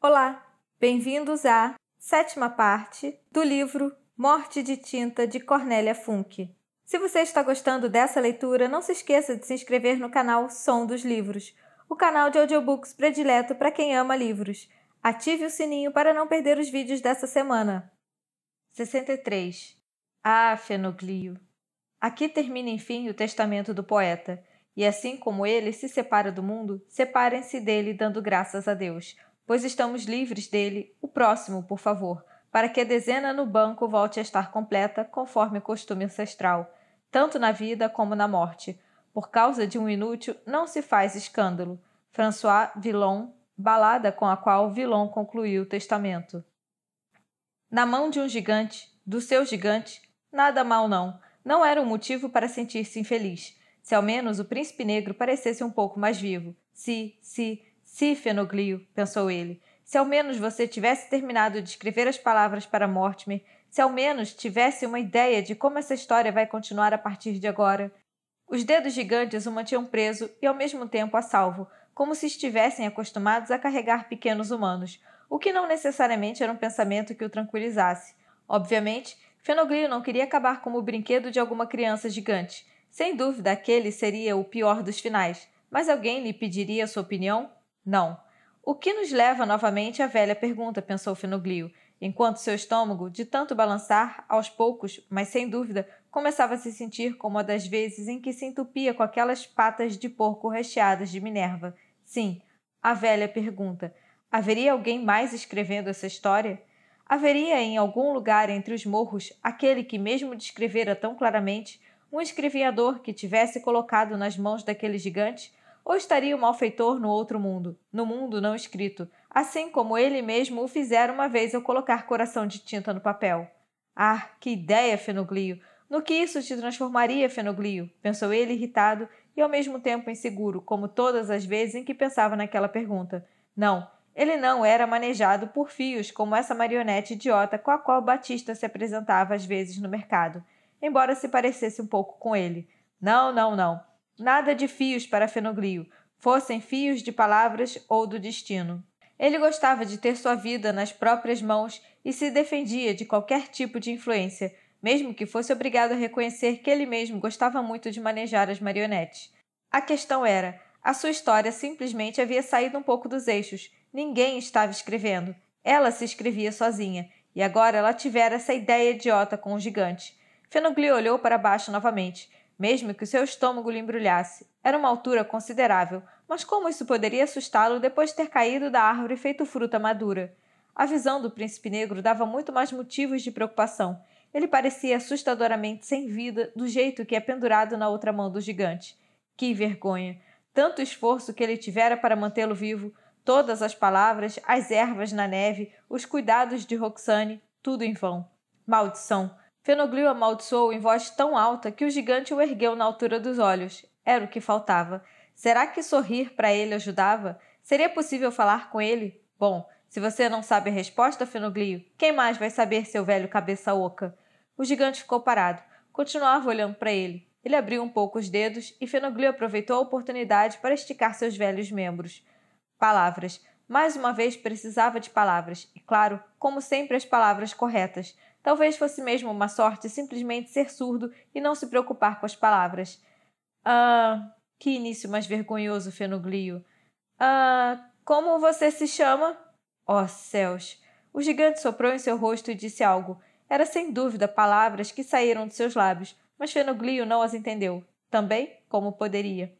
Olá, bem-vindos à sétima parte do livro Morte de Tinta de Cornélia Funk. Se você está gostando dessa leitura, não se esqueça de se inscrever no canal Som dos Livros, o canal de audiobooks predileto para quem ama livros. Ative o sininho para não perder os vídeos dessa semana. 63. Ah, Fenoglio! Aqui termina, enfim, o testamento do poeta, e assim como ele se separa do mundo, separem-se dele dando graças a Deus pois estamos livres dele. O próximo, por favor, para que a dezena no banco volte a estar completa, conforme o costume ancestral, tanto na vida como na morte. Por causa de um inútil, não se faz escândalo. François Villon, balada com a qual Villon concluiu o testamento. Na mão de um gigante, do seu gigante, nada mal não. Não era um motivo para sentir-se infeliz. Se ao menos o príncipe negro parecesse um pouco mais vivo. Se, se, se, Fenoglio, pensou ele, se ao menos você tivesse terminado de escrever as palavras para Mortimer, se ao menos tivesse uma ideia de como essa história vai continuar a partir de agora. Os dedos gigantes o mantinham preso e ao mesmo tempo a salvo, como se estivessem acostumados a carregar pequenos humanos, o que não necessariamente era um pensamento que o tranquilizasse. Obviamente, Fenoglio não queria acabar como o brinquedo de alguma criança gigante. Sem dúvida, aquele seria o pior dos finais. Mas alguém lhe pediria sua opinião? Não. O que nos leva novamente à velha pergunta, pensou Fenoglio, enquanto seu estômago, de tanto balançar, aos poucos, mas sem dúvida, começava a se sentir como a das vezes em que se entupia com aquelas patas de porco recheadas de Minerva. Sim, a velha pergunta: haveria alguém mais escrevendo essa história? Haveria em algum lugar entre os morros aquele que mesmo descrevera tão claramente um escrevinhador que tivesse colocado nas mãos daquele gigante ou estaria o malfeitor no outro mundo, no mundo não escrito, assim como ele mesmo o fizera uma vez ao colocar coração de tinta no papel. Ah, que ideia, Fenoglio! No que isso te transformaria, Fenoglio? pensou ele irritado e ao mesmo tempo inseguro, como todas as vezes em que pensava naquela pergunta. Não, ele não era manejado por fios como essa marionete idiota com a qual Batista se apresentava às vezes no mercado, embora se parecesse um pouco com ele. Não, não, não. Nada de fios para Fenoglio, fossem fios de palavras ou do destino. Ele gostava de ter sua vida nas próprias mãos e se defendia de qualquer tipo de influência, mesmo que fosse obrigado a reconhecer que ele mesmo gostava muito de manejar as marionetes. A questão era: a sua história simplesmente havia saído um pouco dos eixos. Ninguém estava escrevendo. Ela se escrevia sozinha, e agora ela tivera essa ideia idiota com o gigante. Fenoglio olhou para baixo novamente mesmo que o seu estômago lhe embrulhasse. Era uma altura considerável, mas como isso poderia assustá-lo depois de ter caído da árvore feito fruta madura? A visão do príncipe negro dava muito mais motivos de preocupação. Ele parecia assustadoramente sem vida, do jeito que é pendurado na outra mão do gigante. Que vergonha! Tanto esforço que ele tivera para mantê-lo vivo, todas as palavras, as ervas na neve, os cuidados de Roxane, tudo em vão. Maldição! Fenoglio amaldiçoou em voz tão alta que o gigante o ergueu na altura dos olhos. Era o que faltava. Será que sorrir para ele ajudava? Seria possível falar com ele? Bom, se você não sabe a resposta, Fenoglio, quem mais vai saber, seu velho cabeça oca? O gigante ficou parado. Continuava olhando para ele. Ele abriu um pouco os dedos e Fenoglio aproveitou a oportunidade para esticar seus velhos membros. Palavras. Mais uma vez precisava de palavras, e claro, como sempre, as palavras corretas. Talvez fosse mesmo uma sorte simplesmente ser surdo e não se preocupar com as palavras. Ah, que início mais vergonhoso, Fenoglio. Ah, como você se chama? Oh, céus! O gigante soprou em seu rosto e disse algo. Era sem dúvida palavras que saíram de seus lábios, mas Fenoglio não as entendeu. Também como poderia.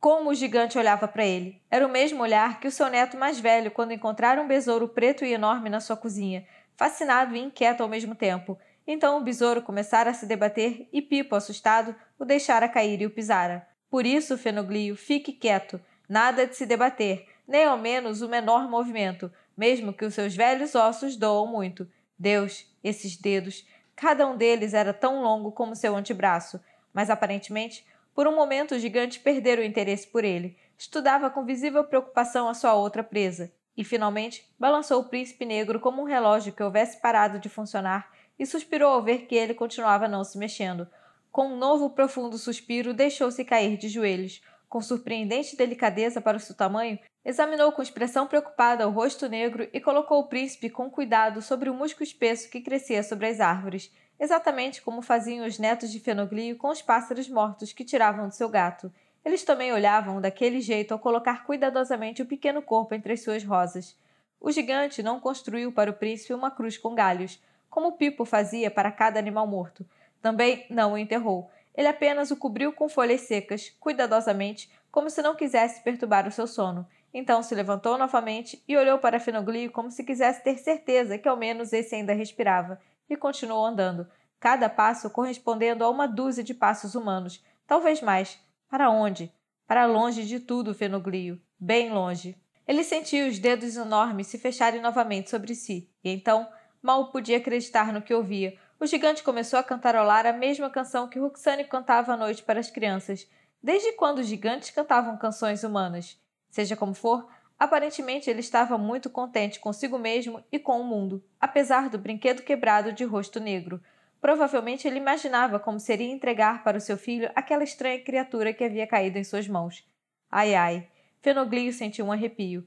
Como o gigante olhava para ele. Era o mesmo olhar que o seu neto mais velho quando encontrara um besouro preto e enorme na sua cozinha fascinado e inquieto ao mesmo tempo. Então o besouro começara a se debater e Pipo, assustado, o deixara cair e o pisara. Por isso, Fenoglio, fique quieto, nada de se debater, nem ao menos o menor movimento, mesmo que os seus velhos ossos doam muito. Deus, esses dedos, cada um deles era tão longo como seu antebraço, mas aparentemente, por um momento o gigante perdera o interesse por ele. Estudava com visível preocupação a sua outra presa. E finalmente balançou o príncipe negro como um relógio que houvesse parado de funcionar e suspirou ao ver que ele continuava não se mexendo. Com um novo profundo suspiro, deixou-se cair de joelhos. Com surpreendente delicadeza para o seu tamanho, examinou com expressão preocupada o rosto negro e colocou o príncipe com cuidado sobre o musgo espesso que crescia sobre as árvores, exatamente como faziam os netos de Fenoglio com os pássaros mortos que tiravam do seu gato. Eles também olhavam daquele jeito ao colocar cuidadosamente o pequeno corpo entre as suas rosas. O gigante não construiu para o príncipe uma cruz com galhos, como Pipo fazia para cada animal morto. Também não o enterrou. Ele apenas o cobriu com folhas secas, cuidadosamente, como se não quisesse perturbar o seu sono. Então se levantou novamente e olhou para Fenoglio como se quisesse ter certeza que ao menos esse ainda respirava, e continuou andando, cada passo correspondendo a uma dúzia de passos humanos, talvez mais, para onde? Para longe de tudo, Fenoglio, bem longe. Ele sentiu os dedos enormes se fecharem novamente sobre si, e então mal podia acreditar no que ouvia. O gigante começou a cantarolar a mesma canção que Roxane cantava à noite para as crianças. Desde quando os gigantes cantavam canções humanas? Seja como for, Aparentemente, ele estava muito contente consigo mesmo e com o mundo, apesar do brinquedo quebrado de rosto negro. Provavelmente ele imaginava como seria entregar para o seu filho aquela estranha criatura que havia caído em suas mãos. Ai ai, Fenoglio sentiu um arrepio.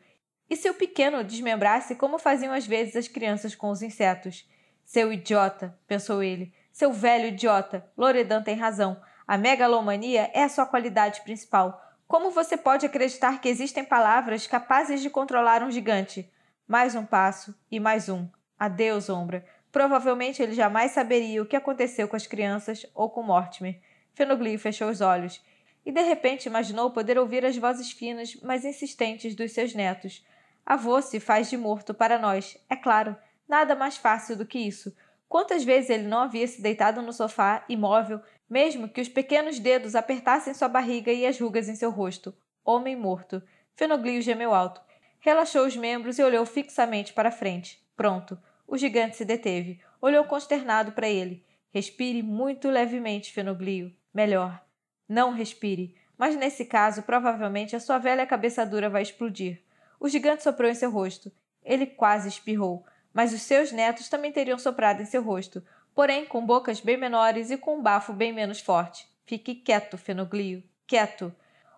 E se o pequeno desmembrasse como faziam às vezes as crianças com os insetos? Seu idiota, pensou ele, seu velho idiota, Loredan tem razão. A megalomania é a sua qualidade principal. Como você pode acreditar que existem palavras capazes de controlar um gigante? Mais um passo e mais um. Adeus, ombra. Provavelmente ele jamais saberia o que aconteceu com as crianças ou com Mortimer. Fenoglio fechou os olhos e de repente imaginou poder ouvir as vozes finas, mas insistentes dos seus netos. Avô se faz de morto para nós, é claro, nada mais fácil do que isso. Quantas vezes ele não havia se deitado no sofá, imóvel, mesmo que os pequenos dedos apertassem sua barriga e as rugas em seu rosto. Homem morto. Fenoglio gemeu alto. Relaxou os membros e olhou fixamente para frente. Pronto. O gigante se deteve, olhou consternado para ele. Respire muito levemente, Fenoglio. Melhor. Não respire, mas nesse caso, provavelmente a sua velha cabeça dura vai explodir. O gigante soprou em seu rosto. Ele quase espirrou, mas os seus netos também teriam soprado em seu rosto, porém com bocas bem menores e com um bafo bem menos forte. Fique quieto, Fenoglio, quieto.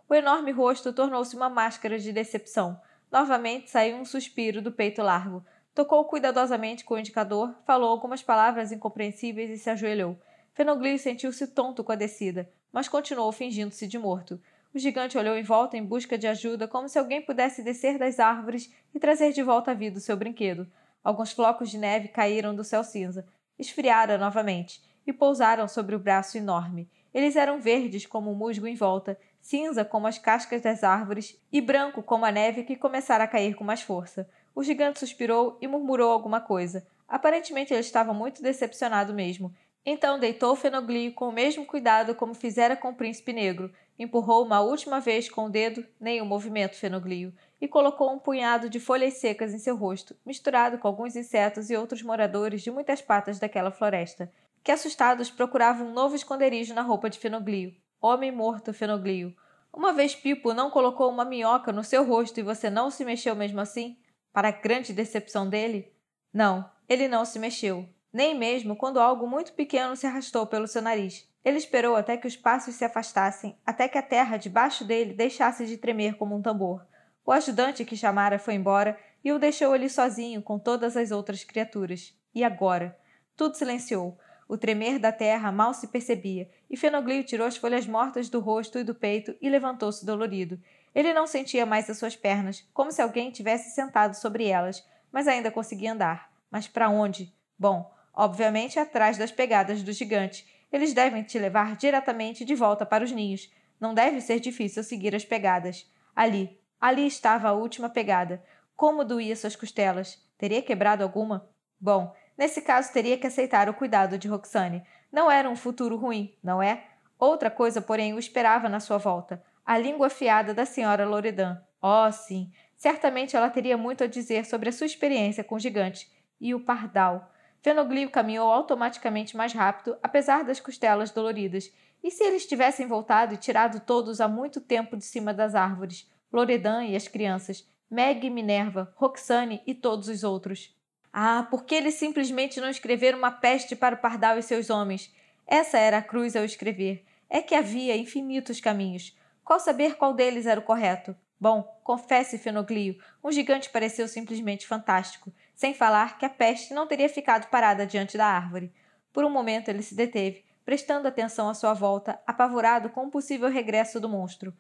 O enorme rosto tornou-se uma máscara de decepção. Novamente saiu um suspiro do peito largo. Tocou cuidadosamente com o indicador, falou algumas palavras incompreensíveis e se ajoelhou. Fenoglio sentiu-se tonto com a descida, mas continuou fingindo-se de morto. O gigante olhou em volta em busca de ajuda, como se alguém pudesse descer das árvores e trazer de volta à vida o seu brinquedo. Alguns flocos de neve caíram do céu cinza, esfriaram novamente e pousaram sobre o braço enorme. Eles eram verdes como o musgo em volta, cinza como as cascas das árvores e branco como a neve que começara a cair com mais força. O gigante suspirou e murmurou alguma coisa. Aparentemente ele estava muito decepcionado mesmo. Então deitou o fenoglio com o mesmo cuidado como fizera com o príncipe negro. Empurrou uma última vez com o dedo, nenhum movimento fenoglio, e colocou um punhado de folhas secas em seu rosto, misturado com alguns insetos e outros moradores de muitas patas daquela floresta, que assustados procuravam um novo esconderijo na roupa de fenoglio. Homem morto, fenoglio. Uma vez Pipo não colocou uma minhoca no seu rosto e você não se mexeu mesmo assim? Para a grande decepção dele, não, ele não se mexeu, nem mesmo quando algo muito pequeno se arrastou pelo seu nariz. Ele esperou até que os passos se afastassem, até que a terra debaixo dele deixasse de tremer como um tambor. O ajudante que chamara foi embora e o deixou ali sozinho com todas as outras criaturas. E agora? Tudo silenciou. O tremer da terra mal se percebia, e Fenoglio tirou as folhas mortas do rosto e do peito e levantou-se dolorido. Ele não sentia mais as suas pernas, como se alguém tivesse sentado sobre elas, mas ainda conseguia andar. Mas para onde? Bom, obviamente atrás das pegadas do gigante. Eles devem te levar diretamente de volta para os ninhos. Não deve ser difícil seguir as pegadas. Ali, ali estava a última pegada. Como doía suas costelas? Teria quebrado alguma? Bom, nesse caso teria que aceitar o cuidado de Roxane. Não era um futuro ruim, não é? Outra coisa, porém, o esperava na sua volta a língua afiada da senhora Loredan. Oh, sim, certamente ela teria muito a dizer sobre a sua experiência com o gigante e o pardal. Fenoglio caminhou automaticamente mais rápido, apesar das costelas doloridas. E se eles tivessem voltado e tirado todos há muito tempo de cima das árvores? Loredan e as crianças, Meg e Minerva, Roxane e todos os outros. Ah, por que eles simplesmente não escreveram uma peste para o pardal e seus homens? Essa era a cruz ao escrever. É que havia infinitos caminhos. Qual saber qual deles era o correto? Bom, confesse, Fenoglio, um gigante pareceu simplesmente fantástico, sem falar que a peste não teria ficado parada diante da árvore. Por um momento ele se deteve, prestando atenção à sua volta, apavorado com o possível regresso do monstro.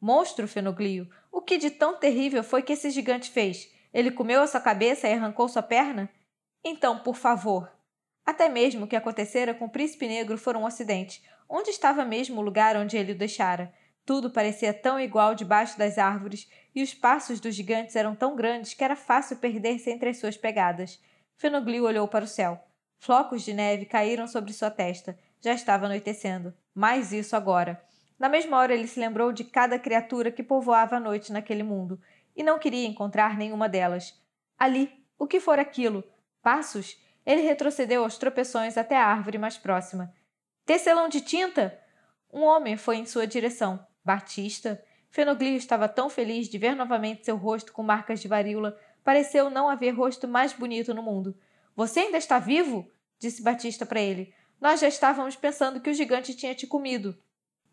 Monstro, Fenoglio, o que de tão terrível foi que esse gigante fez? Ele comeu a sua cabeça e arrancou sua perna? Então, por favor. Até mesmo o que acontecera com o príncipe negro fora um acidente. Onde estava mesmo o lugar onde ele o deixara? Tudo parecia tão igual debaixo das árvores e os passos dos gigantes eram tão grandes que era fácil perder-se entre as suas pegadas. Fenoglio olhou para o céu. Flocos de neve caíram sobre sua testa. Já estava anoitecendo. Mais isso agora. Na mesma hora, ele se lembrou de cada criatura que povoava a noite naquele mundo e não queria encontrar nenhuma delas. Ali, o que for aquilo? Passos? Ele retrocedeu aos tropeções até a árvore mais próxima. Tecelão de tinta? Um homem foi em sua direção. Batista, Fenoglio estava tão feliz de ver novamente seu rosto com marcas de varíola. Pareceu não haver rosto mais bonito no mundo. Você ainda está vivo? disse Batista para ele. Nós já estávamos pensando que o gigante tinha te comido.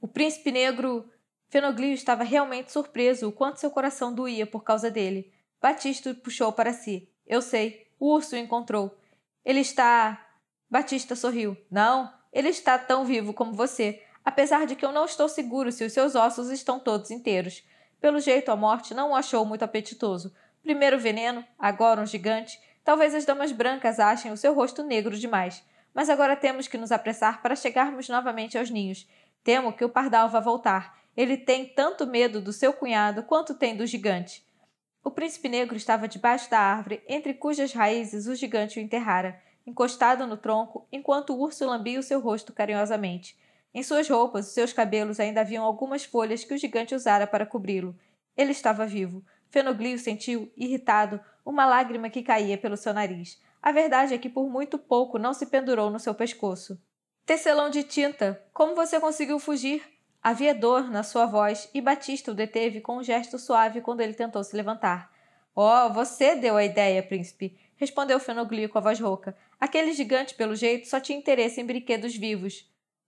O príncipe negro. Fenoglio estava realmente surpreso o quanto seu coração doía por causa dele. Batista o puxou para si. Eu sei. O urso o encontrou. Ele está. Batista sorriu. Não, ele está tão vivo como você apesar de que eu não estou seguro se os seus ossos estão todos inteiros. Pelo jeito, a morte não o achou muito apetitoso. Primeiro veneno, agora um gigante. Talvez as damas brancas achem o seu rosto negro demais. Mas agora temos que nos apressar para chegarmos novamente aos ninhos. Temo que o pardal vá voltar. Ele tem tanto medo do seu cunhado quanto tem do gigante. O príncipe negro estava debaixo da árvore, entre cujas raízes o gigante o enterrara, encostado no tronco, enquanto o urso lambia o seu rosto carinhosamente. Em suas roupas, seus cabelos ainda haviam algumas folhas que o gigante usara para cobri-lo. Ele estava vivo. Fenoglio sentiu, irritado, uma lágrima que caía pelo seu nariz. A verdade é que por muito pouco não se pendurou no seu pescoço. Tecelão de tinta, como você conseguiu fugir? Havia dor na sua voz e Batista o deteve com um gesto suave quando ele tentou se levantar. Oh, você deu a ideia, príncipe, respondeu Fenoglio com a voz rouca. Aquele gigante, pelo jeito, só tinha interesse em brinquedos vivos.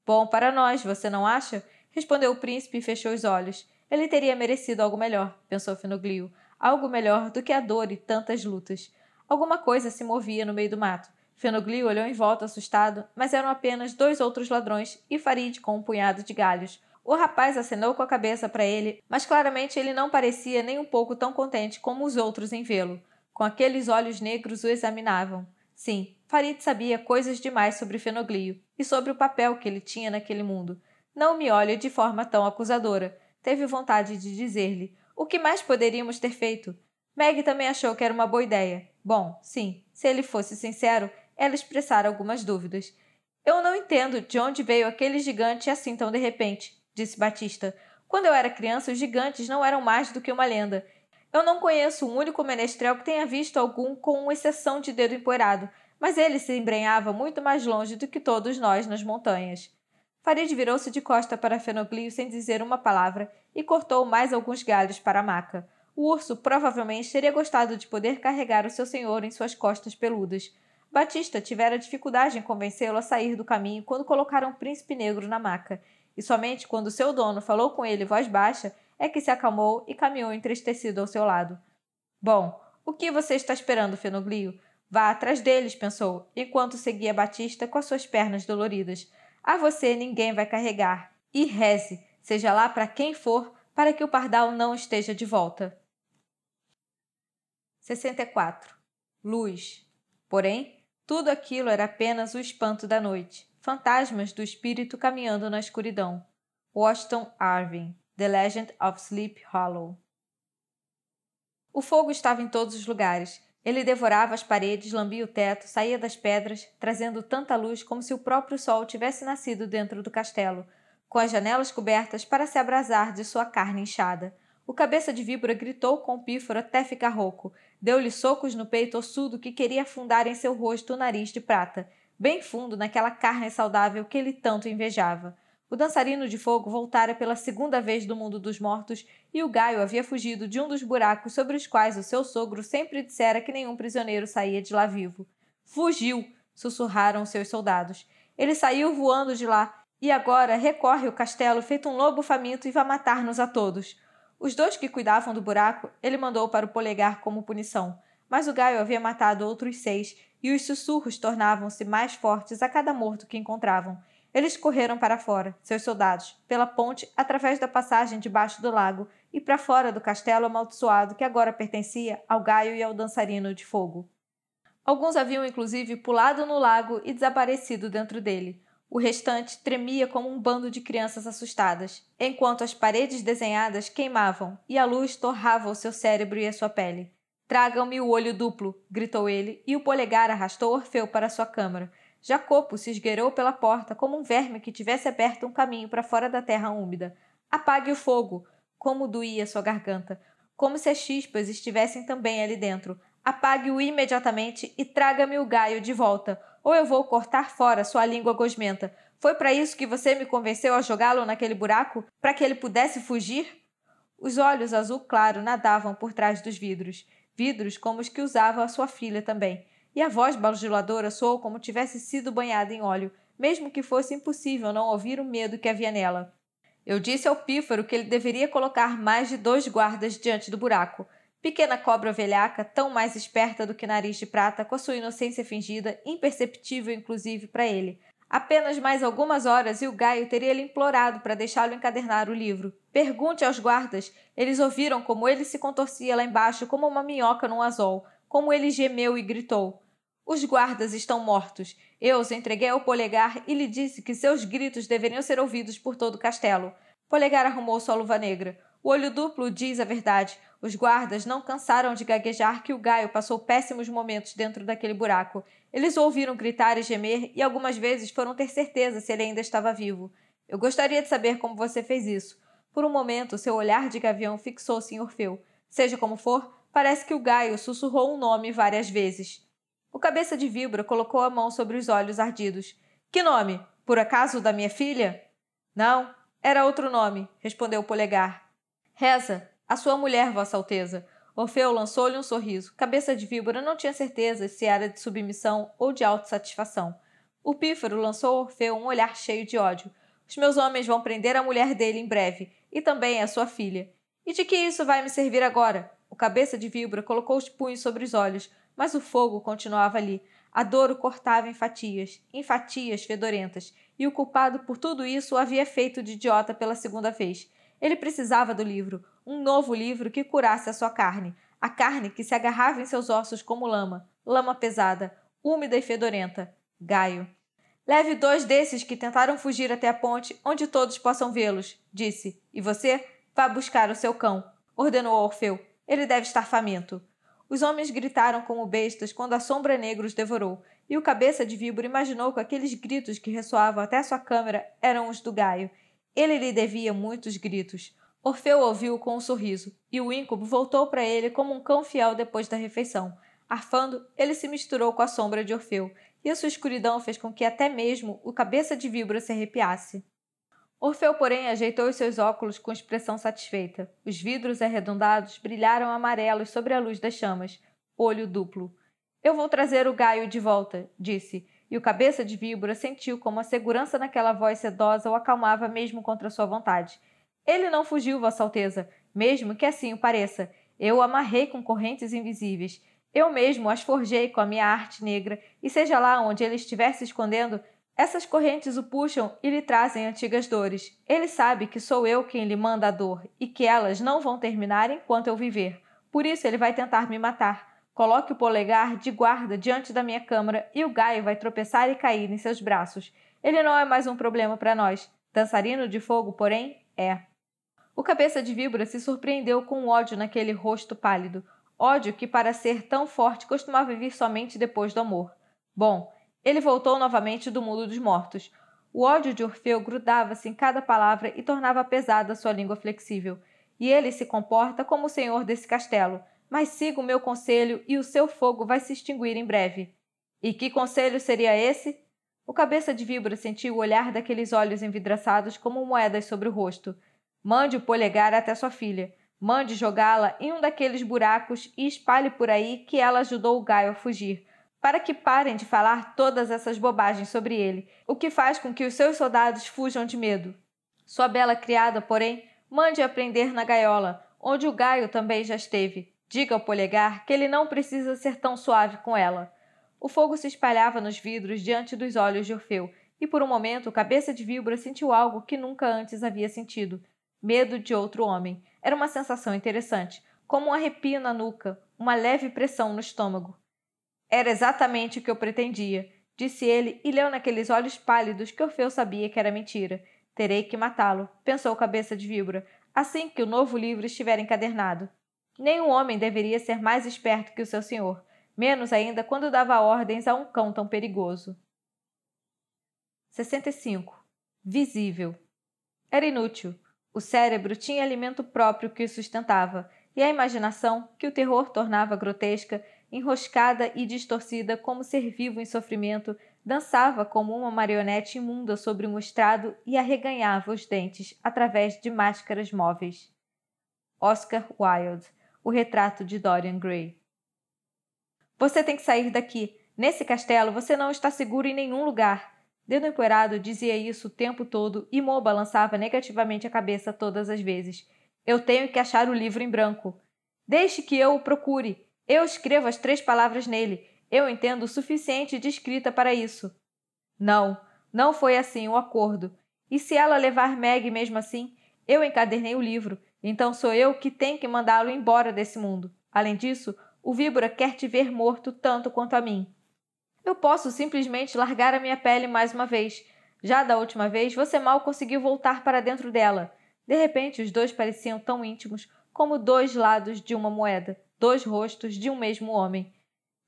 Bom para nós, você não acha? Respondeu o príncipe e fechou os olhos. Ele teria merecido algo melhor, pensou Finoglio. Algo melhor do que a dor e tantas lutas. Alguma coisa se movia no meio do mato. Fenoglio olhou em volta assustado, mas eram apenas dois outros ladrões e Farid com um punhado de galhos. O rapaz acenou com a cabeça para ele, mas claramente ele não parecia nem um pouco tão contente como os outros em vê-lo. Com aqueles olhos negros o examinavam. Sim, Farid sabia coisas demais sobre Fenoglio e sobre o papel que ele tinha naquele mundo. Não me olhe de forma tão acusadora. Teve vontade de dizer-lhe: O que mais poderíamos ter feito? Meg também achou que era uma boa ideia. Bom, sim, se ele fosse sincero, ela expressara algumas dúvidas. Eu não entendo de onde veio aquele gigante assim tão de repente, disse Batista. Quando eu era criança, os gigantes não eram mais do que uma lenda. Eu não conheço um único menestrel que tenha visto algum com exceção de dedo empoeirado. Mas ele se embrenhava muito mais longe do que todos nós nas montanhas. Farid virou-se de costa para Fenoglio sem dizer uma palavra e cortou mais alguns galhos para a maca. O urso provavelmente teria gostado de poder carregar o seu senhor em suas costas peludas. Batista tivera dificuldade em convencê-lo a sair do caminho quando colocaram o príncipe negro na maca, e somente quando seu dono falou com ele voz baixa é que se acalmou e caminhou entristecido ao seu lado. Bom, o que você está esperando, Fenoglio? Vá atrás deles, pensou, enquanto seguia Batista com as suas pernas doloridas. A você ninguém vai carregar. E reze, seja lá para quem for, para que o pardal não esteja de volta. 64. Luz. Porém, tudo aquilo era apenas o espanto da noite, fantasmas do espírito caminhando na escuridão. Washington Irving, The Legend of Sleep Hollow. O fogo estava em todos os lugares ele devorava as paredes, lambia o teto, saía das pedras, trazendo tanta luz como se o próprio sol tivesse nascido dentro do castelo, com as janelas cobertas para se abrasar de sua carne inchada. O cabeça de víbora gritou com o pífaro até ficar rouco. Deu-lhe socos no peito ossudo que queria afundar em seu rosto o nariz de prata, bem fundo naquela carne saudável que ele tanto invejava. O dançarino de fogo voltara pela segunda vez do mundo dos mortos e o Gaio havia fugido de um dos buracos sobre os quais o seu sogro sempre dissera que nenhum prisioneiro saía de lá vivo. Fugiu! sussurraram seus soldados. Ele saiu voando de lá e agora recorre o castelo feito um lobo faminto e vai matar-nos a todos. Os dois que cuidavam do buraco ele mandou para o polegar como punição, mas o Gaio havia matado outros seis e os sussurros tornavam-se mais fortes a cada morto que encontravam eles correram para fora, seus soldados, pela ponte, através da passagem debaixo do lago e para fora do castelo amaldiçoado que agora pertencia ao gaio e ao dançarino de fogo. Alguns haviam inclusive pulado no lago e desaparecido dentro dele. O restante tremia como um bando de crianças assustadas, enquanto as paredes desenhadas queimavam e a luz torrava o seu cérebro e a sua pele. Tragam-me o olho duplo, gritou ele, e o polegar arrastou Orfeu para sua câmara, Jacopo se esgueirou pela porta como um verme que tivesse aberto um caminho para fora da terra úmida. Apague o fogo! Como doía sua garganta! Como se as chispas estivessem também ali dentro. Apague-o imediatamente e traga-me o gaio de volta, ou eu vou cortar fora sua língua gosmenta. Foi para isso que você me convenceu a jogá-lo naquele buraco? Para que ele pudesse fugir? Os olhos azul claro nadavam por trás dos vidros vidros como os que usava a sua filha também e a voz bajuladora soou como tivesse sido banhada em óleo, mesmo que fosse impossível não ouvir o medo que havia nela. Eu disse ao pífaro que ele deveria colocar mais de dois guardas diante do buraco. Pequena cobra velhaca, tão mais esperta do que nariz de prata, com a sua inocência fingida, imperceptível inclusive para ele. Apenas mais algumas horas e o Gaio teria lhe implorado para deixá-lo encadernar o livro. Pergunte aos guardas. Eles ouviram como ele se contorcia lá embaixo como uma minhoca num azol, como ele gemeu e gritou. Os guardas estão mortos. Eu os entreguei ao Polegar e lhe disse que seus gritos deveriam ser ouvidos por todo o castelo. Polegar arrumou sua luva negra. O olho duplo diz a verdade. Os guardas não cansaram de gaguejar que o Gaio passou péssimos momentos dentro daquele buraco. Eles o ouviram gritar e gemer e algumas vezes foram ter certeza se ele ainda estava vivo. Eu gostaria de saber como você fez isso. Por um momento, seu olhar de gavião fixou-se em Orfeu. Seja como for, parece que o Gaio sussurrou um nome várias vezes. O cabeça de víbora colocou a mão sobre os olhos ardidos. Que nome? Por acaso da minha filha? Não, era outro nome, respondeu o polegar. Reza, a sua mulher, Vossa Alteza. Orfeu lançou-lhe um sorriso. Cabeça de víbora não tinha certeza se era de submissão ou de autossatisfação. O pífaro lançou a Orfeu um olhar cheio de ódio. Os meus homens vão prender a mulher dele em breve, e também a sua filha. E de que isso vai me servir agora? O cabeça de víbora colocou os punhos sobre os olhos, mas o fogo continuava ali. A dor o cortava em fatias, em fatias fedorentas, e o culpado por tudo isso o havia feito de idiota pela segunda vez. Ele precisava do livro, um novo livro que curasse a sua carne, a carne que se agarrava em seus ossos como lama, lama pesada, úmida e fedorenta. Gaio. Leve dois desses que tentaram fugir até a ponte, onde todos possam vê-los, disse. E você? Vá buscar o seu cão, ordenou Orfeu. Ele deve estar faminto. Os homens gritaram como bestas quando a sombra negra os devorou, e o cabeça de víbora imaginou que aqueles gritos que ressoavam até sua câmara eram os do Gaio. Ele lhe devia muitos gritos. Orfeu ouviu com um sorriso, e o íncubo voltou para ele como um cão fiel depois da refeição. Arfando, ele se misturou com a sombra de Orfeu, e a sua escuridão fez com que até mesmo o cabeça de víbora se arrepiasse. Orfeu, porém, ajeitou os seus óculos com expressão satisfeita. Os vidros arredondados brilharam amarelos sobre a luz das chamas. Olho duplo. Eu vou trazer o Gaio de volta, disse, e o cabeça de víbora sentiu como a segurança naquela voz sedosa o acalmava mesmo contra sua vontade. Ele não fugiu, Vossa Alteza, mesmo que assim o pareça. Eu o amarrei com correntes invisíveis. Eu mesmo as forjei com a minha arte negra, e seja lá onde ele estiver se escondendo, essas correntes o puxam e lhe trazem antigas dores. Ele sabe que sou eu quem lhe manda a dor e que elas não vão terminar enquanto eu viver. Por isso ele vai tentar me matar. Coloque o polegar de guarda diante da minha câmara e o Gaio vai tropeçar e cair em seus braços. Ele não é mais um problema para nós. Dançarino de fogo, porém, é. O cabeça de víbora se surpreendeu com o ódio naquele rosto pálido. Ódio que, para ser tão forte, costumava vir somente depois do amor. Bom, ele voltou novamente do mundo dos mortos. O ódio de Orfeu grudava-se em cada palavra e tornava pesada sua língua flexível. E ele se comporta como o senhor desse castelo. Mas siga o meu conselho e o seu fogo vai se extinguir em breve. E que conselho seria esse? O cabeça de víbora sentiu o olhar daqueles olhos envidraçados como moedas sobre o rosto. Mande o polegar até sua filha. Mande jogá-la em um daqueles buracos e espalhe por aí que ela ajudou o Gaio a fugir para que parem de falar todas essas bobagens sobre ele, o que faz com que os seus soldados fujam de medo. Sua bela criada, porém, mande a prender na gaiola, onde o Gaio também já esteve. Diga ao polegar que ele não precisa ser tão suave com ela. O fogo se espalhava nos vidros diante dos olhos de Orfeu, e por um momento o cabeça de víbora sentiu algo que nunca antes havia sentido: medo de outro homem. Era uma sensação interessante, como um arrepio na nuca, uma leve pressão no estômago. Era exatamente o que eu pretendia, disse ele e leu naqueles olhos pálidos que Orfeu sabia que era mentira. Terei que matá-lo, pensou Cabeça de Víbora, assim que o novo livro estiver encadernado. Nenhum homem deveria ser mais esperto que o seu senhor, menos ainda quando dava ordens a um cão tão perigoso. 65. Visível. Era inútil. O cérebro tinha alimento próprio que o sustentava, e a imaginação, que o terror tornava grotesca, enroscada e distorcida como ser vivo em sofrimento, dançava como uma marionete imunda sobre um estrado e arreganhava os dentes através de máscaras móveis. Oscar Wilde, o retrato de Dorian Gray. Você tem que sair daqui. Nesse castelo você não está seguro em nenhum lugar. Dedo Empoeirado dizia isso o tempo todo e Mo balançava negativamente a cabeça todas as vezes. Eu tenho que achar o livro em branco. Deixe que eu o procure. Eu escrevo as três palavras nele. Eu entendo o suficiente de escrita para isso. Não, não foi assim o acordo. E se ela levar Meg mesmo assim, eu encadernei o livro, então sou eu que tenho que mandá-lo embora desse mundo. Além disso, o víbora quer te ver morto tanto quanto a mim. Eu posso simplesmente largar a minha pele mais uma vez. Já da última vez, você mal conseguiu voltar para dentro dela. De repente, os dois pareciam tão íntimos como dois lados de uma moeda dois rostos de um mesmo homem.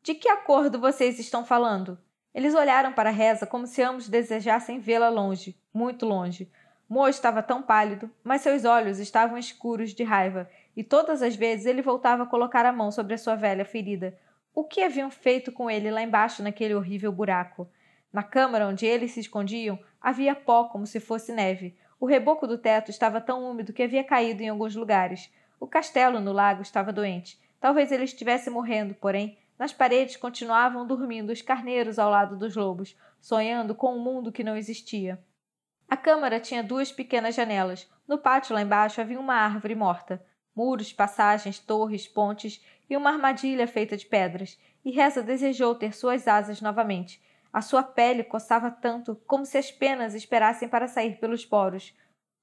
De que acordo vocês estão falando? Eles olharam para Reza como se ambos desejassem vê-la longe, muito longe. Mo estava tão pálido, mas seus olhos estavam escuros de raiva, e todas as vezes ele voltava a colocar a mão sobre a sua velha ferida. O que haviam feito com ele lá embaixo naquele horrível buraco? Na câmara onde eles se escondiam, havia pó como se fosse neve. O reboco do teto estava tão úmido que havia caído em alguns lugares. O castelo no lago estava doente. Talvez ele estivesse morrendo, porém, nas paredes continuavam dormindo os carneiros ao lado dos lobos, sonhando com um mundo que não existia. A câmara tinha duas pequenas janelas. No pátio lá embaixo havia uma árvore morta. Muros, passagens, torres, pontes e uma armadilha feita de pedras. E Reza desejou ter suas asas novamente. A sua pele coçava tanto como se as penas esperassem para sair pelos poros.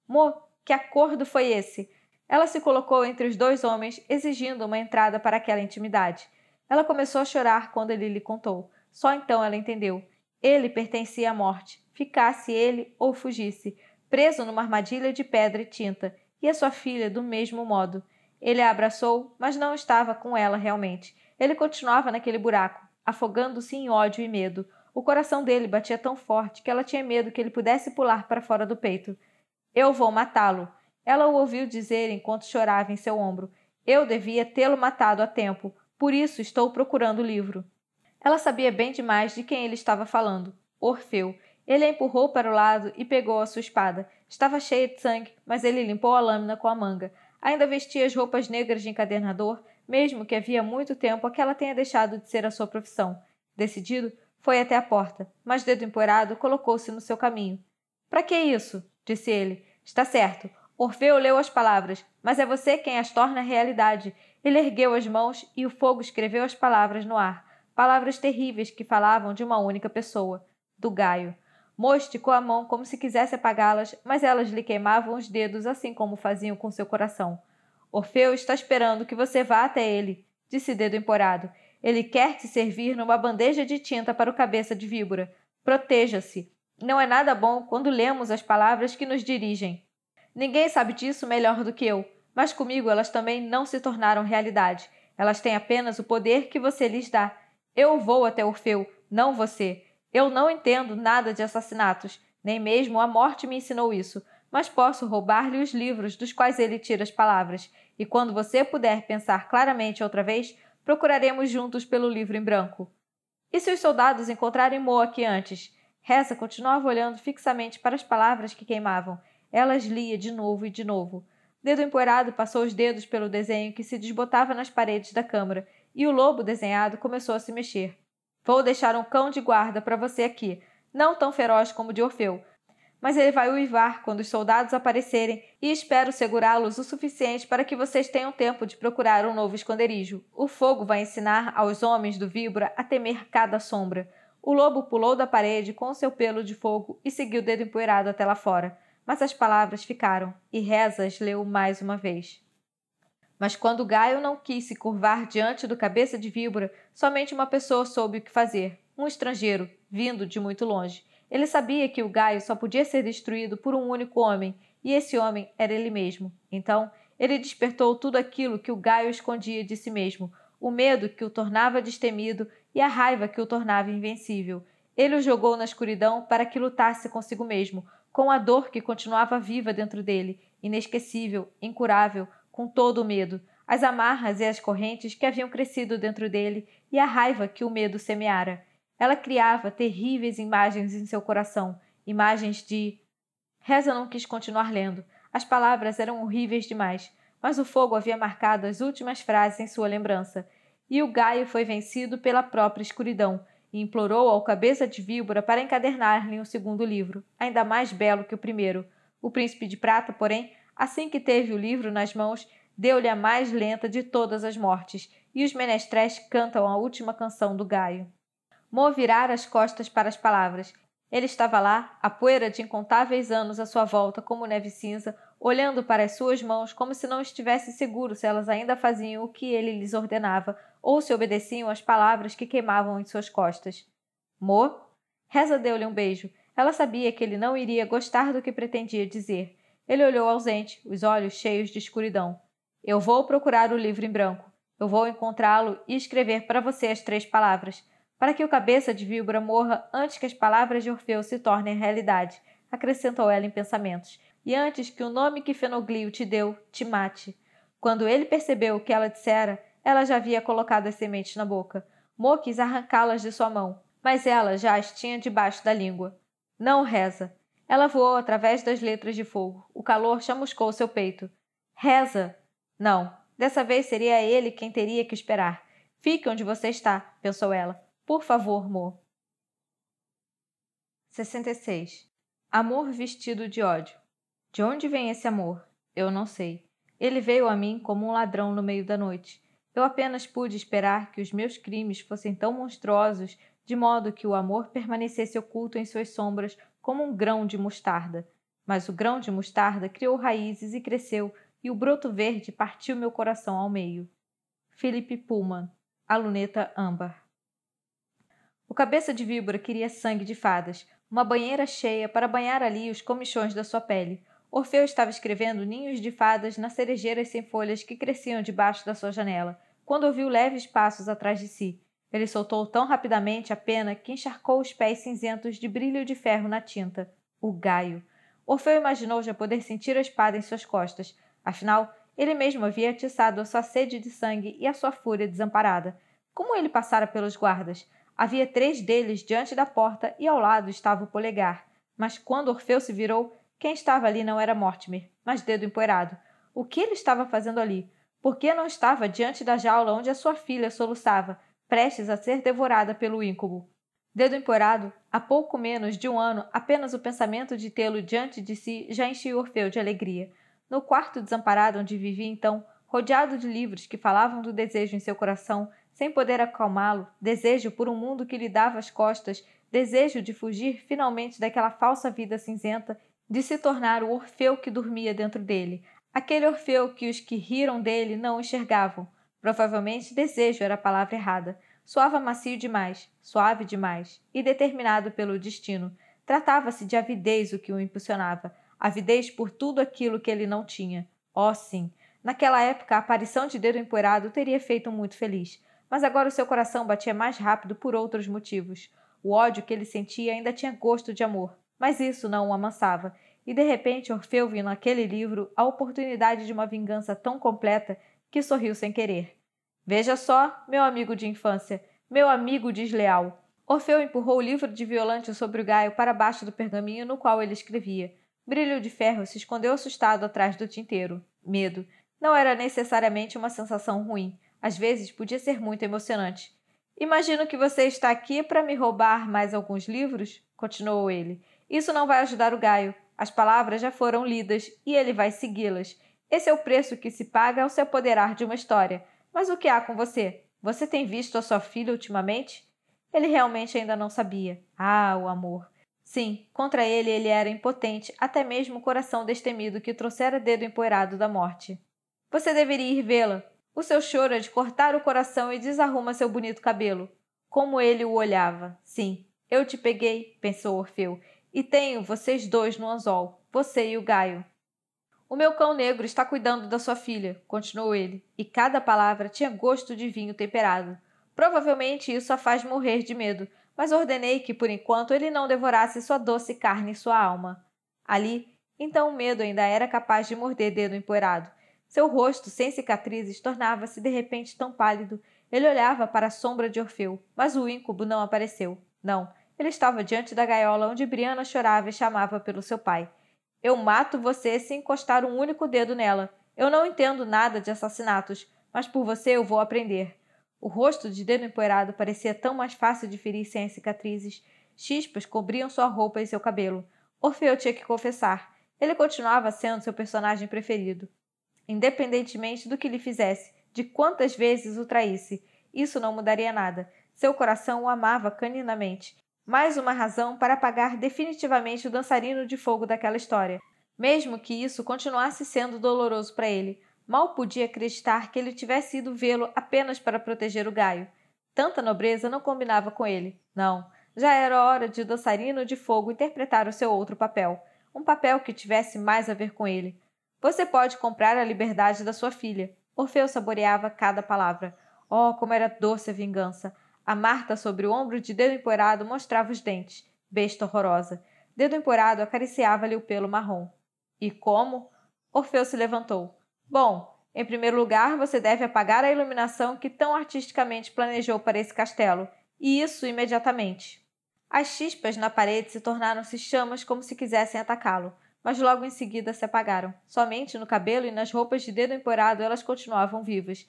Mo, que acordo foi esse? Ela se colocou entre os dois homens, exigindo uma entrada para aquela intimidade. Ela começou a chorar quando ele lhe contou. Só então ela entendeu. Ele pertencia à morte, ficasse ele ou fugisse, preso numa armadilha de pedra e tinta, e a sua filha do mesmo modo. Ele a abraçou, mas não estava com ela realmente. Ele continuava naquele buraco, afogando-se em ódio e medo. O coração dele batia tão forte que ela tinha medo que ele pudesse pular para fora do peito. Eu vou matá-lo, ela o ouviu dizer enquanto chorava em seu ombro: Eu devia tê-lo matado a tempo, por isso estou procurando o livro. Ela sabia bem demais de quem ele estava falando: Orfeu. Ele a empurrou para o lado e pegou a sua espada. Estava cheia de sangue, mas ele limpou a lâmina com a manga. Ainda vestia as roupas negras de encadernador, mesmo que havia muito tempo aquela tenha deixado de ser a sua profissão. Decidido, foi até a porta, mas dedo empoeirado colocou-se no seu caminho. Para que isso? disse ele. Está certo. Orfeu leu as palavras, mas é você quem as torna realidade. Ele ergueu as mãos e o fogo escreveu as palavras no ar. Palavras terríveis que falavam de uma única pessoa, do Gaio. Mo com a mão como se quisesse apagá-las, mas elas lhe queimavam os dedos, assim como faziam com seu coração. Orfeu está esperando que você vá até ele, disse Dedo Emporado. Ele quer te servir numa bandeja de tinta para o cabeça de víbora. Proteja-se. Não é nada bom quando lemos as palavras que nos dirigem. Ninguém sabe disso melhor do que eu, mas comigo elas também não se tornaram realidade. Elas têm apenas o poder que você lhes dá. Eu vou até Orfeu, não você. Eu não entendo nada de assassinatos, nem mesmo a morte me ensinou isso, mas posso roubar-lhe os livros dos quais ele tira as palavras, e quando você puder pensar claramente outra vez, procuraremos juntos pelo livro em branco. E se os soldados encontrarem Moa aqui antes? Reza continuava olhando fixamente para as palavras que queimavam elas lia de novo e de novo. Dedo empoeirado passou os dedos pelo desenho que se desbotava nas paredes da câmara e o lobo desenhado começou a se mexer. Vou deixar um cão de guarda para você aqui, não tão feroz como o de Orfeu, mas ele vai uivar quando os soldados aparecerem e espero segurá-los o suficiente para que vocês tenham tempo de procurar um novo esconderijo. O fogo vai ensinar aos homens do Víbora a temer cada sombra. O lobo pulou da parede com seu pelo de fogo e seguiu o dedo empoeirado até lá fora mas as palavras ficaram e Rezas leu mais uma vez. Mas quando Gaio não quis se curvar diante do cabeça de víbora, somente uma pessoa soube o que fazer, um estrangeiro, vindo de muito longe. Ele sabia que o Gaio só podia ser destruído por um único homem, e esse homem era ele mesmo. Então, ele despertou tudo aquilo que o Gaio escondia de si mesmo, o medo que o tornava destemido e a raiva que o tornava invencível. Ele o jogou na escuridão para que lutasse consigo mesmo, com a dor que continuava viva dentro dele, inesquecível, incurável, com todo o medo, as amarras e as correntes que haviam crescido dentro dele e a raiva que o medo semeara. Ela criava terríveis imagens em seu coração, imagens de. Reza não quis continuar lendo. As palavras eram horríveis demais, mas o fogo havia marcado as últimas frases em sua lembrança, e o gaio foi vencido pela própria escuridão, e implorou ao cabeça de víbora para encadernar-lhe um segundo livro, ainda mais belo que o primeiro. O príncipe de prata, porém, assim que teve o livro nas mãos, deu-lhe a mais lenta de todas as mortes, e os menestréis cantam a última canção do Gaio. Mo virara as costas para as palavras. Ele estava lá, a poeira de incontáveis anos à sua volta como neve cinza, olhando para as suas mãos como se não estivesse seguro se elas ainda faziam o que ele lhes ordenava, ou se obedeciam às palavras que queimavam em suas costas. Mo? Reza deu-lhe um beijo. Ela sabia que ele não iria gostar do que pretendia dizer. Ele olhou ausente, os olhos cheios de escuridão. Eu vou procurar o livro em branco. Eu vou encontrá-lo e escrever para você as três palavras, para que o cabeça de víbora morra antes que as palavras de Orfeu se tornem realidade, acrescentou ela em pensamentos, e antes que o nome que Fenoglio te deu te mate. Quando ele percebeu o que ela dissera, ela já havia colocado as sementes na boca. Mo quis arrancá-las de sua mão, mas ela já as tinha debaixo da língua. Não reza. Ela voou através das letras de fogo. O calor chamuscou seu peito. Reza! Não, dessa vez seria ele quem teria que esperar. Fique onde você está, pensou ela. Por favor, Mo. 66. Amor vestido de ódio. De onde vem esse amor? Eu não sei. Ele veio a mim como um ladrão no meio da noite. Eu apenas pude esperar que os meus crimes fossem tão monstruosos de modo que o amor permanecesse oculto em suas sombras como um grão de mostarda. Mas o grão de mostarda criou raízes e cresceu, e o broto verde partiu meu coração ao meio. Felipe Pullman, a luneta âmbar. O cabeça de víbora queria sangue de fadas, uma banheira cheia para banhar ali os comichões da sua pele. Orfeu estava escrevendo ninhos de fadas nas cerejeiras sem folhas que cresciam debaixo da sua janela quando ouviu leves passos atrás de si. Ele soltou tão rapidamente a pena que encharcou os pés cinzentos de brilho de ferro na tinta. O gaio. Orfeu imaginou já poder sentir a espada em suas costas. Afinal, ele mesmo havia atiçado a sua sede de sangue e a sua fúria desamparada. Como ele passara pelos guardas? Havia três deles diante da porta e ao lado estava o polegar. Mas quando Orfeu se virou, quem estava ali não era Mortimer, mas dedo empoeirado. O que ele estava fazendo ali? Porque não estava diante da jaula onde a sua filha soluçava, prestes a ser devorada pelo íncubo. Dedo empurrado há pouco menos de um ano, apenas o pensamento de tê-lo diante de si já enchia Orfeu de alegria. No quarto desamparado onde vivia então, rodeado de livros que falavam do desejo em seu coração, sem poder acalmá-lo, desejo por um mundo que lhe dava as costas, desejo de fugir finalmente daquela falsa vida cinzenta, de se tornar o Orfeu que dormia dentro dele, Aquele Orfeu que os que riram dele não enxergavam. Provavelmente desejo era a palavra errada. Soava macio demais, suave demais, e determinado pelo destino. Tratava-se de avidez o que o impulsionava, avidez por tudo aquilo que ele não tinha. Oh, sim! Naquela época, a aparição de dedo empoeirado teria feito muito feliz, mas agora o seu coração batia mais rápido por outros motivos. O ódio que ele sentia ainda tinha gosto de amor, mas isso não o amansava, e de repente Orfeu viu naquele livro a oportunidade de uma vingança tão completa que sorriu sem querer. Veja só, meu amigo de infância, meu amigo desleal. Orfeu empurrou o livro de Violante sobre o gaio para baixo do pergaminho no qual ele escrevia. Brilho de Ferro se escondeu assustado atrás do tinteiro. Medo. Não era necessariamente uma sensação ruim. Às vezes podia ser muito emocionante. Imagino que você está aqui para me roubar mais alguns livros? Continuou ele. Isso não vai ajudar o Gaio. As palavras já foram lidas e ele vai segui-las. Esse é o preço que se paga ao se apoderar de uma história. Mas o que há com você? Você tem visto a sua filha ultimamente? Ele realmente ainda não sabia. Ah, o amor. Sim, contra ele ele era impotente, até mesmo o coração destemido que trouxera dedo empoeirado da morte. Você deveria ir vê-la. O seu choro é de cortar o coração e desarruma seu bonito cabelo. Como ele o olhava. Sim, eu te peguei, pensou Orfeu, e tenho vocês dois no anzol, você e o Gaio. O meu cão negro está cuidando da sua filha, continuou ele, e cada palavra tinha gosto de vinho temperado. Provavelmente isso a faz morrer de medo, mas ordenei que, por enquanto, ele não devorasse sua doce carne e sua alma. Ali, então o medo ainda era capaz de morder dedo empoeirado. Seu rosto, sem cicatrizes, tornava-se de repente tão pálido. Ele olhava para a sombra de Orfeu, mas o íncubo não apareceu. Não, ele estava diante da gaiola onde Brianna chorava e chamava pelo seu pai. Eu mato você se encostar um único dedo nela. Eu não entendo nada de assassinatos, mas por você eu vou aprender. O rosto de dedo empoeirado parecia tão mais fácil de ferir sem as cicatrizes. Chispas cobriam sua roupa e seu cabelo. Orfeu tinha que confessar. Ele continuava sendo seu personagem preferido. Independentemente do que lhe fizesse, de quantas vezes o traísse, isso não mudaria nada. Seu coração o amava caninamente. Mais uma razão para apagar definitivamente o dançarino de fogo daquela história. Mesmo que isso continuasse sendo doloroso para ele, mal podia acreditar que ele tivesse ido vê-lo apenas para proteger o Gaio. Tanta nobreza não combinava com ele. Não, já era hora de o dançarino de fogo interpretar o seu outro papel, um papel que tivesse mais a ver com ele. Você pode comprar a liberdade da sua filha. Orfeu saboreava cada palavra. Oh, como era doce a vingança! A Marta, sobre o ombro de dedo Emporado mostrava os dentes. Besta horrorosa. Dedo Emporado acariciava-lhe o pelo marrom. E como? Orfeu se levantou. Bom, em primeiro lugar, você deve apagar a iluminação que tão artisticamente planejou para esse castelo, e isso imediatamente. As chispas na parede se tornaram-se chamas como se quisessem atacá-lo, mas logo em seguida se apagaram. Somente no cabelo e nas roupas de dedo Emporado elas continuavam vivas.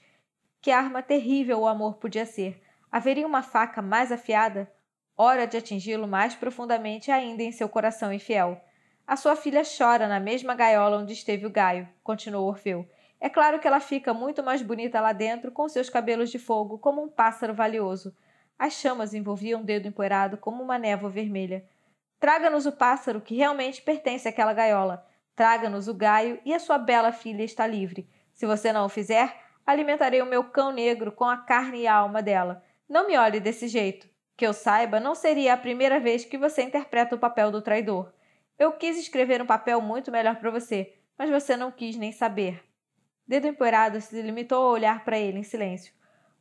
Que arma terrível o amor podia ser! Haveria uma faca mais afiada? Hora de atingi-lo mais profundamente ainda em seu coração infiel. A sua filha chora na mesma gaiola onde esteve o Gaio, continuou Orfeu. É claro que ela fica muito mais bonita lá dentro, com seus cabelos de fogo, como um pássaro valioso. As chamas envolviam o dedo empoeirado como uma névoa vermelha. Traga-nos o pássaro que realmente pertence àquela gaiola. Traga-nos o gaio e a sua bela filha está livre. Se você não o fizer, alimentarei o meu cão negro com a carne e a alma dela. Não me olhe desse jeito. Que eu saiba, não seria a primeira vez que você interpreta o papel do traidor. Eu quis escrever um papel muito melhor para você, mas você não quis nem saber. Dedo empoeirado se limitou a olhar para ele em silêncio.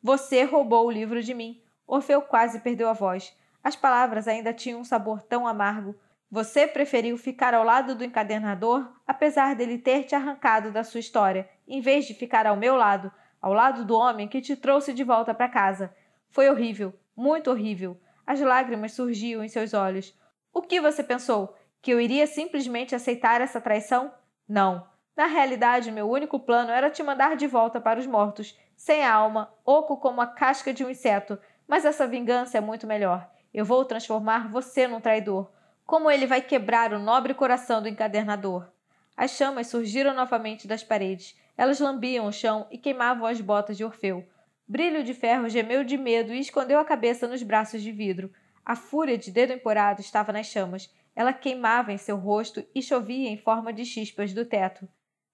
Você roubou o livro de mim. Orfeu quase perdeu a voz. As palavras ainda tinham um sabor tão amargo. Você preferiu ficar ao lado do encadernador, apesar dele ter te arrancado da sua história, em vez de ficar ao meu lado, ao lado do homem que te trouxe de volta para casa. Foi horrível, muito horrível. As lágrimas surgiam em seus olhos. O que você pensou? Que eu iria simplesmente aceitar essa traição? Não. Na realidade, meu único plano era te mandar de volta para os mortos, sem a alma, oco como a casca de um inseto. Mas essa vingança é muito melhor. Eu vou transformar você num traidor. Como ele vai quebrar o nobre coração do encadernador? As chamas surgiram novamente das paredes. Elas lambiam o chão e queimavam as botas de Orfeu. Brilho de Ferro gemeu de medo e escondeu a cabeça nos braços de vidro. A fúria de dedo emporado estava nas chamas. Ela queimava em seu rosto e chovia em forma de chispas do teto.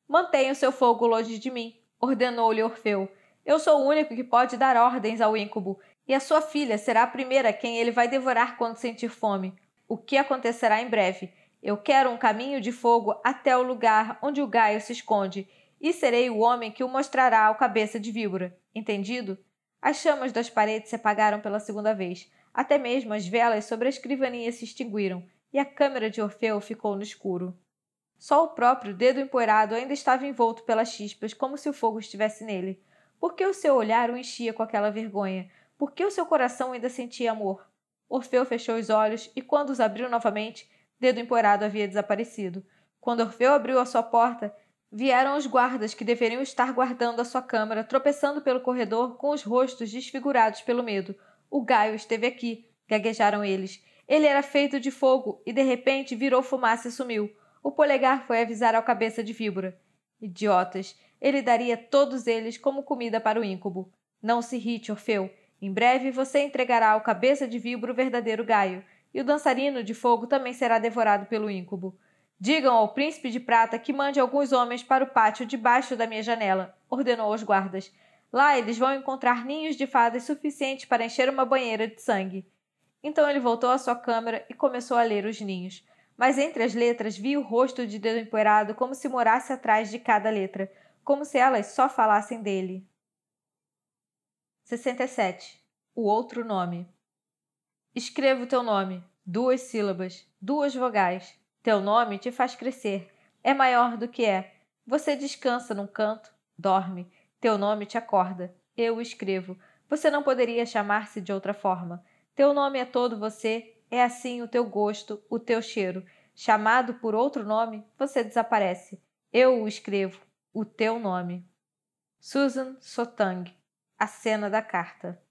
Mantenha o seu fogo longe de mim, ordenou-lhe Orfeu. Eu sou o único que pode dar ordens ao íncubo, e a sua filha será a primeira quem ele vai devorar quando sentir fome. O que acontecerá em breve. Eu quero um caminho de fogo até o lugar onde o Gaio se esconde, e serei o homem que o mostrará ao cabeça de víbora. Entendido? As chamas das paredes se apagaram pela segunda vez. Até mesmo as velas sobre a escrivaninha se extinguiram e a câmera de Orfeu ficou no escuro. Só o próprio dedo empoeirado ainda estava envolto pelas chispas, como se o fogo estivesse nele. Por que o seu olhar o enchia com aquela vergonha? Por que o seu coração ainda sentia amor? Orfeu fechou os olhos e, quando os abriu novamente, dedo empoeirado havia desaparecido. Quando Orfeu abriu a sua porta, Vieram os guardas que deveriam estar guardando a sua câmara, tropeçando pelo corredor com os rostos desfigurados pelo medo. O Gaio esteve aqui, gaguejaram eles. Ele era feito de fogo e de repente virou fumaça e sumiu. O polegar foi avisar ao cabeça de víbora. Idiotas! Ele daria todos eles como comida para o íncubo. Não se irrite, Orfeu. Em breve você entregará ao cabeça de víbora o verdadeiro Gaio, e o dançarino de fogo também será devorado pelo íncubo. Digam ao príncipe de prata que mande alguns homens para o pátio debaixo da minha janela, ordenou aos guardas. Lá eles vão encontrar ninhos de fadas suficientes para encher uma banheira de sangue. Então ele voltou à sua câmara e começou a ler os ninhos. Mas entre as letras vi o rosto de dedo empoeirado como se morasse atrás de cada letra, como se elas só falassem dele. 67. O outro nome. Escrevo teu nome, duas sílabas, duas vogais, teu nome te faz crescer, é maior do que é. Você descansa num canto, dorme, teu nome te acorda. Eu o escrevo. Você não poderia chamar-se de outra forma. Teu nome é todo você, é assim o teu gosto, o teu cheiro. Chamado por outro nome, você desaparece. Eu o escrevo, o teu nome. Susan Sotang, a cena da carta.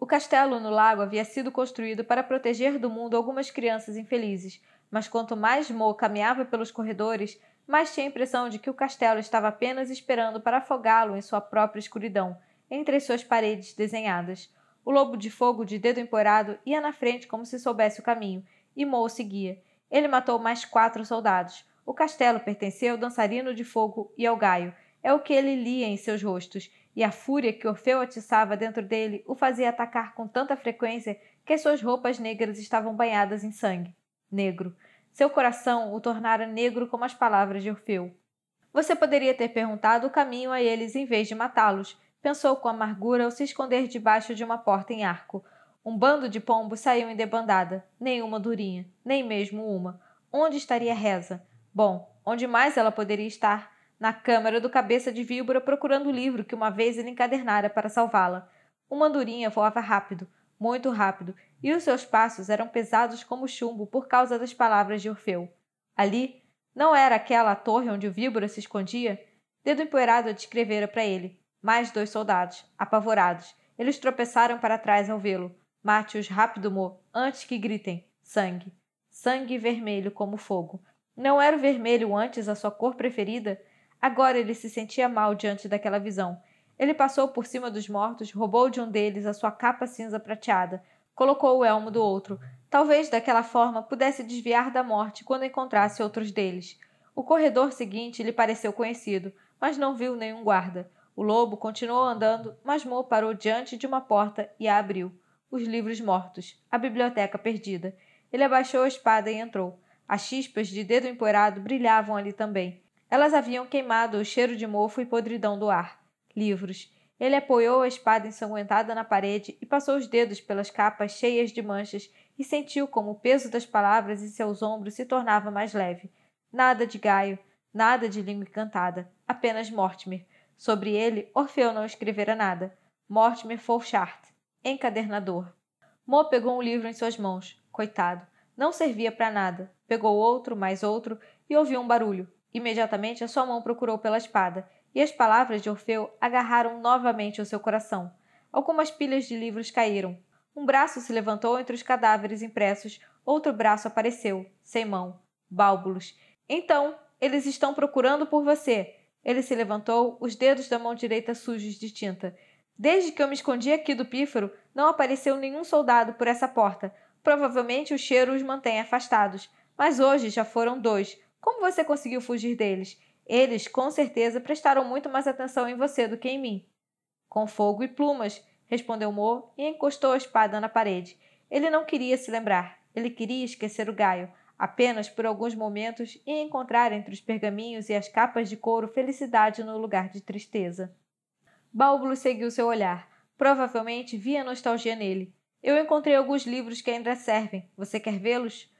O castelo no lago havia sido construído para proteger do mundo algumas crianças infelizes mas quanto mais Mo caminhava pelos corredores, mais tinha a impressão de que o castelo estava apenas esperando para afogá-lo em sua própria escuridão, entre as suas paredes desenhadas. O lobo de fogo, de dedo empoeirado, ia na frente como se soubesse o caminho, e Mo seguia. Ele matou mais quatro soldados. O castelo pertencia ao dançarino de fogo e ao gaio. É o que ele lia em seus rostos, e a fúria que Orfeu atiçava dentro dele o fazia atacar com tanta frequência que as suas roupas negras estavam banhadas em sangue negro. Seu coração o tornara negro como as palavras de Orfeu. Você poderia ter perguntado o caminho a eles em vez de matá-los, pensou com amargura ao se esconder debaixo de uma porta em arco. Um bando de pombos saiu em debandada, nenhuma durinha, nem mesmo uma. Onde estaria Reza? Bom, onde mais ela poderia estar? Na câmara do cabeça de víbora procurando o livro que uma vez ele encadernara para salvá-la. Uma durinha voava rápido, muito rápido, e os seus passos eram pesados como chumbo por causa das palavras de Orfeu. Ali, não era aquela a torre onde o víbora se escondia? Dedo empoeirado descrevera para ele. Mais dois soldados, apavorados. Eles tropeçaram para trás ao vê-lo. Mate-os rápido, Mo, antes que gritem. Sangue. Sangue vermelho como fogo. Não era o vermelho antes a sua cor preferida? Agora ele se sentia mal diante daquela visão ele passou por cima dos mortos, roubou de um deles a sua capa cinza prateada, colocou o elmo do outro. Talvez daquela forma pudesse desviar da morte quando encontrasse outros deles. O corredor seguinte lhe pareceu conhecido, mas não viu nenhum guarda. O lobo continuou andando, mas Mo parou diante de uma porta e a abriu. Os livros mortos, a biblioteca perdida. Ele abaixou a espada e entrou. As chispas de dedo empoeirado brilhavam ali também. Elas haviam queimado o cheiro de mofo e podridão do ar livros. Ele apoiou a espada ensanguentada na parede e passou os dedos pelas capas cheias de manchas e sentiu como o peso das palavras em seus ombros se tornava mais leve. Nada de gaio, nada de língua encantada, apenas Mortimer. Sobre ele, Orfeu não escrevera nada. Mortimer Fouchard, encadernador. Mo pegou um livro em suas mãos. Coitado. Não servia para nada. Pegou outro, mais outro, e ouviu um barulho. Imediatamente a sua mão procurou pela espada, e as palavras de Orfeu agarraram novamente o seu coração. Algumas pilhas de livros caíram. Um braço se levantou entre os cadáveres impressos, outro braço apareceu, sem mão. Bálbulos. Então, eles estão procurando por você. Ele se levantou, os dedos da mão direita sujos de tinta. Desde que eu me escondi aqui do pífaro, não apareceu nenhum soldado por essa porta. Provavelmente o cheiro os mantém afastados. Mas hoje já foram dois. Como você conseguiu fugir deles? Eles, com certeza, prestaram muito mais atenção em você do que em mim. Com fogo e plumas, respondeu Mo e encostou a espada na parede. Ele não queria se lembrar, ele queria esquecer o Gaio, apenas por alguns momentos e encontrar entre os pergaminhos e as capas de couro felicidade no lugar de tristeza. Bálbulo seguiu seu olhar. Provavelmente via nostalgia nele. Eu encontrei alguns livros que ainda servem. Você quer vê-los?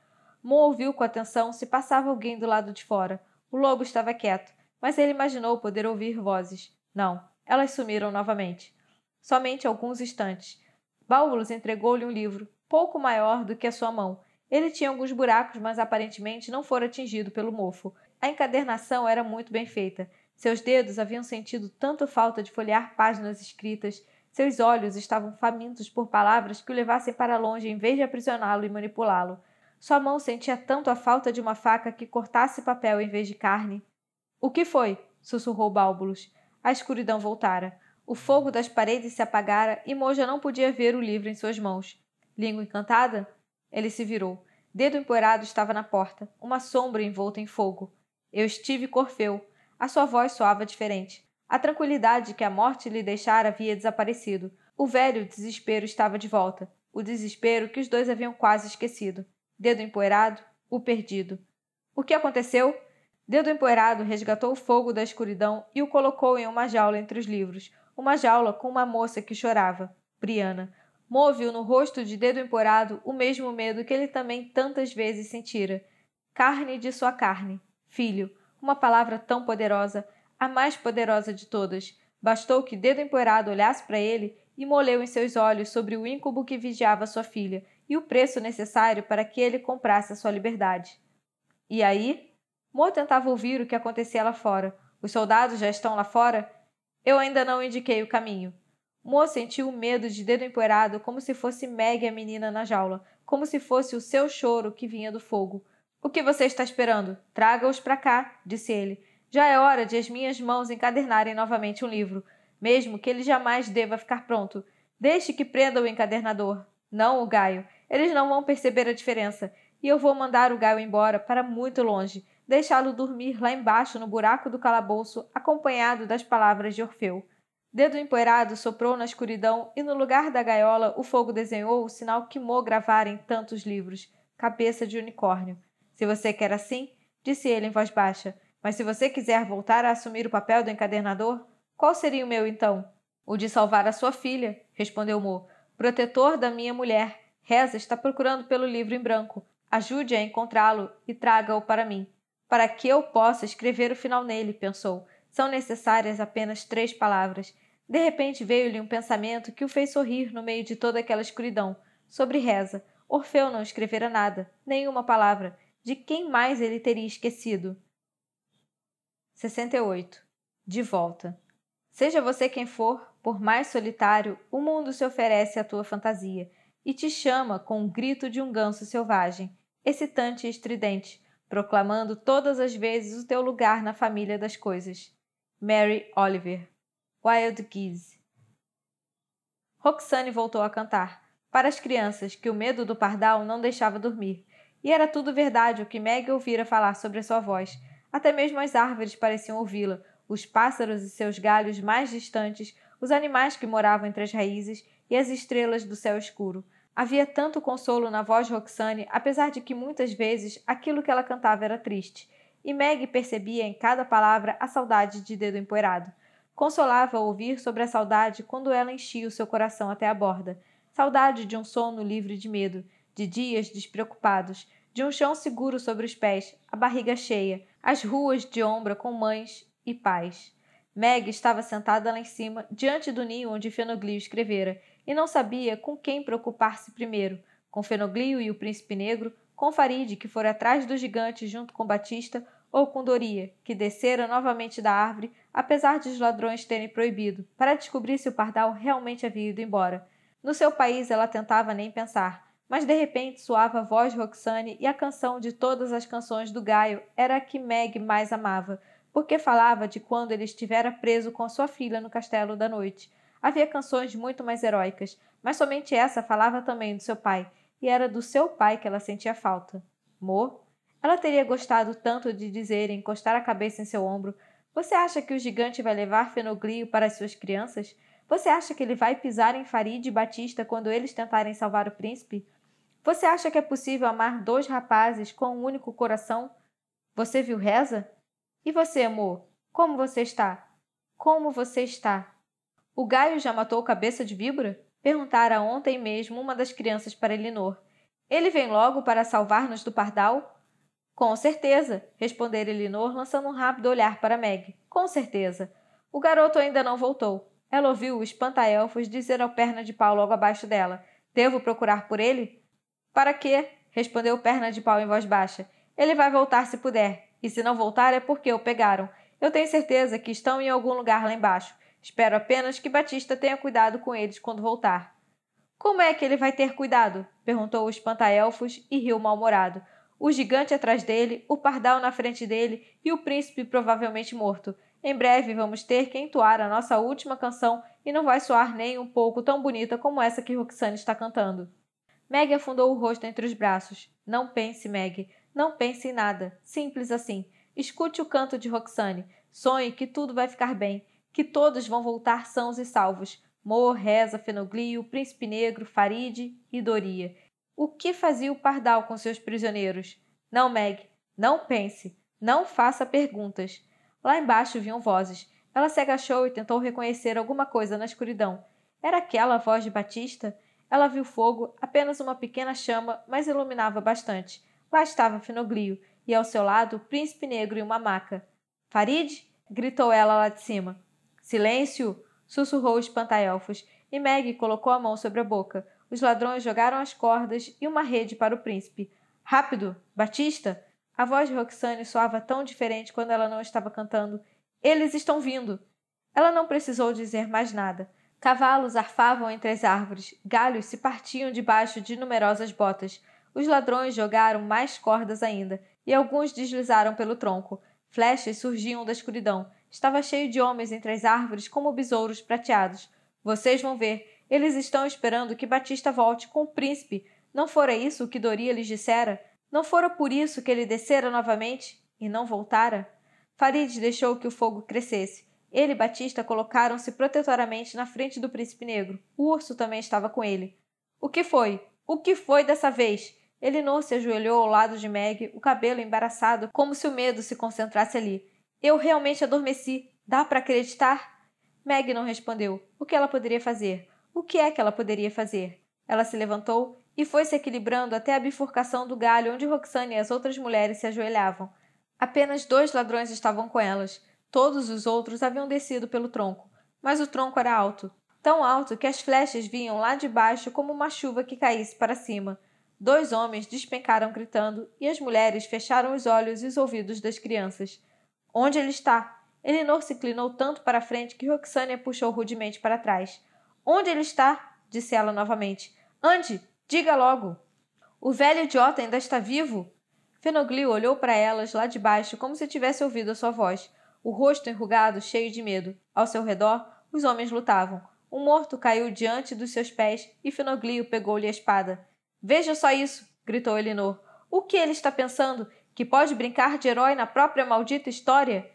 Mo ouviu com atenção se passava alguém do lado de fora. O lobo estava quieto, mas ele imaginou poder ouvir vozes. Não, elas sumiram novamente. Somente alguns instantes. Baúlos entregou-lhe um livro, pouco maior do que a sua mão. Ele tinha alguns buracos, mas aparentemente não fora atingido pelo mofo. A encadernação era muito bem feita. Seus dedos haviam sentido tanto falta de folhear páginas escritas, seus olhos estavam famintos por palavras que o levassem para longe em vez de aprisioná-lo e manipulá-lo. Sua mão sentia tanto a falta de uma faca que cortasse papel em vez de carne. O que foi? sussurrou Bálbulos. A escuridão voltara. O fogo das paredes se apagara e Moja não podia ver o livro em suas mãos. Língua encantada? Ele se virou. Dedo empoeirado estava na porta, uma sombra envolta em fogo. Eu estive Corfeu. A sua voz soava diferente. A tranquilidade que a morte lhe deixara havia desaparecido. O velho desespero estava de volta. O desespero que os dois haviam quase esquecido. Dedo Empoeirado, O Perdido. O que aconteceu? Dedo Empoeirado resgatou o fogo da escuridão e o colocou em uma jaula entre os livros. Uma jaula com uma moça que chorava, Briana. Moveu no rosto de Dedo Empoeirado o mesmo medo que ele também tantas vezes sentira. Carne de sua carne. Filho. Uma palavra tão poderosa, a mais poderosa de todas. Bastou que Dedo Empoeirado olhasse para ele e moleu em seus olhos sobre o íncubo que vigiava sua filha, e o preço necessário para que ele comprasse a sua liberdade. E aí? Mo tentava ouvir o que acontecia lá fora. Os soldados já estão lá fora? Eu ainda não indiquei o caminho. Mo sentiu o medo de dedo empoeirado como se fosse Meg a menina na jaula, como se fosse o seu choro que vinha do fogo. O que você está esperando? Traga-os para cá, disse ele. Já é hora de as minhas mãos encadernarem novamente um livro, mesmo que ele jamais deva ficar pronto. Deixe que prenda o encadernador, não o Gaio. Eles não vão perceber a diferença e eu vou mandar o Gaio embora para muito longe, deixá-lo dormir lá embaixo no buraco do calabouço, acompanhado das palavras de Orfeu. Dedo empoeirado soprou na escuridão e no lugar da gaiola o fogo desenhou o sinal que Mo gravara em tantos livros, cabeça de unicórnio. Se você quer assim, disse ele em voz baixa, mas se você quiser voltar a assumir o papel do encadernador, qual seria o meu então? O de salvar a sua filha, respondeu Mo, protetor da minha mulher, Reza está procurando pelo livro em branco. Ajude a encontrá-lo e traga-o para mim, para que eu possa escrever o final nele, pensou. São necessárias apenas três palavras. De repente veio-lhe um pensamento que o fez sorrir no meio de toda aquela escuridão. Sobre reza, Orfeu não escrevera nada, nenhuma palavra. De quem mais ele teria esquecido? 68. De volta. Seja você quem for, por mais solitário, o mundo se oferece à tua fantasia e te chama com o grito de um ganso selvagem, excitante e estridente, proclamando todas as vezes o teu lugar na família das coisas. Mary Oliver, Wild Geese. Roxane voltou a cantar, para as crianças, que o medo do pardal não deixava dormir, e era tudo verdade o que Meg ouvira falar sobre a sua voz. Até mesmo as árvores pareciam ouvi-la, os pássaros e seus galhos mais distantes, os animais que moravam entre as raízes e as estrelas do céu escuro. Havia tanto consolo na voz de Roxane, apesar de que muitas vezes aquilo que ela cantava era triste, e Meg percebia em cada palavra a saudade de dedo empoeirado. Consolava ouvir sobre a saudade quando ela enchia o seu coração até a borda. Saudade de um sono livre de medo, de dias despreocupados, de um chão seguro sobre os pés, a barriga cheia, as ruas de ombra com mães e pais. Meg estava sentada lá em cima, diante do ninho onde Fenoglio escrevera, e não sabia com quem preocupar-se primeiro, com Fenoglio e o Príncipe Negro, com Farid, que fora atrás do gigante junto com Batista, ou com Doria, que descera novamente da árvore, apesar de os ladrões terem proibido, para descobrir se o pardal realmente havia ido embora. No seu país ela tentava nem pensar, mas de repente soava a voz de Roxane e a canção de todas as canções do Gaio era a que Meg mais amava, porque falava de quando ele estivera preso com sua filha no Castelo da Noite. Havia canções muito mais heróicas, mas somente essa falava também do seu pai, e era do seu pai que ela sentia falta. Mo? Ela teria gostado tanto de dizer e encostar a cabeça em seu ombro: Você acha que o gigante vai levar fenoglio para as suas crianças? Você acha que ele vai pisar em Farid e Batista quando eles tentarem salvar o príncipe? Você acha que é possível amar dois rapazes com um único coração? Você viu reza? E você, amor? Como você está? Como você está? O Gaio já matou cabeça de víbora? Perguntara ontem mesmo uma das crianças para Elinor. Ele vem logo para salvar-nos do pardal? Com certeza, respondera Elinor, lançando um rápido olhar para Meg. Com certeza. O garoto ainda não voltou. Ela ouviu o espanta-elfos dizer ao perna de pau logo abaixo dela: Devo procurar por ele? Para quê? respondeu perna de pau em voz baixa. Ele vai voltar se puder, e se não voltar é porque o pegaram. Eu tenho certeza que estão em algum lugar lá embaixo. Espero apenas que Batista tenha cuidado com eles quando voltar. Como é que ele vai ter cuidado? perguntou o espanta-elfos e riu mal-humorado. O gigante atrás dele, o pardal na frente dele e o príncipe provavelmente morto. Em breve vamos ter que entoar a nossa última canção e não vai soar nem um pouco tão bonita como essa que Roxane está cantando. Meg afundou o rosto entre os braços. Não pense, Meg. Não pense em nada. Simples assim. Escute o canto de Roxane. Sonhe que tudo vai ficar bem que todos vão voltar sãos e salvos. Mor, Reza, Fenoglio, Príncipe Negro, Farid e Doria. O que fazia o pardal com seus prisioneiros? Não, Meg, não pense, não faça perguntas. Lá embaixo vinham vozes. Ela se agachou e tentou reconhecer alguma coisa na escuridão. Era aquela a voz de Batista? Ela viu fogo, apenas uma pequena chama, mas iluminava bastante. Lá estava Fenoglio, e ao seu lado o príncipe negro e uma maca. Farid? gritou ela lá de cima. Silêncio! sussurrou os pantaiolfos, e Meg colocou a mão sobre a boca. Os ladrões jogaram as cordas e uma rede para o príncipe. Rápido! Batista! A voz de Roxane soava tão diferente quando ela não estava cantando. Eles estão vindo! Ela não precisou dizer mais nada. Cavalos arfavam entre as árvores, galhos se partiam debaixo de numerosas botas. Os ladrões jogaram mais cordas ainda, e alguns deslizaram pelo tronco. Flechas surgiam da escuridão, estava cheio de homens entre as árvores como besouros prateados. Vocês vão ver, eles estão esperando que Batista volte com o príncipe. Não fora isso o que Doria lhes dissera? Não fora por isso que ele descera novamente e não voltara? Farid deixou que o fogo crescesse. Ele e Batista colocaram-se protetoramente na frente do príncipe negro. O urso também estava com ele. O que foi? O que foi dessa vez? Elinor se ajoelhou ao lado de Meg, o cabelo embaraçado, como se o medo se concentrasse ali. Eu realmente adormeci. Dá para acreditar? Meg não respondeu. O que ela poderia fazer? O que é que ela poderia fazer? Ela se levantou e foi se equilibrando até a bifurcação do galho onde Roxane e as outras mulheres se ajoelhavam. Apenas dois ladrões estavam com elas. Todos os outros haviam descido pelo tronco, mas o tronco era alto, tão alto que as flechas vinham lá de baixo como uma chuva que caísse para cima. Dois homens despencaram gritando e as mulheres fecharam os olhos e os ouvidos das crianças. Onde ele está? Elinor se inclinou tanto para frente que Roxânia puxou rudemente para trás. Onde ele está? disse ela novamente. Ande, diga logo. O velho idiota ainda está vivo? Fenoglio olhou para elas lá de baixo como se tivesse ouvido a sua voz, o rosto enrugado, cheio de medo. Ao seu redor, os homens lutavam. Um morto caiu diante dos seus pés e Fenoglio pegou-lhe a espada. Veja só isso! gritou Elinor. O que ele está pensando? que pode brincar de herói na própria maldita história?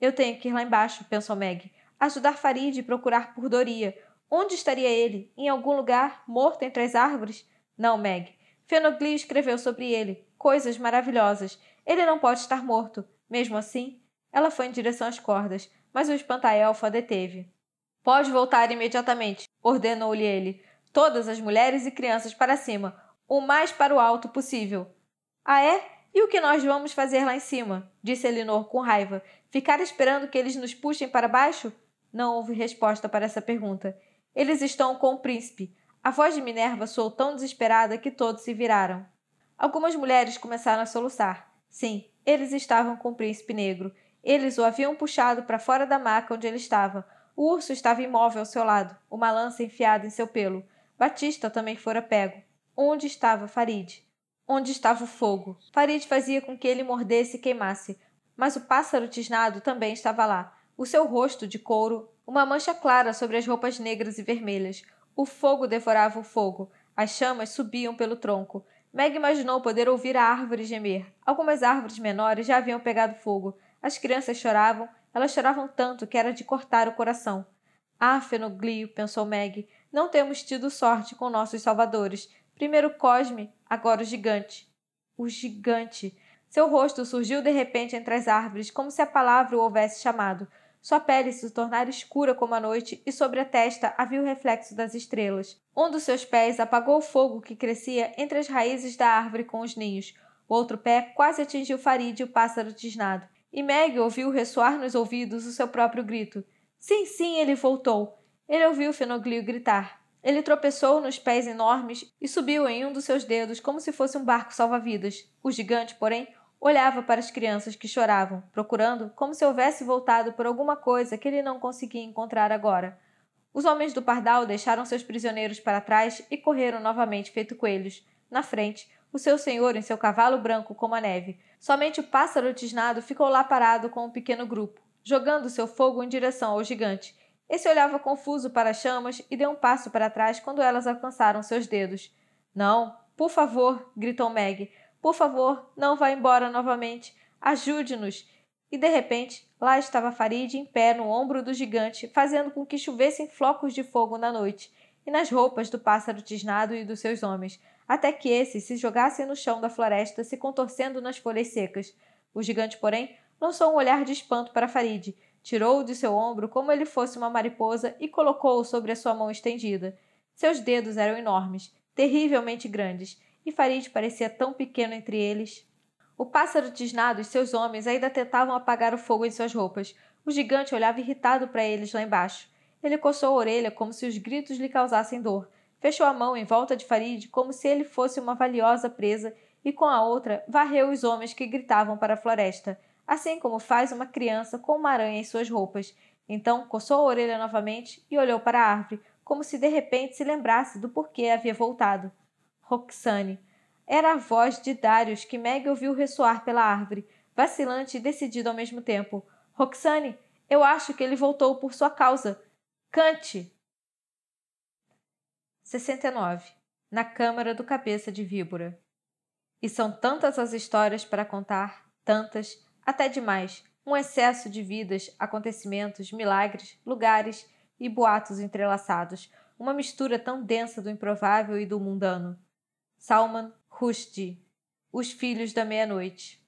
Eu tenho que ir lá embaixo, pensou Meg, ajudar Farid e procurar por Doria. Onde estaria ele? Em algum lugar, morto entre as árvores? Não, Meg. Fenogli escreveu sobre ele, coisas maravilhosas. Ele não pode estar morto. Mesmo assim, ela foi em direção às cordas, mas o espantaelfo a deteve. Pode voltar imediatamente, ordenou-lhe ele. Todas as mulheres e crianças para cima, o mais para o alto possível. Ah, é? E o que nós vamos fazer lá em cima? disse Elinor com raiva. Ficar esperando que eles nos puxem para baixo? Não houve resposta para essa pergunta. Eles estão com o príncipe. A voz de Minerva soou tão desesperada que todos se viraram. Algumas mulheres começaram a soluçar. Sim, eles estavam com o príncipe negro. Eles o haviam puxado para fora da maca onde ele estava. O urso estava imóvel ao seu lado, uma lança enfiada em seu pelo. Batista também fora pego. Onde estava Farid? onde estava o fogo. Farid fazia com que ele mordesse e queimasse, mas o pássaro tisnado também estava lá, o seu rosto de couro, uma mancha clara sobre as roupas negras e vermelhas. O fogo devorava o fogo, as chamas subiam pelo tronco. Meg imaginou poder ouvir a árvore gemer. Algumas árvores menores já haviam pegado fogo. As crianças choravam, elas choravam tanto que era de cortar o coração. Ah, fenoglio, pensou Meg, não temos tido sorte com nossos salvadores. Primeiro Cosme, Agora o gigante. O gigante. Seu rosto surgiu de repente entre as árvores, como se a palavra o houvesse chamado. Sua pele se tornara escura como a noite, e sobre a testa havia o reflexo das estrelas. Um dos seus pés apagou o fogo que crescia entre as raízes da árvore com os ninhos. O outro pé quase atingiu Farid e o pássaro tisnado. E Meg ouviu ressoar nos ouvidos o seu próprio grito. Sim, sim, ele voltou. Ele ouviu Fenoglio gritar. Ele tropeçou nos pés enormes e subiu em um dos seus dedos como se fosse um barco salva-vidas. O gigante, porém, olhava para as crianças que choravam, procurando como se houvesse voltado por alguma coisa que ele não conseguia encontrar agora. Os homens do pardal deixaram seus prisioneiros para trás e correram novamente feito coelhos. Na frente, o seu senhor em seu cavalo branco como a neve. Somente o pássaro tisnado ficou lá parado com um pequeno grupo, jogando seu fogo em direção ao gigante, esse olhava confuso para as chamas e deu um passo para trás quando elas alcançaram seus dedos. Não, por favor, gritou Meg. Por favor, não vá embora novamente. Ajude-nos. E de repente, lá estava Farid em pé no ombro do gigante, fazendo com que chovessem flocos de fogo na noite e nas roupas do pássaro tisnado e dos seus homens, até que esses se jogassem no chão da floresta, se contorcendo nas folhas secas. O gigante, porém, lançou um olhar de espanto para Farid, Tirou-o de seu ombro como ele fosse uma mariposa e colocou-o sobre a sua mão estendida. Seus dedos eram enormes, terrivelmente grandes, e Farid parecia tão pequeno entre eles. O pássaro tisnado e seus homens ainda tentavam apagar o fogo em suas roupas. O gigante olhava irritado para eles lá embaixo. Ele coçou a orelha como se os gritos lhe causassem dor. Fechou a mão em volta de Farid como se ele fosse uma valiosa presa e com a outra varreu os homens que gritavam para a floresta assim como faz uma criança com uma aranha em suas roupas. Então coçou a orelha novamente e olhou para a árvore, como se de repente se lembrasse do porquê havia voltado. Roxane. Era a voz de Darius que Meg ouviu ressoar pela árvore, vacilante e decidida ao mesmo tempo. Roxane, eu acho que ele voltou por sua causa. Cante! 69. Na Câmara do Cabeça de Víbora. E são tantas as histórias para contar, tantas, até demais, um excesso de vidas, acontecimentos, milagres, lugares e boatos entrelaçados, uma mistura tão densa do improvável e do mundano. Salman Rushdie, Os Filhos da Meia-Noite.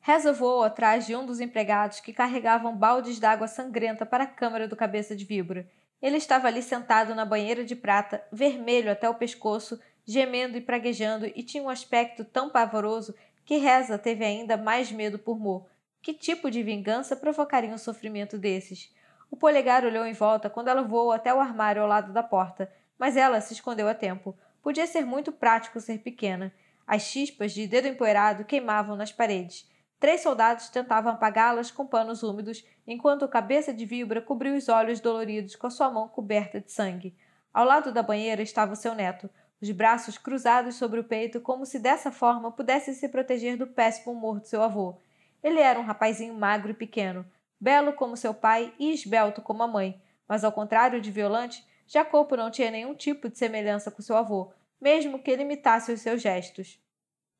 Reza voou atrás de um dos empregados que carregavam baldes d'água sangrenta para a câmara do cabeça de víbora. Ele estava ali sentado na banheira de prata, vermelho até o pescoço, gemendo e praguejando, e tinha um aspecto tão pavoroso que reza teve ainda mais medo por Mo. Que tipo de vingança provocaria um sofrimento desses? O polegar olhou em volta quando ela voou até o armário ao lado da porta, mas ela se escondeu a tempo. Podia ser muito prático ser pequena. As chispas de dedo empoeirado queimavam nas paredes. Três soldados tentavam apagá-las com panos úmidos, enquanto a cabeça de Vibra cobriu os olhos doloridos com a sua mão coberta de sangue. Ao lado da banheira estava seu neto, os braços cruzados sobre o peito, como se dessa forma pudesse se proteger do péssimo humor de seu avô. Ele era um rapazinho magro e pequeno, belo como seu pai e esbelto como a mãe, mas ao contrário de Violante, Jacopo não tinha nenhum tipo de semelhança com seu avô, mesmo que ele imitasse os seus gestos.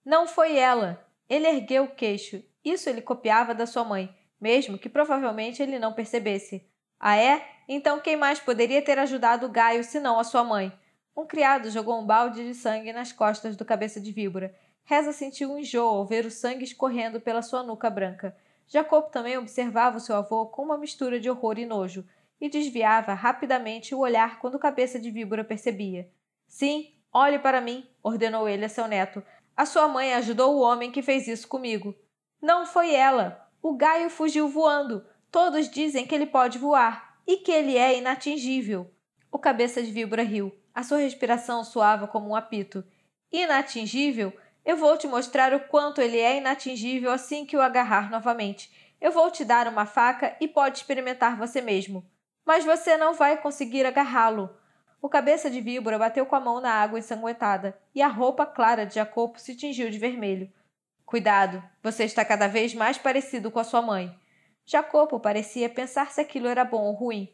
Não foi ela! Ele ergueu o queixo. Isso ele copiava da sua mãe, mesmo que provavelmente ele não percebesse. Ah, é? Então quem mais poderia ter ajudado o Gaio senão a sua mãe? Um criado jogou um balde de sangue nas costas do cabeça de víbora. Reza sentiu um enjoo ao ver o sangue escorrendo pela sua nuca branca. Jacob também observava o seu avô com uma mistura de horror e nojo, e desviava rapidamente o olhar quando o cabeça de víbora percebia. Sim, olhe para mim, ordenou ele a seu neto. A sua mãe ajudou o homem que fez isso comigo. Não foi ela. O gaio fugiu voando. Todos dizem que ele pode voar e que ele é inatingível. O cabeça de víbora riu. A sua respiração soava como um apito. Inatingível? Eu vou te mostrar o quanto ele é inatingível assim que o agarrar novamente. Eu vou te dar uma faca e pode experimentar você mesmo. Mas você não vai conseguir agarrá-lo. O cabeça de víbora bateu com a mão na água ensanguentada e a roupa clara de Jacopo se tingiu de vermelho. Cuidado, você está cada vez mais parecido com a sua mãe. Jacopo parecia pensar se aquilo era bom ou ruim.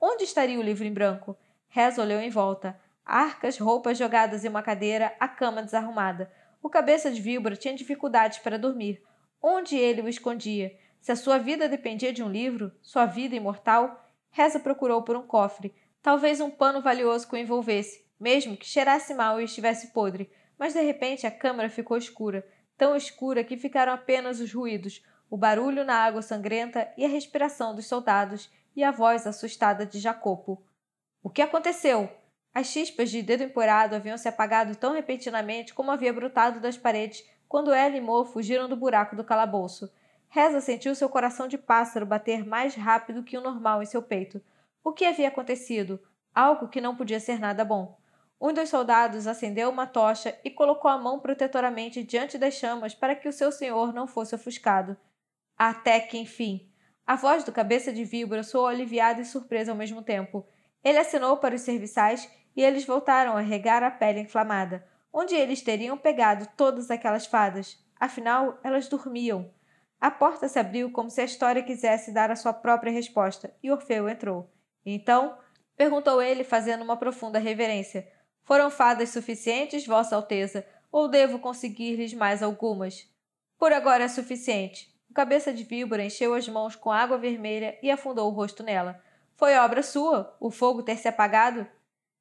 Onde estaria o livro em branco? Rez olhou em volta. Arcas, roupas jogadas em uma cadeira, a cama desarrumada. O cabeça de víbora tinha dificuldades para dormir. Onde ele o escondia? Se a sua vida dependia de um livro, sua vida imortal, Reza procurou por um cofre. Talvez um pano valioso que o envolvesse, mesmo que cheirasse mal e estivesse podre. Mas de repente a câmara ficou escura tão escura que ficaram apenas os ruídos, o barulho na água sangrenta e a respiração dos soldados e a voz assustada de Jacopo. O que aconteceu? As chispas de dedo empurrado haviam se apagado tão repentinamente como havia brotado das paredes quando ela e Mo fugiram do buraco do calabouço. Reza sentiu seu coração de pássaro bater mais rápido que o normal em seu peito. O que havia acontecido? Algo que não podia ser nada bom. Um dos soldados acendeu uma tocha e colocou a mão protetoramente diante das chamas para que o seu senhor não fosse ofuscado. Até que enfim! A voz do cabeça de víbora soou aliviada e surpresa ao mesmo tempo. Ele assinou para os serviçais e eles voltaram a regar a pele inflamada, onde eles teriam pegado todas aquelas fadas. Afinal, elas dormiam. A porta se abriu como se a história quisesse dar a sua própria resposta, e Orfeu entrou. Então, perguntou ele, fazendo uma profunda reverência: Foram fadas suficientes, Vossa Alteza, ou devo conseguir-lhes mais algumas? Por agora é suficiente. O cabeça de víbora encheu as mãos com água vermelha e afundou o rosto nela. Foi obra sua, o fogo ter se apagado?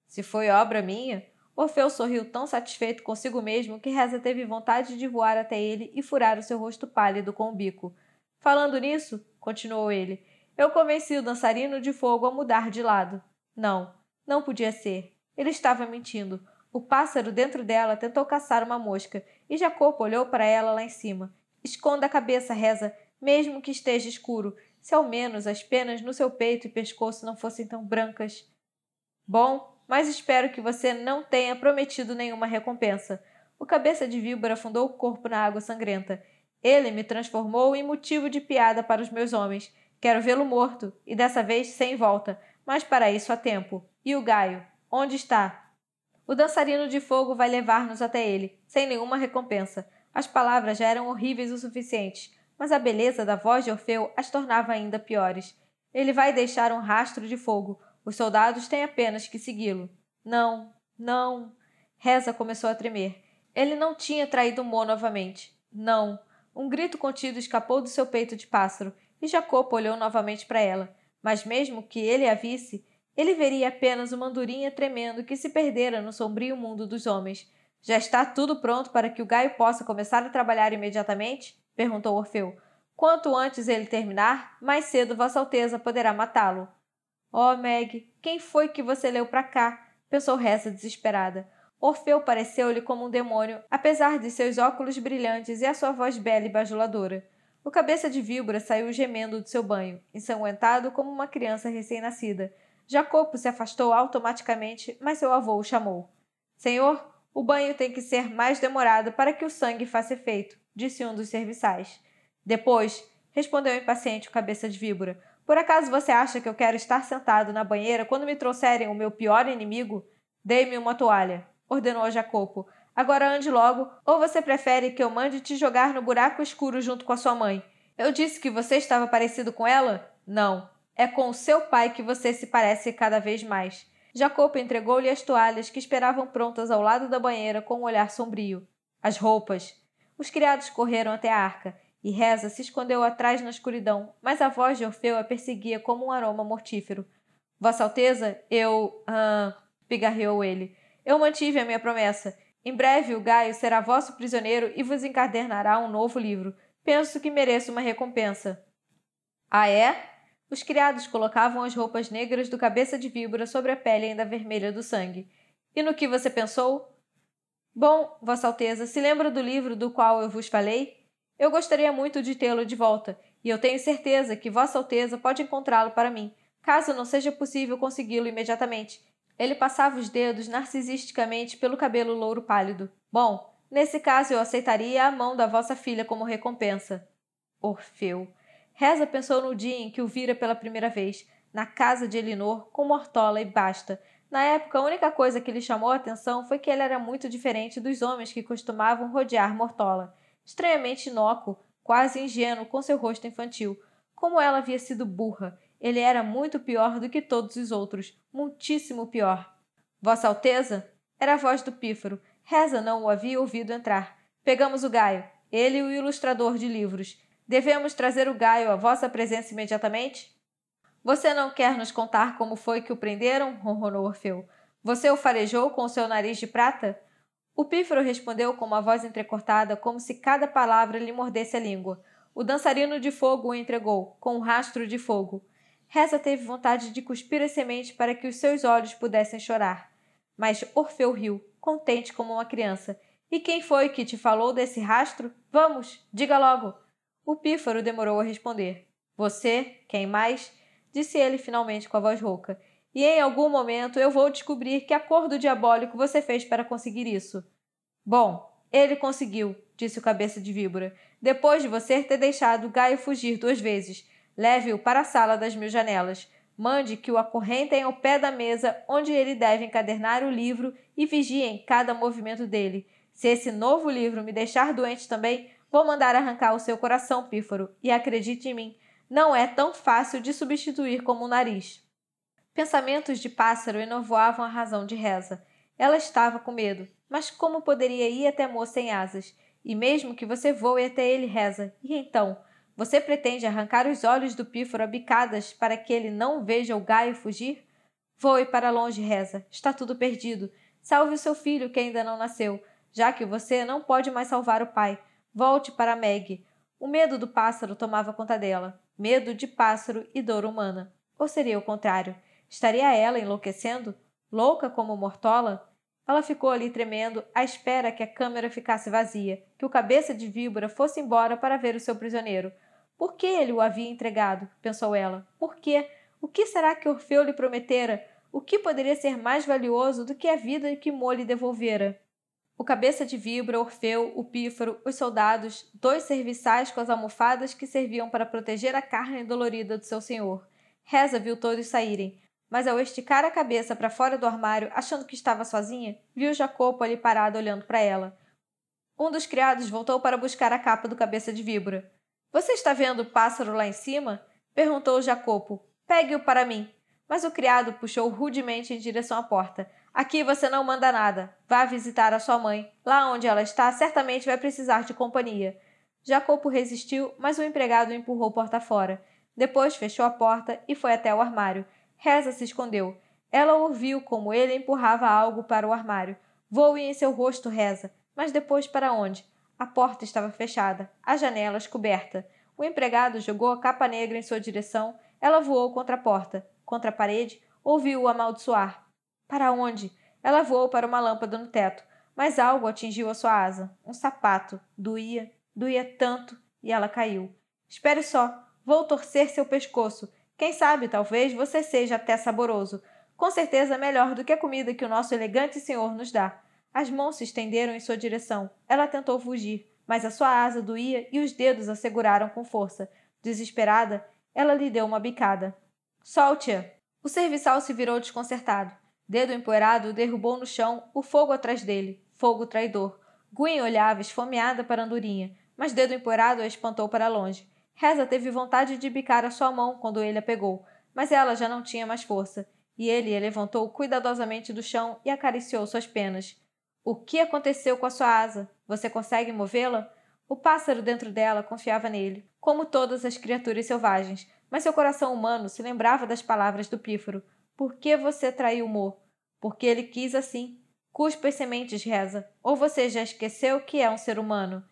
Se foi obra minha, Orfeu sorriu tão satisfeito consigo mesmo que Reza teve vontade de voar até ele e furar o seu rosto pálido com o bico. Falando nisso, continuou ele, eu convenci o dançarino de fogo a mudar de lado. Não, não podia ser. Ele estava mentindo. O pássaro dentro dela tentou caçar uma mosca e Jacopo olhou para ela lá em cima. Esconda a cabeça, Reza, mesmo que esteja escuro se ao menos as penas no seu peito e pescoço não fossem tão brancas. Bom, mas espero que você não tenha prometido nenhuma recompensa. O cabeça de víbora afundou o corpo na água sangrenta. Ele me transformou em motivo de piada para os meus homens. Quero vê-lo morto, e dessa vez sem volta, mas para isso há tempo. E o Gaio? Onde está? O dançarino de fogo vai levar-nos até ele, sem nenhuma recompensa. As palavras já eram horríveis o suficiente mas a beleza da voz de Orfeu as tornava ainda piores. Ele vai deixar um rastro de fogo. Os soldados têm apenas que segui-lo. Não, não. Reza começou a tremer. Ele não tinha traído Mo novamente. Não. Um grito contido escapou do seu peito de pássaro e Jacopo olhou novamente para ela. Mas mesmo que ele a visse, ele veria apenas uma andorinha tremendo que se perdera no sombrio mundo dos homens. Já está tudo pronto para que o Gaio possa começar a trabalhar imediatamente? perguntou Orfeu. Quanto antes ele terminar, mais cedo Vossa Alteza poderá matá-lo. Oh, Meg, quem foi que você leu para cá? pensou Reza desesperada. Orfeu pareceu-lhe como um demônio, apesar de seus óculos brilhantes e a sua voz bela e bajuladora. O cabeça de víbora saiu gemendo de seu banho, ensanguentado como uma criança recém-nascida. Jacopo se afastou automaticamente, mas seu avô o chamou. Senhor, o banho tem que ser mais demorado para que o sangue faça efeito disse um dos serviçais. Depois, respondeu impaciente o cabeça de víbora, por acaso você acha que eu quero estar sentado na banheira quando me trouxerem o meu pior inimigo? Dei-me uma toalha, ordenou Jacopo. Agora ande logo, ou você prefere que eu mande te jogar no buraco escuro junto com a sua mãe? Eu disse que você estava parecido com ela? Não. É com o seu pai que você se parece cada vez mais. Jacopo entregou-lhe as toalhas que esperavam prontas ao lado da banheira com um olhar sombrio. As roupas. Os criados correram até a arca, e Reza se escondeu atrás na escuridão, mas a voz de Orfeu a perseguia como um aroma mortífero. Vossa Alteza, eu. Ah, pigarreou ele. Eu mantive a minha promessa. Em breve o Gaio será vosso prisioneiro e vos encadernará um novo livro. Penso que mereço uma recompensa. Ah, é? Os criados colocavam as roupas negras do cabeça de víbora sobre a pele ainda vermelha do sangue. E no que você pensou? Bom, Vossa Alteza, se lembra do livro do qual eu vos falei? Eu gostaria muito de tê-lo de volta, e eu tenho certeza que Vossa Alteza pode encontrá-lo para mim, caso não seja possível consegui-lo imediatamente. Ele passava os dedos narcisisticamente pelo cabelo louro pálido. Bom, nesse caso eu aceitaria a mão da vossa filha como recompensa. Orfeu. Reza pensou no dia em que o vira pela primeira vez, na casa de Elinor, com Mortola e Basta, na época, a única coisa que lhe chamou a atenção foi que ele era muito diferente dos homens que costumavam rodear Mortola. Estranhamente inócuo, quase ingênuo com seu rosto infantil. Como ela havia sido burra, ele era muito pior do que todos os outros, muitíssimo pior. Vossa Alteza? Era a voz do pífaro. Reza não o havia ouvido entrar. Pegamos o Gaio, ele e o ilustrador de livros. Devemos trazer o Gaio à vossa presença imediatamente? Você não quer nos contar como foi que o prenderam? ronronou Orfeu. Você o farejou com seu nariz de prata? O pífaro respondeu com uma voz entrecortada, como se cada palavra lhe mordesse a língua. O dançarino de fogo o entregou, com um rastro de fogo. Reza teve vontade de cuspir a semente para que os seus olhos pudessem chorar. Mas Orfeu riu, contente como uma criança. E quem foi que te falou desse rastro? Vamos, diga logo. O pífaro demorou a responder. Você? Quem mais? disse ele finalmente com a voz rouca. E em algum momento eu vou descobrir que acordo diabólico você fez para conseguir isso. Bom, ele conseguiu, disse o cabeça de víbora, depois de você ter deixado o Gaio fugir duas vezes. Leve-o para a sala das mil janelas. Mande que o acorrentem ao pé da mesa onde ele deve encadernar o livro e vigiem cada movimento dele. Se esse novo livro me deixar doente também, vou mandar arrancar o seu coração, Pífaro, e acredite em mim, não é tão fácil de substituir como o nariz. Pensamentos de pássaro enovoavam a razão de reza. Ela estava com medo, mas como poderia ir até Mo sem asas? E mesmo que você voe até ele, reza, e então? Você pretende arrancar os olhos do pífaro a bicadas para que ele não veja o gaio fugir? Voe para longe, reza. Está tudo perdido. Salve o seu filho que ainda não nasceu, já que você não pode mais salvar o pai. Volte para Meg. O medo do pássaro tomava conta dela medo de pássaro e dor humana. Ou seria o contrário? Estaria ela enlouquecendo? Louca como mortola? Ela ficou ali tremendo, à espera que a câmera ficasse vazia, que o cabeça de víbora fosse embora para ver o seu prisioneiro. Por que ele o havia entregado? pensou ela. Por quê? O que será que Orfeu lhe prometera? O que poderia ser mais valioso do que a vida que Mo lhe devolvera? o cabeça de vibra, Orfeu, o pífaro, os soldados, dois serviçais com as almofadas que serviam para proteger a carne dolorida do seu senhor. Reza viu todos saírem, mas ao esticar a cabeça para fora do armário, achando que estava sozinha, viu Jacopo ali parado olhando para ela. Um dos criados voltou para buscar a capa do cabeça de víbora. Você está vendo o pássaro lá em cima? perguntou Jacopo. Pegue-o para mim. Mas o criado puxou rudemente em direção à porta, Aqui você não manda nada. Vá visitar a sua mãe. Lá onde ela está, certamente vai precisar de companhia. Jacopo resistiu, mas o empregado empurrou a porta fora. Depois fechou a porta e foi até o armário. Reza se escondeu. Ela ouviu como ele empurrava algo para o armário. Voe em seu rosto, Reza. Mas depois para onde? A porta estava fechada, a janela coberta. O empregado jogou a capa negra em sua direção. Ela voou contra a porta, contra a parede, ouviu-o amaldiçoar. Para onde? Ela voou para uma lâmpada no teto, mas algo atingiu a sua asa. Um sapato. Doía, doía tanto, e ela caiu. Espere só, vou torcer seu pescoço. Quem sabe, talvez, você seja até saboroso. Com certeza melhor do que a comida que o nosso elegante senhor nos dá. As mãos se estenderam em sua direção. Ela tentou fugir, mas a sua asa doía e os dedos a seguraram com força. Desesperada, ela lhe deu uma bicada. Solte-a! O serviçal se virou desconcertado. Dedo empoeirado derrubou no chão o fogo atrás dele, fogo traidor. Gwen olhava esfomeada para Andorinha, mas Dedo empoeirado a espantou para longe. Reza teve vontade de bicar a sua mão quando ele a pegou, mas ela já não tinha mais força, e ele a levantou cuidadosamente do chão e acariciou suas penas. O que aconteceu com a sua asa? Você consegue movê-la? O pássaro dentro dela confiava nele, como todas as criaturas selvagens, mas seu coração humano se lembrava das palavras do pífaro. Por que você traiu Mo? Porque ele quis assim. Cuspa as sementes, reza. Ou você já esqueceu que é um ser humano?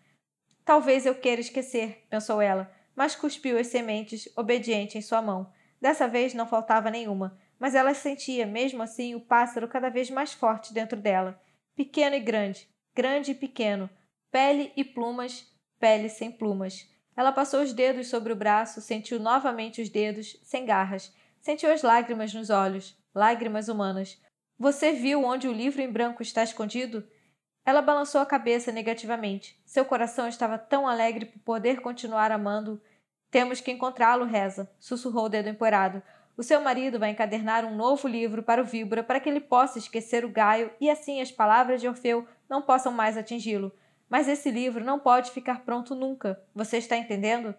Talvez eu queira esquecer, pensou ela, mas cuspiu as sementes, obediente em sua mão. Dessa vez não faltava nenhuma, mas ela sentia, mesmo assim, o pássaro cada vez mais forte dentro dela. Pequeno e grande, grande e pequeno, pele e plumas, pele sem plumas. Ela passou os dedos sobre o braço, sentiu novamente os dedos, sem garras, sentiu as lágrimas nos olhos, lágrimas humanas. Você viu onde o livro em branco está escondido? Ela balançou a cabeça negativamente. Seu coração estava tão alegre por poder continuar amando. Temos que encontrá-lo, reza, sussurrou o dedo empoeirado. O seu marido vai encadernar um novo livro para o Víbora para que ele possa esquecer o Gaio e assim as palavras de Orfeu não possam mais atingi-lo. Mas esse livro não pode ficar pronto nunca. Você está entendendo?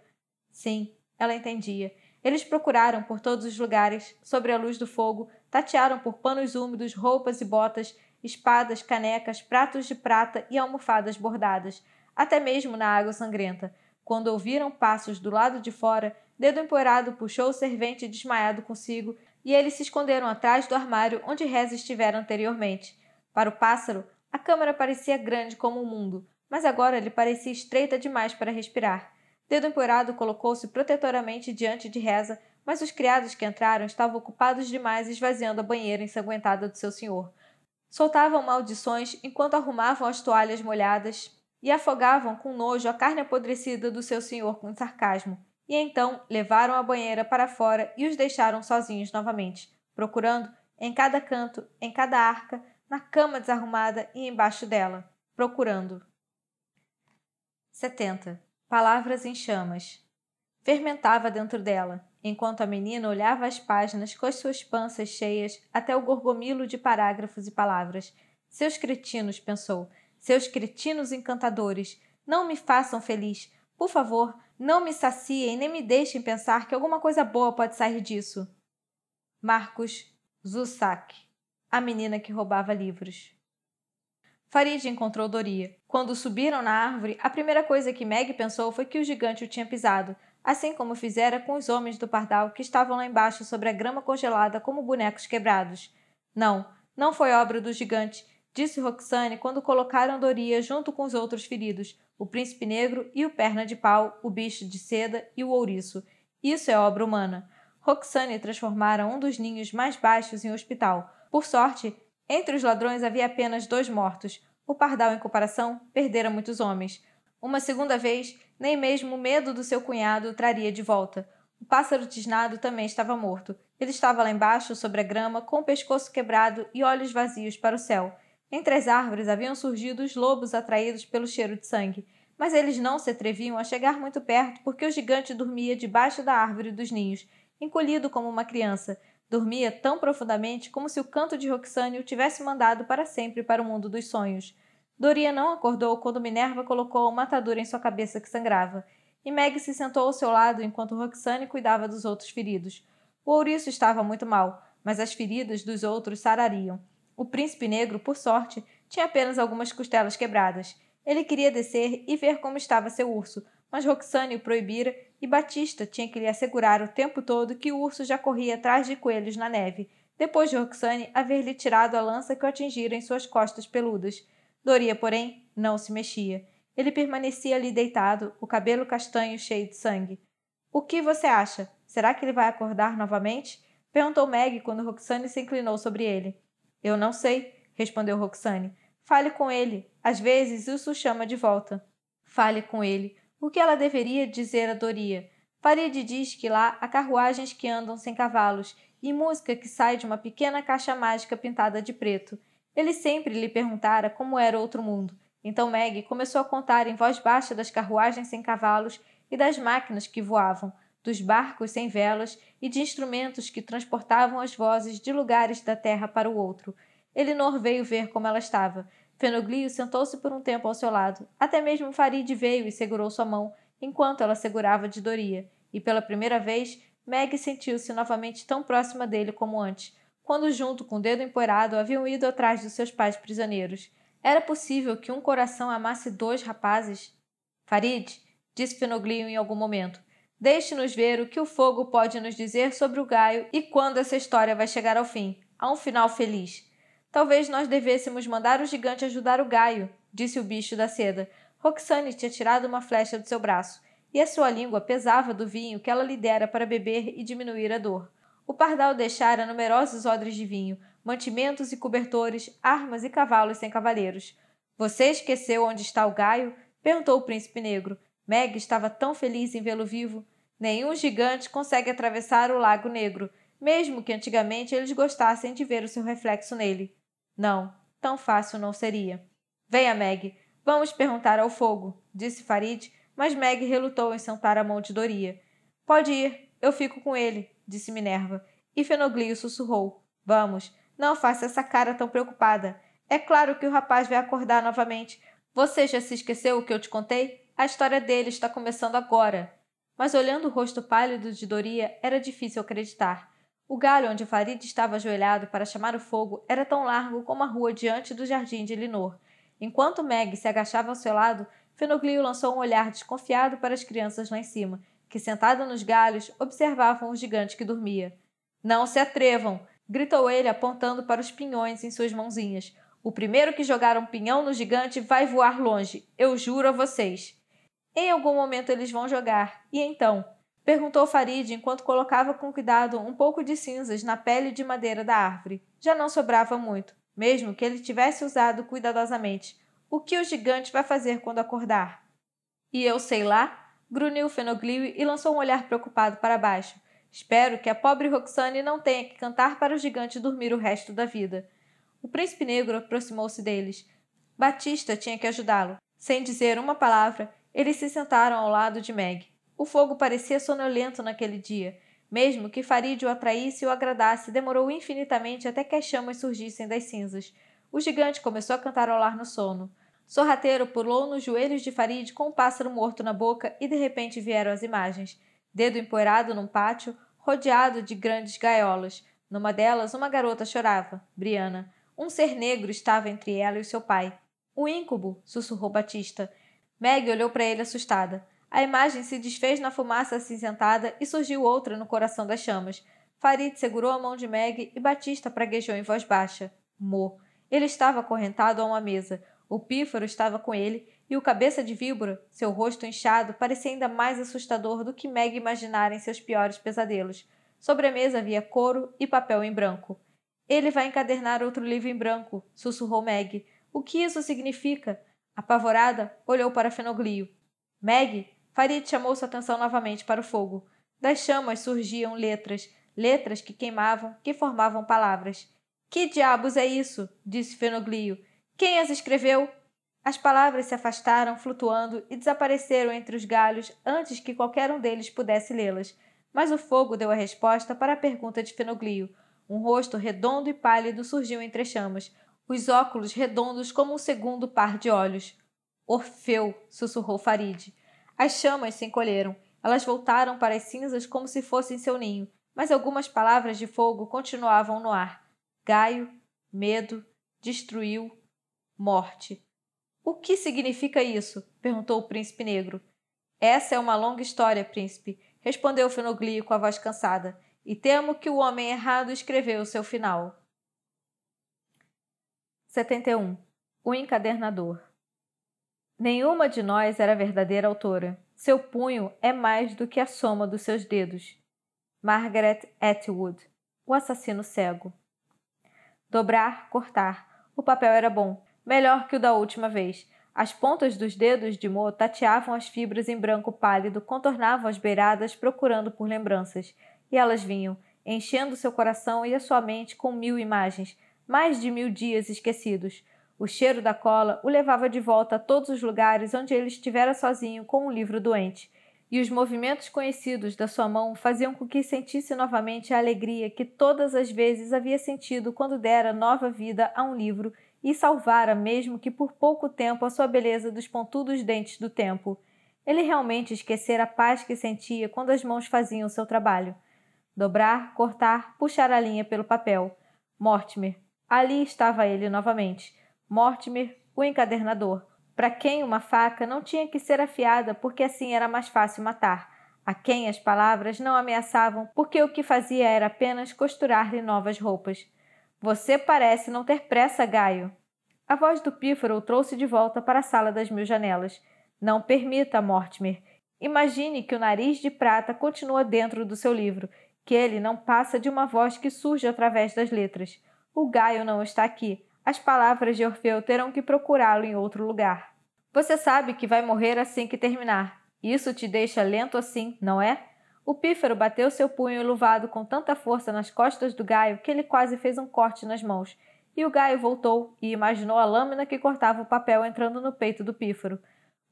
Sim, ela entendia. Eles procuraram por todos os lugares, sobre a luz do fogo, tatearam por panos úmidos, roupas e botas, espadas, canecas, pratos de prata e almofadas bordadas, até mesmo na água sangrenta. Quando ouviram passos do lado de fora, Dedo Empoeirado puxou o servente desmaiado consigo e eles se esconderam atrás do armário onde Reza estivera anteriormente. Para o pássaro, a câmara parecia grande como o um mundo, mas agora lhe parecia estreita demais para respirar. Dedo Empoeirado colocou-se protetoramente diante de Reza, mas os criados que entraram estavam ocupados demais esvaziando a banheira ensanguentada do seu senhor. Soltavam maldições enquanto arrumavam as toalhas molhadas e afogavam com nojo a carne apodrecida do seu senhor com sarcasmo. E então levaram a banheira para fora e os deixaram sozinhos novamente, procurando em cada canto, em cada arca, na cama desarrumada e embaixo dela, procurando. 70 palavras em chamas. Fermentava dentro dela, enquanto a menina olhava as páginas com as suas panças cheias até o gorgomilo de parágrafos e palavras. Seus cretinos, pensou, seus cretinos encantadores, não me façam feliz. Por favor, não me saciem nem me deixem pensar que alguma coisa boa pode sair disso. Marcos Zusak, a menina que roubava livros. Farid encontrou Doria, quando subiram na árvore, a primeira coisa que Meg pensou foi que o gigante o tinha pisado, assim como fizera com os homens do pardal que estavam lá embaixo sobre a grama congelada como bonecos quebrados. Não, não foi obra do gigante, disse Roxane quando colocaram Doria junto com os outros feridos, o príncipe negro e o perna de pau, o bicho de seda e o ouriço. Isso é obra humana. Roxane transformara um dos ninhos mais baixos em hospital. Por sorte, entre os ladrões havia apenas dois mortos, o pardal, em comparação, perdera muitos homens. Uma segunda vez, nem mesmo o medo do seu cunhado o traria de volta. O pássaro tisnado também estava morto. Ele estava lá embaixo, sobre a grama, com o pescoço quebrado e olhos vazios para o céu. Entre as árvores haviam surgido os lobos atraídos pelo cheiro de sangue, mas eles não se atreviam a chegar muito perto porque o gigante dormia debaixo da árvore dos ninhos, encolhido como uma criança, Dormia tão profundamente como se o canto de Roxane o tivesse mandado para sempre para o mundo dos sonhos. Doria não acordou quando Minerva colocou uma atadura em sua cabeça que sangrava, e Meg se sentou ao seu lado enquanto Roxane cuidava dos outros feridos. O ouriço estava muito mal, mas as feridas dos outros sarariam. O príncipe negro, por sorte, tinha apenas algumas costelas quebradas. Ele queria descer e ver como estava seu urso, mas Roxane o proibira e Batista tinha que lhe assegurar o tempo todo que o urso já corria atrás de coelhos na neve, depois de Roxane haver-lhe tirado a lança que o atingira em suas costas peludas. Doria, porém, não se mexia. Ele permanecia ali deitado, o cabelo castanho cheio de sangue. O que você acha? Será que ele vai acordar novamente? Perguntou Meg quando Roxane se inclinou sobre ele. Eu não sei, respondeu Roxane. Fale com ele. Às vezes isso chama de volta. Fale com ele. O que ela deveria dizer a Doria? Parede diz que lá há carruagens que andam sem cavalos e música que sai de uma pequena caixa mágica pintada de preto. Ele sempre lhe perguntara como era outro mundo. Então Meg começou a contar em voz baixa das carruagens sem cavalos e das máquinas que voavam, dos barcos sem velas e de instrumentos que transportavam as vozes de lugares da terra para o outro. não veio ver como ela estava, Fenoglio sentou-se por um tempo ao seu lado. Até mesmo Farid veio e segurou sua mão, enquanto ela segurava de Doria, e pela primeira vez, Meg sentiu-se novamente tão próxima dele como antes, quando, junto com o dedo empoeirado, haviam ido atrás dos seus pais prisioneiros. Era possível que um coração amasse dois rapazes? Farid, disse Fenoglio em algum momento, deixe-nos ver o que o fogo pode nos dizer sobre o Gaio e quando essa história vai chegar ao fim, a um final feliz. Talvez nós devêssemos mandar o gigante ajudar o Gaio, disse o bicho da seda. Roxane tinha tirado uma flecha do seu braço, e a sua língua pesava do vinho que ela lhe dera para beber e diminuir a dor. O pardal deixara numerosos odres de vinho, mantimentos e cobertores, armas e cavalos sem cavaleiros. Você esqueceu onde está o Gaio? perguntou o príncipe negro. Meg estava tão feliz em vê-lo vivo. Nenhum gigante consegue atravessar o Lago Negro, mesmo que antigamente eles gostassem de ver o seu reflexo nele. Não, tão fácil não seria. Venha, Meg, vamos perguntar ao fogo, disse Farid, mas Meg relutou em sentar a mão de Doria. Pode ir, eu fico com ele, disse Minerva, e Fenoglio sussurrou. Vamos, não faça essa cara tão preocupada. É claro que o rapaz vai acordar novamente. Você já se esqueceu o que eu te contei? A história dele está começando agora. Mas olhando o rosto pálido de Doria, era difícil acreditar. O galho onde Farid estava ajoelhado para chamar o fogo era tão largo como a rua diante do jardim de Linor. Enquanto Meg se agachava ao seu lado, Fenoglio lançou um olhar desconfiado para as crianças lá em cima, que, sentadas nos galhos, observavam o gigante que dormia. Não se atrevam! gritou ele, apontando para os pinhões em suas mãozinhas. O primeiro que jogar um pinhão no gigante vai voar longe, eu juro a vocês. Em algum momento eles vão jogar, e então? Perguntou Farid enquanto colocava com cuidado um pouco de cinzas na pele de madeira da árvore. Já não sobrava muito, mesmo que ele tivesse usado cuidadosamente. O que o gigante vai fazer quando acordar? E eu sei lá? Grunhiu Fenogli e lançou um olhar preocupado para baixo. Espero que a pobre Roxane não tenha que cantar para o gigante dormir o resto da vida. O príncipe negro aproximou-se deles. Batista tinha que ajudá-lo. Sem dizer uma palavra, eles se sentaram ao lado de Meg. O fogo parecia sonolento naquele dia. Mesmo que Farid o atraísse e o agradasse, demorou infinitamente até que as chamas surgissem das cinzas. O gigante começou a cantarolar no sono. Sorrateiro pulou nos joelhos de Farid com um pássaro morto na boca e de repente vieram as imagens. Dedo empoeirado num pátio, rodeado de grandes gaiolas. Numa delas, uma garota chorava, Briana. Um ser negro estava entre ela e seu pai. O um íncubo, sussurrou Batista. Meg olhou para ele assustada. A imagem se desfez na fumaça acinzentada e surgiu outra no coração das chamas. Farid segurou a mão de Meg e Batista praguejou em voz baixa. Mo. Ele estava acorrentado a uma mesa. O pífaro estava com ele e o cabeça de víbora, seu rosto inchado, parecia ainda mais assustador do que Meg imaginara em seus piores pesadelos. Sobre a mesa havia couro e papel em branco. Ele vai encadernar outro livro em branco, sussurrou Meg. O que isso significa? Apavorada, olhou para Fenoglio. Meg, Farid chamou sua atenção novamente para o fogo. Das chamas surgiam letras, letras que queimavam, que formavam palavras. Que diabos é isso? disse Fenoglio. Quem as escreveu? As palavras se afastaram, flutuando, e desapareceram entre os galhos antes que qualquer um deles pudesse lê-las. Mas o fogo deu a resposta para a pergunta de Fenoglio. Um rosto redondo e pálido surgiu entre as chamas, os óculos redondos como um segundo par de olhos. Orfeu, sussurrou Farid. As chamas se encolheram. Elas voltaram para as cinzas como se fossem seu ninho, mas algumas palavras de fogo continuavam no ar. Gaio, medo, destruiu, morte. O que significa isso? perguntou o príncipe negro. Essa é uma longa história, príncipe, respondeu Fenoglio com a voz cansada, e temo que o homem errado escreveu o seu final. 71. O encadernador. Nenhuma de nós era verdadeira autora. Seu punho é mais do que a soma dos seus dedos. Margaret Atwood, O Assassino Cego. Dobrar, cortar. O papel era bom, melhor que o da última vez. As pontas dos dedos de Mo tateavam as fibras em branco pálido, contornavam as beiradas, procurando por lembranças. E elas vinham, enchendo seu coração e a sua mente com mil imagens, mais de mil dias esquecidos o cheiro da cola o levava de volta a todos os lugares onde ele estivera sozinho com um livro doente, e os movimentos conhecidos da sua mão faziam com que sentisse novamente a alegria que todas as vezes havia sentido quando dera nova vida a um livro e salvara, mesmo que por pouco tempo, a sua beleza dos pontudos dentes do tempo. Ele realmente esquecera a paz que sentia quando as mãos faziam o seu trabalho. Dobrar, cortar, puxar a linha pelo papel. Mortimer. Ali estava ele novamente Mortimer, o encadernador, para quem uma faca não tinha que ser afiada porque assim era mais fácil matar, a quem as palavras não ameaçavam porque o que fazia era apenas costurar-lhe novas roupas. Você parece não ter pressa, Gaio. A voz do pífaro o trouxe de volta para a sala das mil janelas. Não permita, Mortimer. Imagine que o nariz de prata continua dentro do seu livro, que ele não passa de uma voz que surge através das letras. O Gaio não está aqui. As palavras de Orfeu terão que procurá-lo em outro lugar. Você sabe que vai morrer assim que terminar. Isso te deixa lento assim, não é? O pífaro bateu seu punho elevado com tanta força nas costas do Gaio que ele quase fez um corte nas mãos. E o Gaio voltou e imaginou a lâmina que cortava o papel entrando no peito do pífaro.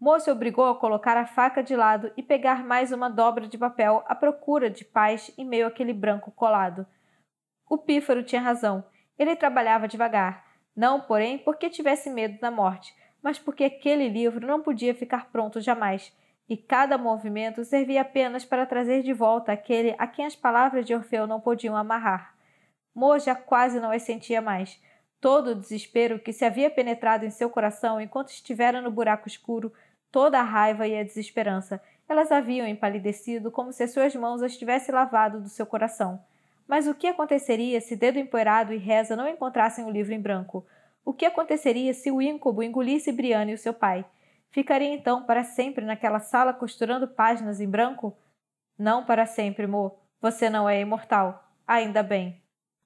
Moço obrigou a colocar a faca de lado e pegar mais uma dobra de papel à procura de paz em meio àquele branco colado. O pífaro tinha razão. Ele trabalhava devagar. Não, porém, porque tivesse medo da morte, mas porque aquele livro não podia ficar pronto jamais, e cada movimento servia apenas para trazer de volta aquele a quem as palavras de Orfeu não podiam amarrar. Moja quase não as sentia mais. Todo o desespero que se havia penetrado em seu coração enquanto estivera no buraco escuro, toda a raiva e a desesperança, elas haviam empalidecido como se as suas mãos as tivesse lavado do seu coração. Mas o que aconteceria se Dedo Empoeirado e Reza não encontrassem o livro em branco? O que aconteceria se o íncubo engolisse Brianna e o seu pai? Ficaria então para sempre naquela sala costurando páginas em branco? Não para sempre, Mo. Você não é imortal. Ainda bem.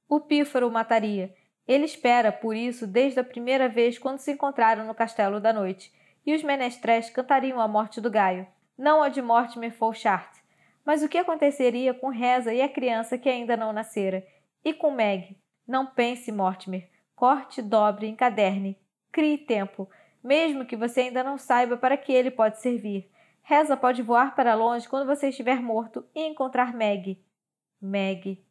O pífaro o mataria. Ele espera por isso desde a primeira vez quando se encontraram no Castelo da Noite, e os menestréis cantariam a morte do Gaio. Não a de Mortimer Fauchard, mas o que aconteceria com Reza e a criança que ainda não nascera? E com Meg? Não pense, Mortimer. Corte, dobre, encaderne. Crie tempo, mesmo que você ainda não saiba para que ele pode servir. Reza pode voar para longe quando você estiver morto e encontrar Meg. Meg,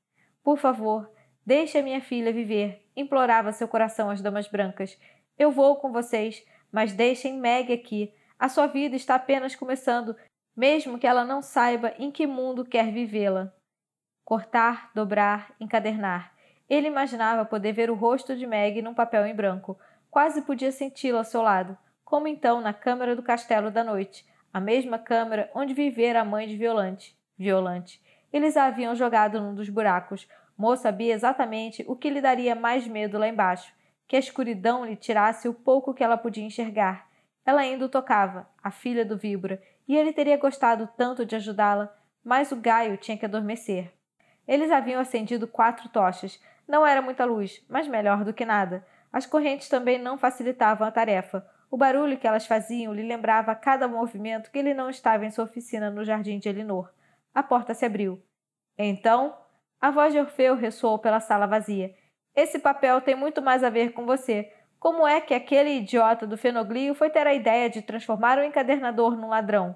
por favor, deixe a minha filha viver, implorava seu coração às damas brancas. Eu vou com vocês, mas deixem Meg aqui. A sua vida está apenas começando mesmo que ela não saiba em que mundo quer vivê-la. Cortar, dobrar, encadernar. Ele imaginava poder ver o rosto de Meg num papel em branco. Quase podia senti-la ao seu lado, como então na câmara do castelo da noite, a mesma câmara onde vivera a mãe de Violante. Violante. Eles a haviam jogado num dos buracos. Mo sabia exatamente o que lhe daria mais medo lá embaixo, que a escuridão lhe tirasse o pouco que ela podia enxergar. Ela ainda o tocava, a filha do Víbora, e ele teria gostado tanto de ajudá-la, mas o Gaio tinha que adormecer. Eles haviam acendido quatro tochas. Não era muita luz, mas melhor do que nada. As correntes também não facilitavam a tarefa. O barulho que elas faziam lhe lembrava a cada movimento que ele não estava em sua oficina no jardim de Elinor. A porta se abriu. Então, a voz de Orfeu ressoou pela sala vazia. Esse papel tem muito mais a ver com você. Como é que aquele idiota do fenoglio foi ter a ideia de transformar o encadernador num ladrão?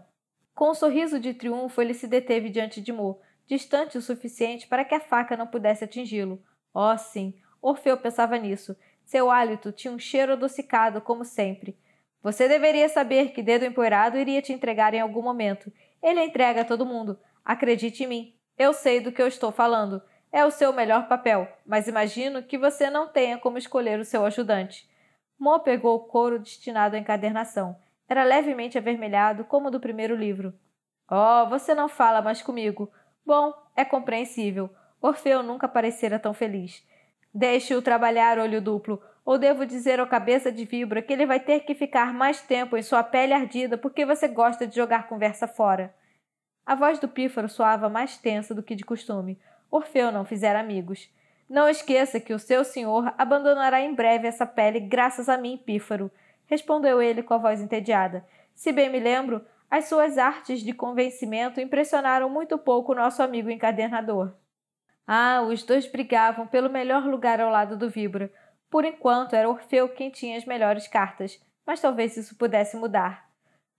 Com um sorriso de triunfo, ele se deteve diante de Mo, distante o suficiente para que a faca não pudesse atingi-lo. Oh, sim, Orfeu pensava nisso. Seu hálito tinha um cheiro adocicado, como sempre. Você deveria saber que dedo empoeirado iria te entregar em algum momento. Ele entrega a todo mundo. Acredite em mim. Eu sei do que eu estou falando. É o seu melhor papel, mas imagino que você não tenha como escolher o seu ajudante. Mo pegou o couro destinado à encadernação. Era levemente avermelhado, como o do primeiro livro. Oh, você não fala mais comigo. Bom, é compreensível. Orfeu nunca parecera tão feliz. Deixe-o trabalhar, olho duplo, ou devo dizer ao cabeça de vibra que ele vai ter que ficar mais tempo em sua pele ardida porque você gosta de jogar conversa fora. A voz do pífaro soava mais tensa do que de costume. Orfeu não fizera amigos. Não esqueça que o seu senhor abandonará em breve essa pele graças a mim, Pífaro, respondeu ele com a voz entediada. Se bem me lembro, as suas artes de convencimento impressionaram muito pouco o nosso amigo encadernador. Ah, os dois brigavam pelo melhor lugar ao lado do Vibra. Por enquanto era Orfeu quem tinha as melhores cartas, mas talvez isso pudesse mudar.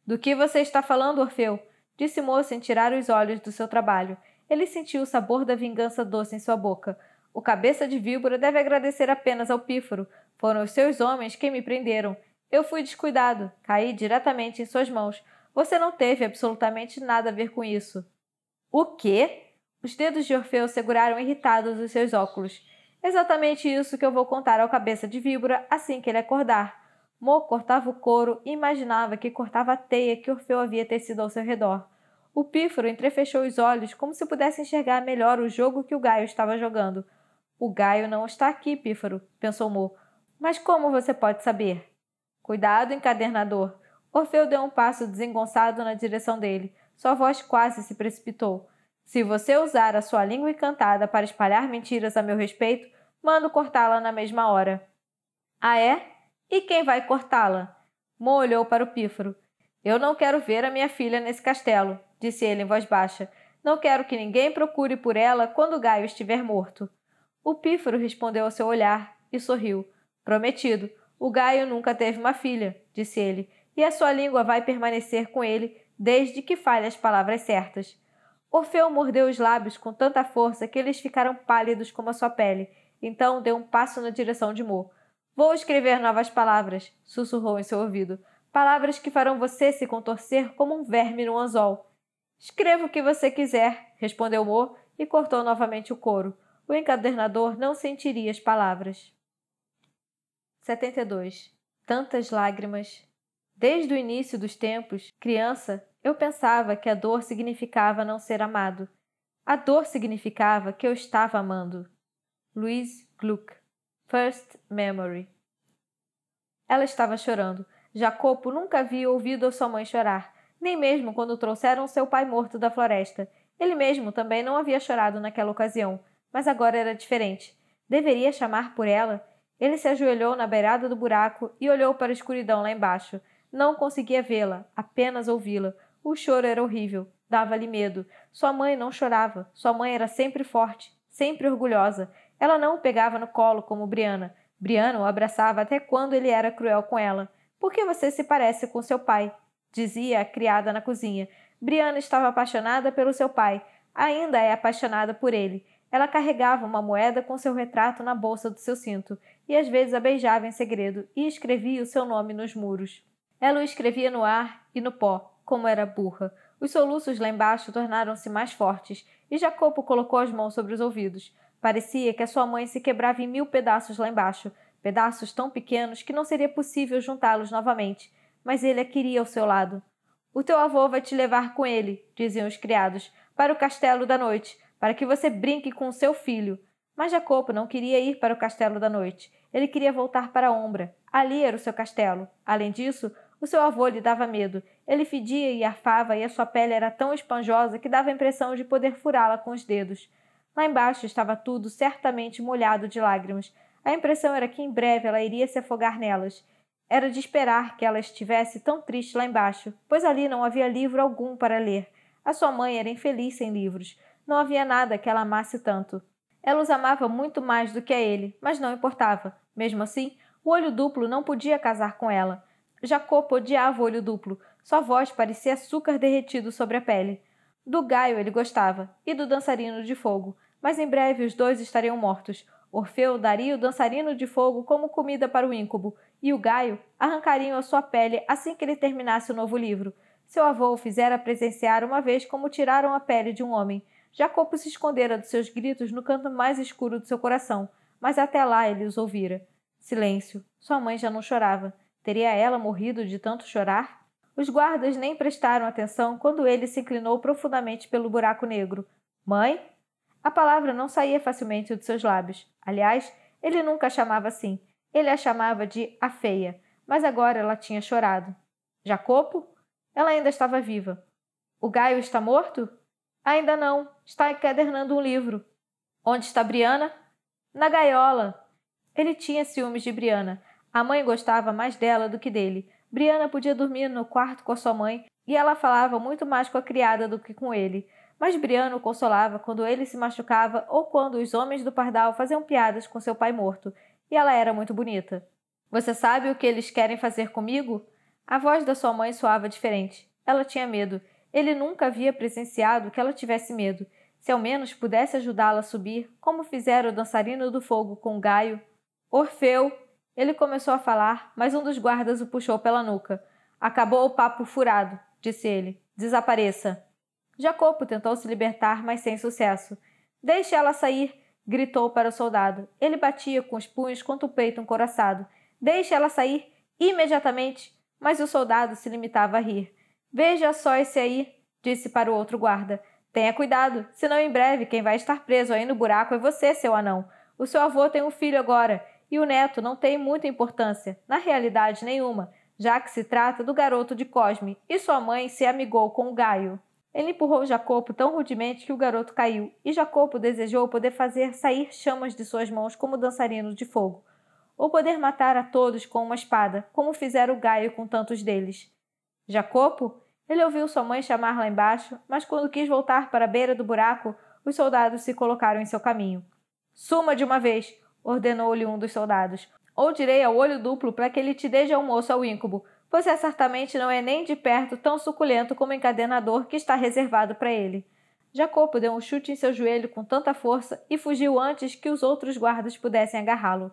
Do que você está falando, Orfeu? disse Mo sem tirar os olhos do seu trabalho. Ele sentiu o sabor da vingança doce em sua boca. O cabeça de víbora deve agradecer apenas ao pífaro. Foram os seus homens quem me prenderam. Eu fui descuidado, caí diretamente em suas mãos. Você não teve absolutamente nada a ver com isso. O quê? Os dedos de Orfeu seguraram irritados os seus óculos. Exatamente isso que eu vou contar ao cabeça de víbora assim que ele acordar. Mo cortava o couro e imaginava que cortava a teia que Orfeu havia tecido ao seu redor. O pífaro entrefechou os olhos como se pudesse enxergar melhor o jogo que o Gaio estava jogando. O Gaio não está aqui, Pífaro, pensou Mo. Mas como você pode saber? Cuidado, encadernador. Orfeu deu um passo desengonçado na direção dele. Sua voz quase se precipitou. Se você usar a sua língua encantada para espalhar mentiras a meu respeito, mando cortá-la na mesma hora. Ah, é? E quem vai cortá-la? Mo olhou para o pífaro. Eu não quero ver a minha filha nesse castelo, disse ele em voz baixa. Não quero que ninguém procure por ela quando o Gaio estiver morto. O pífaro respondeu ao seu olhar e sorriu. Prometido. O Gaio nunca teve uma filha, disse ele, e a sua língua vai permanecer com ele desde que fale as palavras certas. Orfeu mordeu os lábios com tanta força que eles ficaram pálidos como a sua pele. Então deu um passo na direção de Mo. Vou escrever novas palavras, sussurrou em seu ouvido. Palavras que farão você se contorcer como um verme no anzol. Escreva o que você quiser, respondeu Mo e cortou novamente o couro. O encadernador não sentiria as palavras. 72. Tantas lágrimas. Desde o início dos tempos, criança, eu pensava que a dor significava não ser amado. A dor significava que eu estava amando. Luiz Gluck. First Memory. Ela estava chorando. Jacopo nunca havia ouvido a sua mãe chorar, nem mesmo quando trouxeram seu pai morto da floresta. Ele mesmo também não havia chorado naquela ocasião, mas agora era diferente. Deveria chamar por ela? Ele se ajoelhou na beirada do buraco e olhou para a escuridão lá embaixo. Não conseguia vê-la, apenas ouvi-la. O choro era horrível, dava-lhe medo. Sua mãe não chorava. Sua mãe era sempre forte, sempre orgulhosa. Ela não o pegava no colo como Briana. Briana o abraçava até quando ele era cruel com ela. Por que você se parece com seu pai? dizia a criada na cozinha. Briana estava apaixonada pelo seu pai. Ainda é apaixonada por ele. Ela carregava uma moeda com seu retrato na bolsa do seu cinto e às vezes a beijava em segredo e escrevia o seu nome nos muros. Ela o escrevia no ar e no pó, como era burra. Os soluços lá embaixo tornaram-se mais fortes e Jacopo colocou as mãos sobre os ouvidos. Parecia que a sua mãe se quebrava em mil pedaços lá embaixo, pedaços tão pequenos que não seria possível juntá-los novamente, mas ele a queria ao seu lado. O teu avô vai te levar com ele, diziam os criados, para o castelo da noite, para que você brinque com o seu filho. Mas Jacopo não queria ir para o castelo da noite. Ele queria voltar para a Ombra. Ali era o seu castelo. Além disso, o seu avô lhe dava medo. Ele fedia e arfava e a sua pele era tão esponjosa que dava a impressão de poder furá-la com os dedos. Lá embaixo estava tudo certamente molhado de lágrimas. A impressão era que em breve ela iria se afogar nelas. Era de esperar que ela estivesse tão triste lá embaixo, pois ali não havia livro algum para ler. A sua mãe era infeliz sem livros. Não havia nada que ela amasse tanto. Ela os amava muito mais do que a ele, mas não importava. Mesmo assim, o olho duplo não podia casar com ela. Jacopo odiava o olho duplo. Sua voz parecia açúcar derretido sobre a pele. Do Gaio ele gostava, e do dançarino de fogo, mas em breve os dois estariam mortos. Orfeu daria o dançarino de fogo como comida para o íncubo, e o Gaio arrancariam a sua pele assim que ele terminasse o novo livro. Seu avô o fizera presenciar uma vez como tiraram a pele de um homem. Jacopo se escondera dos seus gritos no canto mais escuro do seu coração, mas até lá ele os ouvira. Silêncio. Sua mãe já não chorava. Teria ela morrido de tanto chorar? Os guardas nem prestaram atenção quando ele se inclinou profundamente pelo buraco negro. Mãe? A palavra não saía facilmente de seus lábios. Aliás, ele nunca a chamava assim. Ele a chamava de a feia, mas agora ela tinha chorado. Jacopo? Ela ainda estava viva. O Gaio está morto? Ainda não. Está encadernando um livro. Onde está Briana? Na gaiola. Ele tinha ciúmes de Briana. A mãe gostava mais dela do que dele. Briana podia dormir no quarto com a sua mãe e ela falava muito mais com a criada do que com ele. Mas Briana o consolava quando ele se machucava ou quando os homens do pardal faziam piadas com seu pai morto. E ela era muito bonita. Você sabe o que eles querem fazer comigo? A voz da sua mãe soava diferente. Ela tinha medo ele nunca havia presenciado que ela tivesse medo. Se ao menos pudesse ajudá-la a subir, como fizera o dançarino do fogo com Gaio. Orfeu! Ele começou a falar, mas um dos guardas o puxou pela nuca. Acabou o papo furado, disse ele. Desapareça. Jacopo tentou se libertar, mas sem sucesso. Deixe ela sair! gritou para o soldado. Ele batia com os punhos contra o peito encoraçado. Deixe ela sair! Imediatamente! Mas o soldado se limitava a rir. Veja só esse aí, disse para o outro guarda. Tenha cuidado, senão em breve quem vai estar preso aí no buraco é você, seu anão. O seu avô tem um filho agora, e o neto não tem muita importância, na realidade nenhuma, já que se trata do garoto de Cosme, e sua mãe se amigou com o Gaio. Ele empurrou Jacopo tão rudemente que o garoto caiu, e Jacopo desejou poder fazer sair chamas de suas mãos como dançarino de fogo, ou poder matar a todos com uma espada, como fizera o Gaio com tantos deles. Jacopo? Ele ouviu sua mãe chamar lá embaixo, mas quando quis voltar para a beira do buraco, os soldados se colocaram em seu caminho. Suma de uma vez, ordenou-lhe um dos soldados, ou direi ao olho duplo para que ele te dê de almoço ao íncubo. Você certamente não é nem de perto tão suculento como o encadenador que está reservado para ele. Jacopo deu um chute em seu joelho com tanta força e fugiu antes que os outros guardas pudessem agarrá-lo.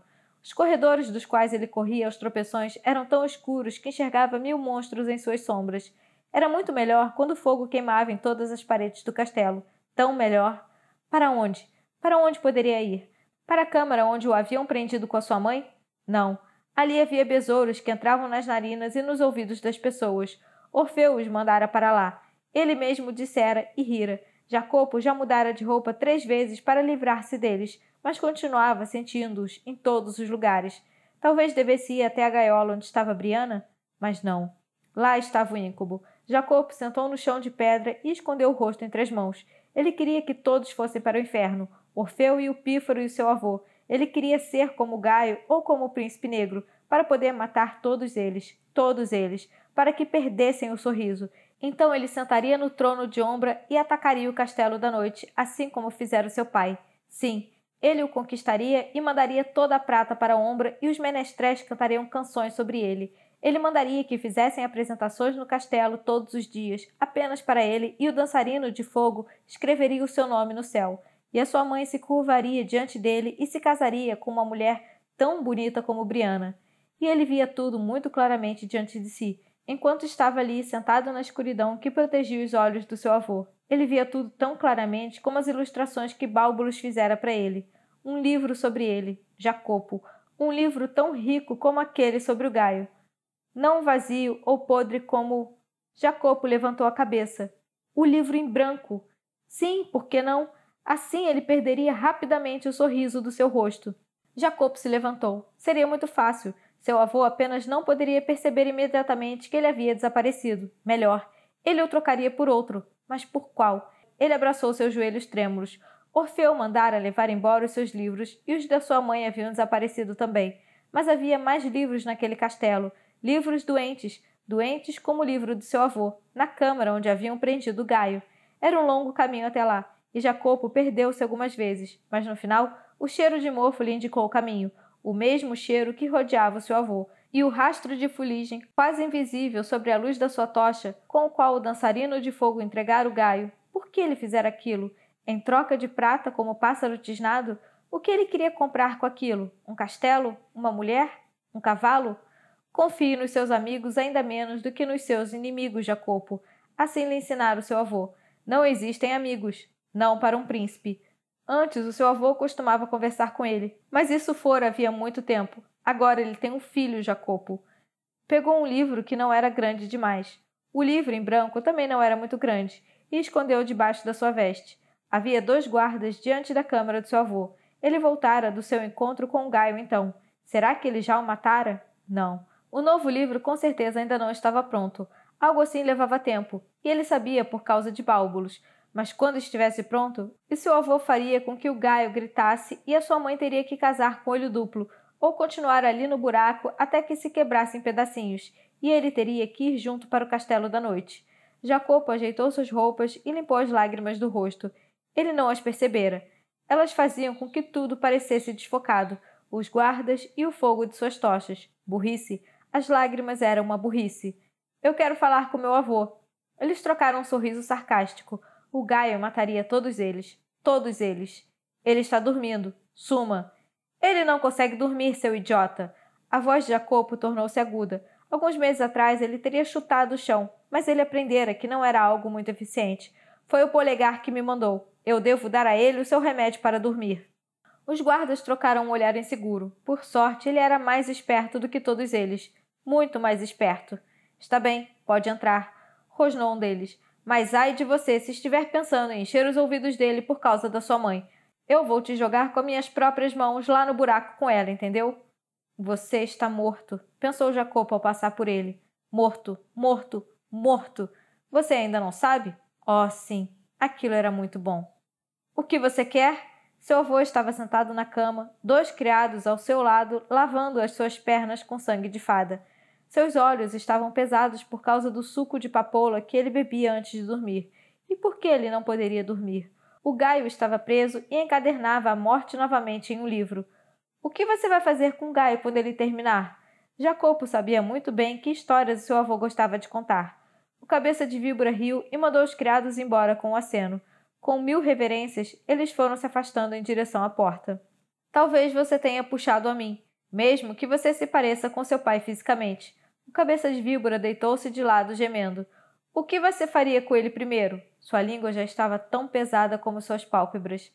Os corredores dos quais ele corria aos tropeções eram tão escuros que enxergava mil monstros em suas sombras. Era muito melhor quando o fogo queimava em todas as paredes do castelo. Tão melhor. Para onde? Para onde poderia ir? Para a câmara onde o haviam prendido com a sua mãe? Não. Ali havia besouros que entravam nas narinas e nos ouvidos das pessoas. Orfeu os mandara para lá. Ele mesmo dissera e rira. Jacopo já mudara de roupa três vezes para livrar-se deles mas continuava sentindo-os em todos os lugares. Talvez devesse ir até a gaiola onde estava Briana, mas não. Lá estava o íncubo. Jacopo sentou no chão de pedra e escondeu o rosto entre as mãos. Ele queria que todos fossem para o inferno, Orfeu e o Pífaro e o seu avô. Ele queria ser como o Gaio ou como o príncipe negro, para poder matar todos eles, todos eles, para que perdessem o sorriso. Então ele sentaria no trono de Ombra e atacaria o castelo da noite, assim como fizera seu pai. Sim, ele o conquistaria e mandaria toda a prata para a Ombra e os menestréis cantariam canções sobre ele. Ele mandaria que fizessem apresentações no castelo todos os dias, apenas para ele, e o dançarino de fogo escreveria o seu nome no céu. E a sua mãe se curvaria diante dele e se casaria com uma mulher tão bonita como Briana. E ele via tudo muito claramente diante de si, Enquanto estava ali, sentado na escuridão que protegia os olhos do seu avô, ele via tudo tão claramente como as ilustrações que Bálbulos fizera para ele. Um livro sobre ele, Jacopo, um livro tão rico como aquele sobre o Gaio. Não vazio ou podre como. Jacopo levantou a cabeça. O livro em branco. Sim, por que não? Assim ele perderia rapidamente o sorriso do seu rosto. Jacopo se levantou. Seria muito fácil. Seu avô apenas não poderia perceber imediatamente que ele havia desaparecido. Melhor, ele o trocaria por outro, mas por qual? Ele abraçou seus joelhos trêmulos. Orfeu mandara levar embora os seus livros e os da sua mãe haviam desaparecido também. Mas havia mais livros naquele castelo, livros doentes, doentes como o livro do seu avô, na câmara onde haviam prendido Gaio. Era um longo caminho até lá, e Jacopo perdeu-se algumas vezes, mas no final o cheiro de mofo lhe indicou o caminho o mesmo cheiro que rodeava seu avô, e o rastro de fuligem, quase invisível sobre a luz da sua tocha, com o qual o dançarino de fogo entregara o gaio. Por que ele fizera aquilo? Em troca de prata como pássaro tisnado? O que ele queria comprar com aquilo? Um castelo? Uma mulher? Um cavalo? Confie nos seus amigos ainda menos do que nos seus inimigos, Jacopo. Assim lhe ensinara o seu avô. Não existem amigos. Não para um príncipe. Antes, o seu avô costumava conversar com ele, mas isso fora havia muito tempo. Agora ele tem um filho, Jacopo. Pegou um livro que não era grande demais. O livro em branco também não era muito grande e escondeu debaixo da sua veste. Havia dois guardas diante da câmara do seu avô. Ele voltara do seu encontro com o Gaio então. Será que ele já o matara? Não. O novo livro com certeza ainda não estava pronto. Algo assim levava tempo, e ele sabia por causa de Bálbulos, mas quando estivesse pronto, e seu avô faria com que o Gaio gritasse e a sua mãe teria que casar com olho duplo, ou continuar ali no buraco até que se quebrasse em pedacinhos, e ele teria que ir junto para o castelo da noite. Jacopo ajeitou suas roupas e limpou as lágrimas do rosto. Ele não as percebera. Elas faziam com que tudo parecesse desfocado, os guardas e o fogo de suas tochas. Burrice. As lágrimas eram uma burrice. Eu quero falar com meu avô. Eles trocaram um sorriso sarcástico. O Gaio mataria todos eles. Todos eles. Ele está dormindo. Suma. Ele não consegue dormir, seu idiota. A voz de Jacopo tornou-se aguda. Alguns meses atrás ele teria chutado o chão, mas ele aprendera que não era algo muito eficiente. Foi o polegar que me mandou. Eu devo dar a ele o seu remédio para dormir. Os guardas trocaram um olhar inseguro. Por sorte, ele era mais esperto do que todos eles. Muito mais esperto. Está bem, pode entrar. Rosnou um deles. Mas ai de você se estiver pensando em encher os ouvidos dele por causa da sua mãe. Eu vou te jogar com minhas próprias mãos lá no buraco com ela, entendeu? Você está morto, pensou Jacopo ao passar por ele. Morto, morto, morto. Você ainda não sabe? Oh, sim, aquilo era muito bom. O que você quer? Seu avô estava sentado na cama, dois criados ao seu lado, lavando as suas pernas com sangue de fada. Seus olhos estavam pesados por causa do suco de papoula que ele bebia antes de dormir. E por que ele não poderia dormir? O Gaio estava preso e encadernava a morte novamente em um livro. O que você vai fazer com o Gaio quando ele terminar? Jacopo sabia muito bem que histórias seu avô gostava de contar. O cabeça de víbora riu e mandou os criados embora com o um aceno. Com mil reverências, eles foram se afastando em direção à porta. Talvez você tenha puxado a mim, mesmo que você se pareça com seu pai fisicamente. O cabeça de víbora deitou-se de lado, gemendo. O que você faria com ele primeiro? Sua língua já estava tão pesada como suas pálpebras.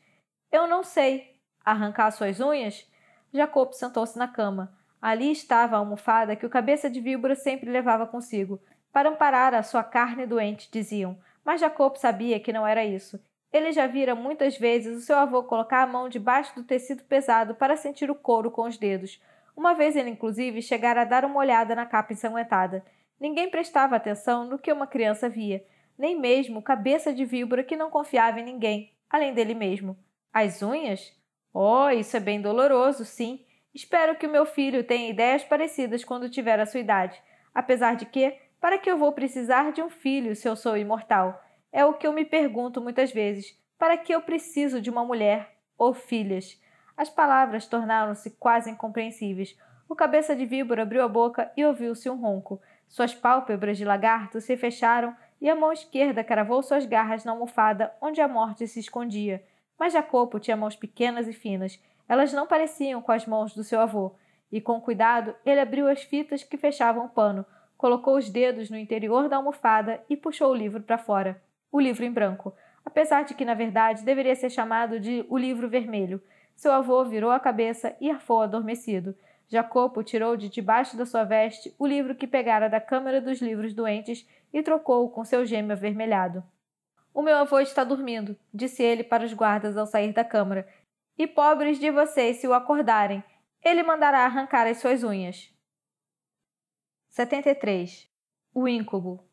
Eu não sei. Arrancar suas unhas? Jacob sentou-se na cama. Ali estava a almofada que o cabeça de víbora sempre levava consigo. Para amparar a sua carne doente, diziam. Mas Jacob sabia que não era isso. Ele já vira muitas vezes o seu avô colocar a mão debaixo do tecido pesado para sentir o couro com os dedos. Uma vez ele, inclusive, chegara a dar uma olhada na capa ensanguentada. Ninguém prestava atenção no que uma criança via, nem mesmo cabeça de víbora que não confiava em ninguém, além dele mesmo. As unhas? Oh, isso é bem doloroso, sim. Espero que o meu filho tenha ideias parecidas quando tiver a sua idade. Apesar de que, para que eu vou precisar de um filho se eu sou imortal? É o que eu me pergunto muitas vezes. Para que eu preciso de uma mulher ou filhas? As palavras tornaram-se quase incompreensíveis. O cabeça de víbora abriu a boca e ouviu-se um ronco. Suas pálpebras de lagarto se fecharam e a mão esquerda cravou suas garras na almofada onde a morte se escondia. Mas Jacopo tinha mãos pequenas e finas. Elas não pareciam com as mãos do seu avô. E com cuidado, ele abriu as fitas que fechavam o pano, colocou os dedos no interior da almofada e puxou o livro para fora. O livro em branco, apesar de que, na verdade, deveria ser chamado de O Livro Vermelho. Seu avô virou a cabeça e arfou adormecido. Jacopo tirou de debaixo da sua veste o livro que pegara da Câmara dos Livros Doentes e trocou-o com seu gêmeo avermelhado. O meu avô está dormindo, disse ele para os guardas ao sair da câmara. E pobres de vocês se o acordarem. Ele mandará arrancar as suas unhas. 73. O Íncubo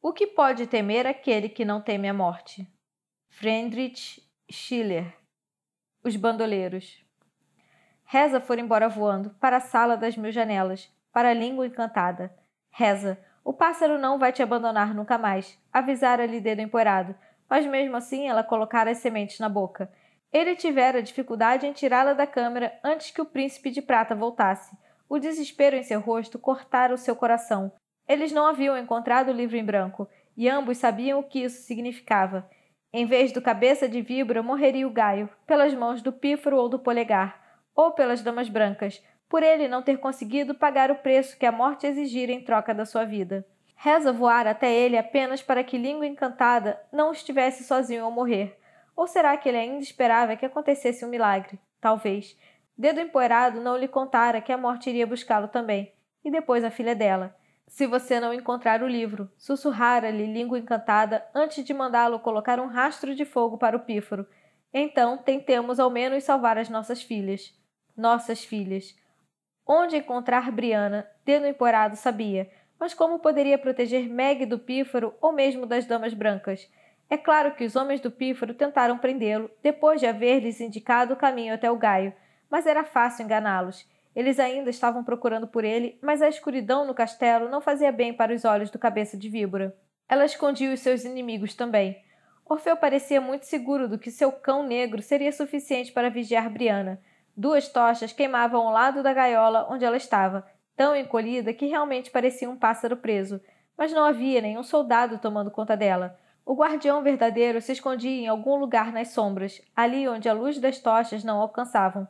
o que pode temer aquele que não teme a morte? Friedrich Schiller. Os bandoleiros. Reza for embora voando, para a sala das mil janelas, para a língua encantada. Reza, o pássaro não vai te abandonar nunca mais, avisara-lhe dedo empoeirado, mas mesmo assim ela colocara as sementes na boca. Ele tivera dificuldade em tirá-la da câmara antes que o príncipe de prata voltasse. O desespero em seu rosto cortara o seu coração, eles não haviam encontrado o livro em branco, e ambos sabiam o que isso significava. Em vez do cabeça de víbora, morreria o Gaio, pelas mãos do pífaro ou do polegar, ou pelas damas brancas, por ele não ter conseguido pagar o preço que a morte exigira em troca da sua vida. Reza voar até ele apenas para que Língua Encantada não estivesse sozinho ao morrer. Ou será que ele ainda esperava que acontecesse um milagre? Talvez. Dedo Empoeirado não lhe contara que a morte iria buscá-lo também, e depois a filha dela se você não encontrar o livro. Sussurrara-lhe, língua encantada, antes de mandá-lo colocar um rastro de fogo para o pífaro. Então, tentemos ao menos salvar as nossas filhas. Nossas filhas. Onde encontrar Briana, tendo emporado, sabia, mas como poderia proteger Meg do pífaro ou mesmo das damas brancas? É claro que os homens do pífaro tentaram prendê-lo, depois de haver-lhes indicado o caminho até o gaio, mas era fácil enganá-los. Eles ainda estavam procurando por ele, mas a escuridão no castelo não fazia bem para os olhos do cabeça de víbora. Ela escondia os seus inimigos também. Orfeu parecia muito seguro do que seu cão negro seria suficiente para vigiar Briana. Duas tochas queimavam ao lado da gaiola onde ela estava, tão encolhida que realmente parecia um pássaro preso, mas não havia nenhum soldado tomando conta dela. O guardião verdadeiro se escondia em algum lugar nas sombras, ali onde a luz das tochas não alcançavam.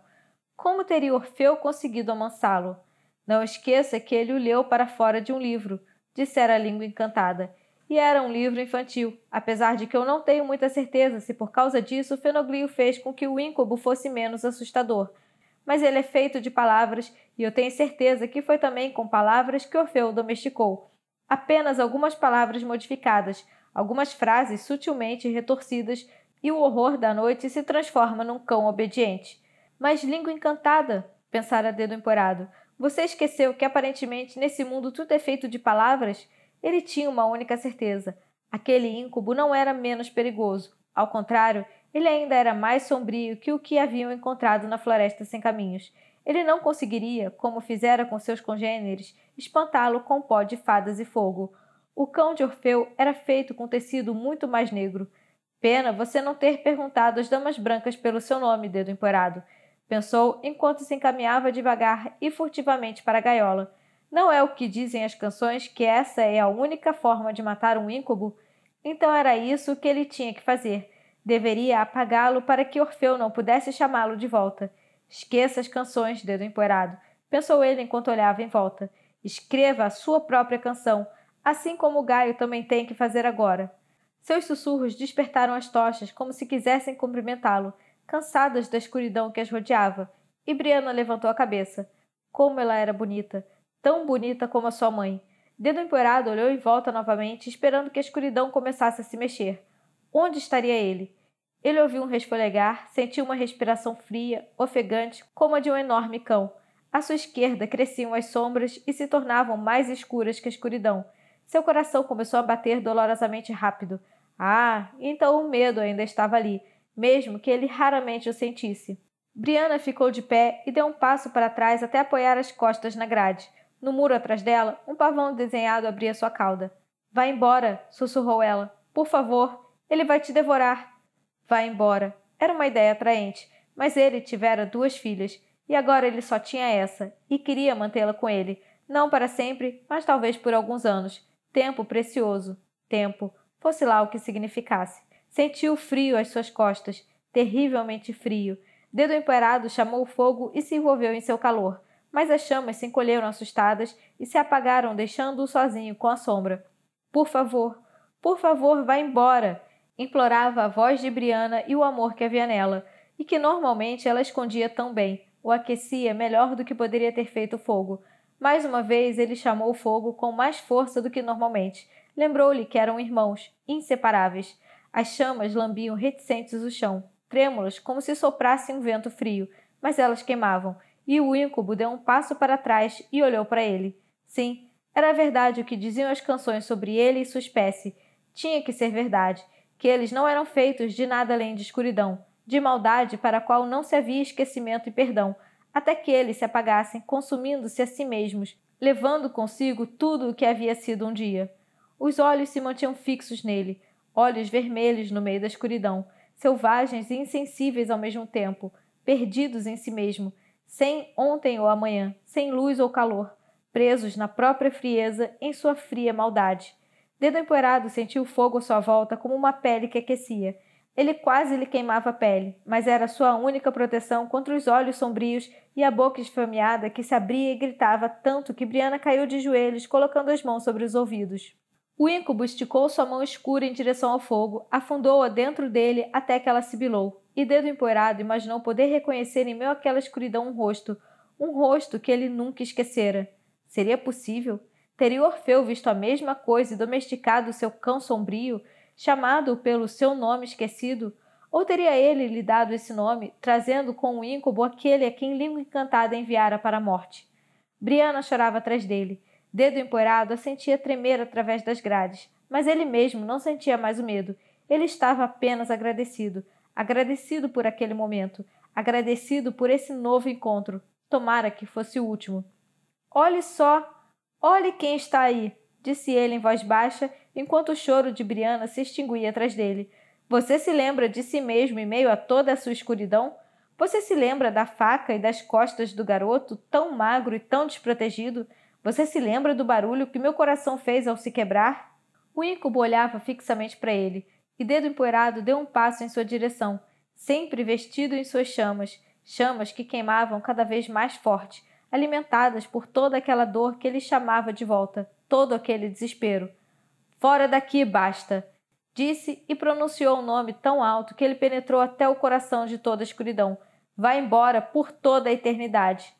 Como teria Orfeu conseguido amansá-lo? Não esqueça que ele o leu para fora de um livro, dissera a língua encantada, e era um livro infantil, apesar de que eu não tenho muita certeza se por causa disso o fenoglio fez com que o íncubo fosse menos assustador. Mas ele é feito de palavras, e eu tenho certeza que foi também com palavras que Orfeu domesticou. Apenas algumas palavras modificadas, algumas frases sutilmente retorcidas, e o horror da noite se transforma num cão obediente. Mas língua encantada, pensara dedo emporado. Você esqueceu que aparentemente nesse mundo tudo é feito de palavras? Ele tinha uma única certeza. Aquele íncubo não era menos perigoso. Ao contrário, ele ainda era mais sombrio que o que haviam encontrado na floresta sem caminhos. Ele não conseguiria, como fizera com seus congêneres, espantá-lo com pó de fadas e fogo. O cão de Orfeu era feito com tecido muito mais negro. Pena você não ter perguntado às damas brancas pelo seu nome, dedo emporado pensou enquanto se encaminhava devagar e furtivamente para a gaiola. Não é o que dizem as canções que essa é a única forma de matar um íncubo? Então era isso que ele tinha que fazer. Deveria apagá-lo para que Orfeu não pudesse chamá-lo de volta. Esqueça as canções, dedo empoeirado, pensou ele enquanto olhava em volta. Escreva a sua própria canção, assim como o Gaio também tem que fazer agora. Seus sussurros despertaram as tochas como se quisessem cumprimentá-lo cansadas da escuridão que as rodeava, e Brianna levantou a cabeça. Como ela era bonita! Tão bonita como a sua mãe! Dedo empoeirado olhou em volta novamente, esperando que a escuridão começasse a se mexer. Onde estaria ele? Ele ouviu um resfolegar, sentiu uma respiração fria, ofegante, como a de um enorme cão. À sua esquerda cresciam as sombras e se tornavam mais escuras que a escuridão. Seu coração começou a bater dolorosamente rápido. Ah, então o medo ainda estava ali, mesmo que ele raramente o sentisse. Brianna ficou de pé e deu um passo para trás até apoiar as costas na grade. No muro atrás dela, um pavão desenhado abria sua cauda. Vá embora, sussurrou ela. Por favor, ele vai te devorar. Vá embora. Era uma ideia atraente, mas ele tivera duas filhas, e agora ele só tinha essa, e queria mantê-la com ele, não para sempre, mas talvez por alguns anos. Tempo precioso. Tempo, fosse lá o que significasse. Sentiu frio às suas costas, terrivelmente frio. Dedo empoeirado chamou o fogo e se envolveu em seu calor, mas as chamas se encolheram assustadas e se apagaram, deixando-o sozinho com a sombra. Por favor, por favor, vá embora! implorava a voz de Briana e o amor que havia nela, e que normalmente ela escondia tão bem, o aquecia melhor do que poderia ter feito o fogo. Mais uma vez ele chamou o fogo com mais força do que normalmente. Lembrou-lhe que eram irmãos, inseparáveis. As chamas lambiam reticentes o chão, trêmulas como se soprasse um vento frio, mas elas queimavam, e o íncubo deu um passo para trás e olhou para ele. Sim, era verdade o que diziam as canções sobre ele e sua espécie. Tinha que ser verdade, que eles não eram feitos de nada além de escuridão, de maldade para a qual não se havia esquecimento e perdão, até que eles se apagassem, consumindo-se a si mesmos, levando consigo tudo o que havia sido um dia. Os olhos se mantinham fixos nele, olhos vermelhos no meio da escuridão, selvagens e insensíveis ao mesmo tempo, perdidos em si mesmo, sem ontem ou amanhã, sem luz ou calor, presos na própria frieza, em sua fria maldade. Dedo empoeirado sentiu o fogo à sua volta como uma pele que aquecia. Ele quase lhe queimava a pele, mas era sua única proteção contra os olhos sombrios e a boca esfomeada que se abria e gritava tanto que Briana caiu de joelhos, colocando as mãos sobre os ouvidos. O íncubo esticou sua mão escura em direção ao fogo, afundou-a dentro dele até que ela sibilou, e dedo empoeirado imaginou poder reconhecer em meio àquela escuridão um rosto, um rosto que ele nunca esquecera. Seria possível? Teria Orfeu visto a mesma coisa e domesticado seu cão sombrio, chamado pelo seu nome esquecido? Ou teria ele lhe dado esse nome, trazendo com o íncubo aquele a quem língua encantada enviara para a morte? Briana chorava atrás dele Dedo empoeirado, a sentia tremer através das grades, mas ele mesmo não sentia mais o medo. Ele estava apenas agradecido, agradecido por aquele momento, agradecido por esse novo encontro. Tomara que fosse o último. Olhe só, olhe quem está aí, disse ele em voz baixa, enquanto o choro de Brianna se extinguia atrás dele. Você se lembra de si mesmo em meio a toda a sua escuridão? Você se lembra da faca e das costas do garoto, tão magro e tão desprotegido? Você se lembra do barulho que meu coração fez ao se quebrar? O incubo olhava fixamente para ele, e dedo empoeirado deu um passo em sua direção, sempre vestido em suas chamas, chamas que queimavam cada vez mais forte, alimentadas por toda aquela dor que ele chamava de volta, todo aquele desespero. Fora daqui, basta! Disse e pronunciou o um nome tão alto que ele penetrou até o coração de toda a escuridão. Vá embora por toda a eternidade.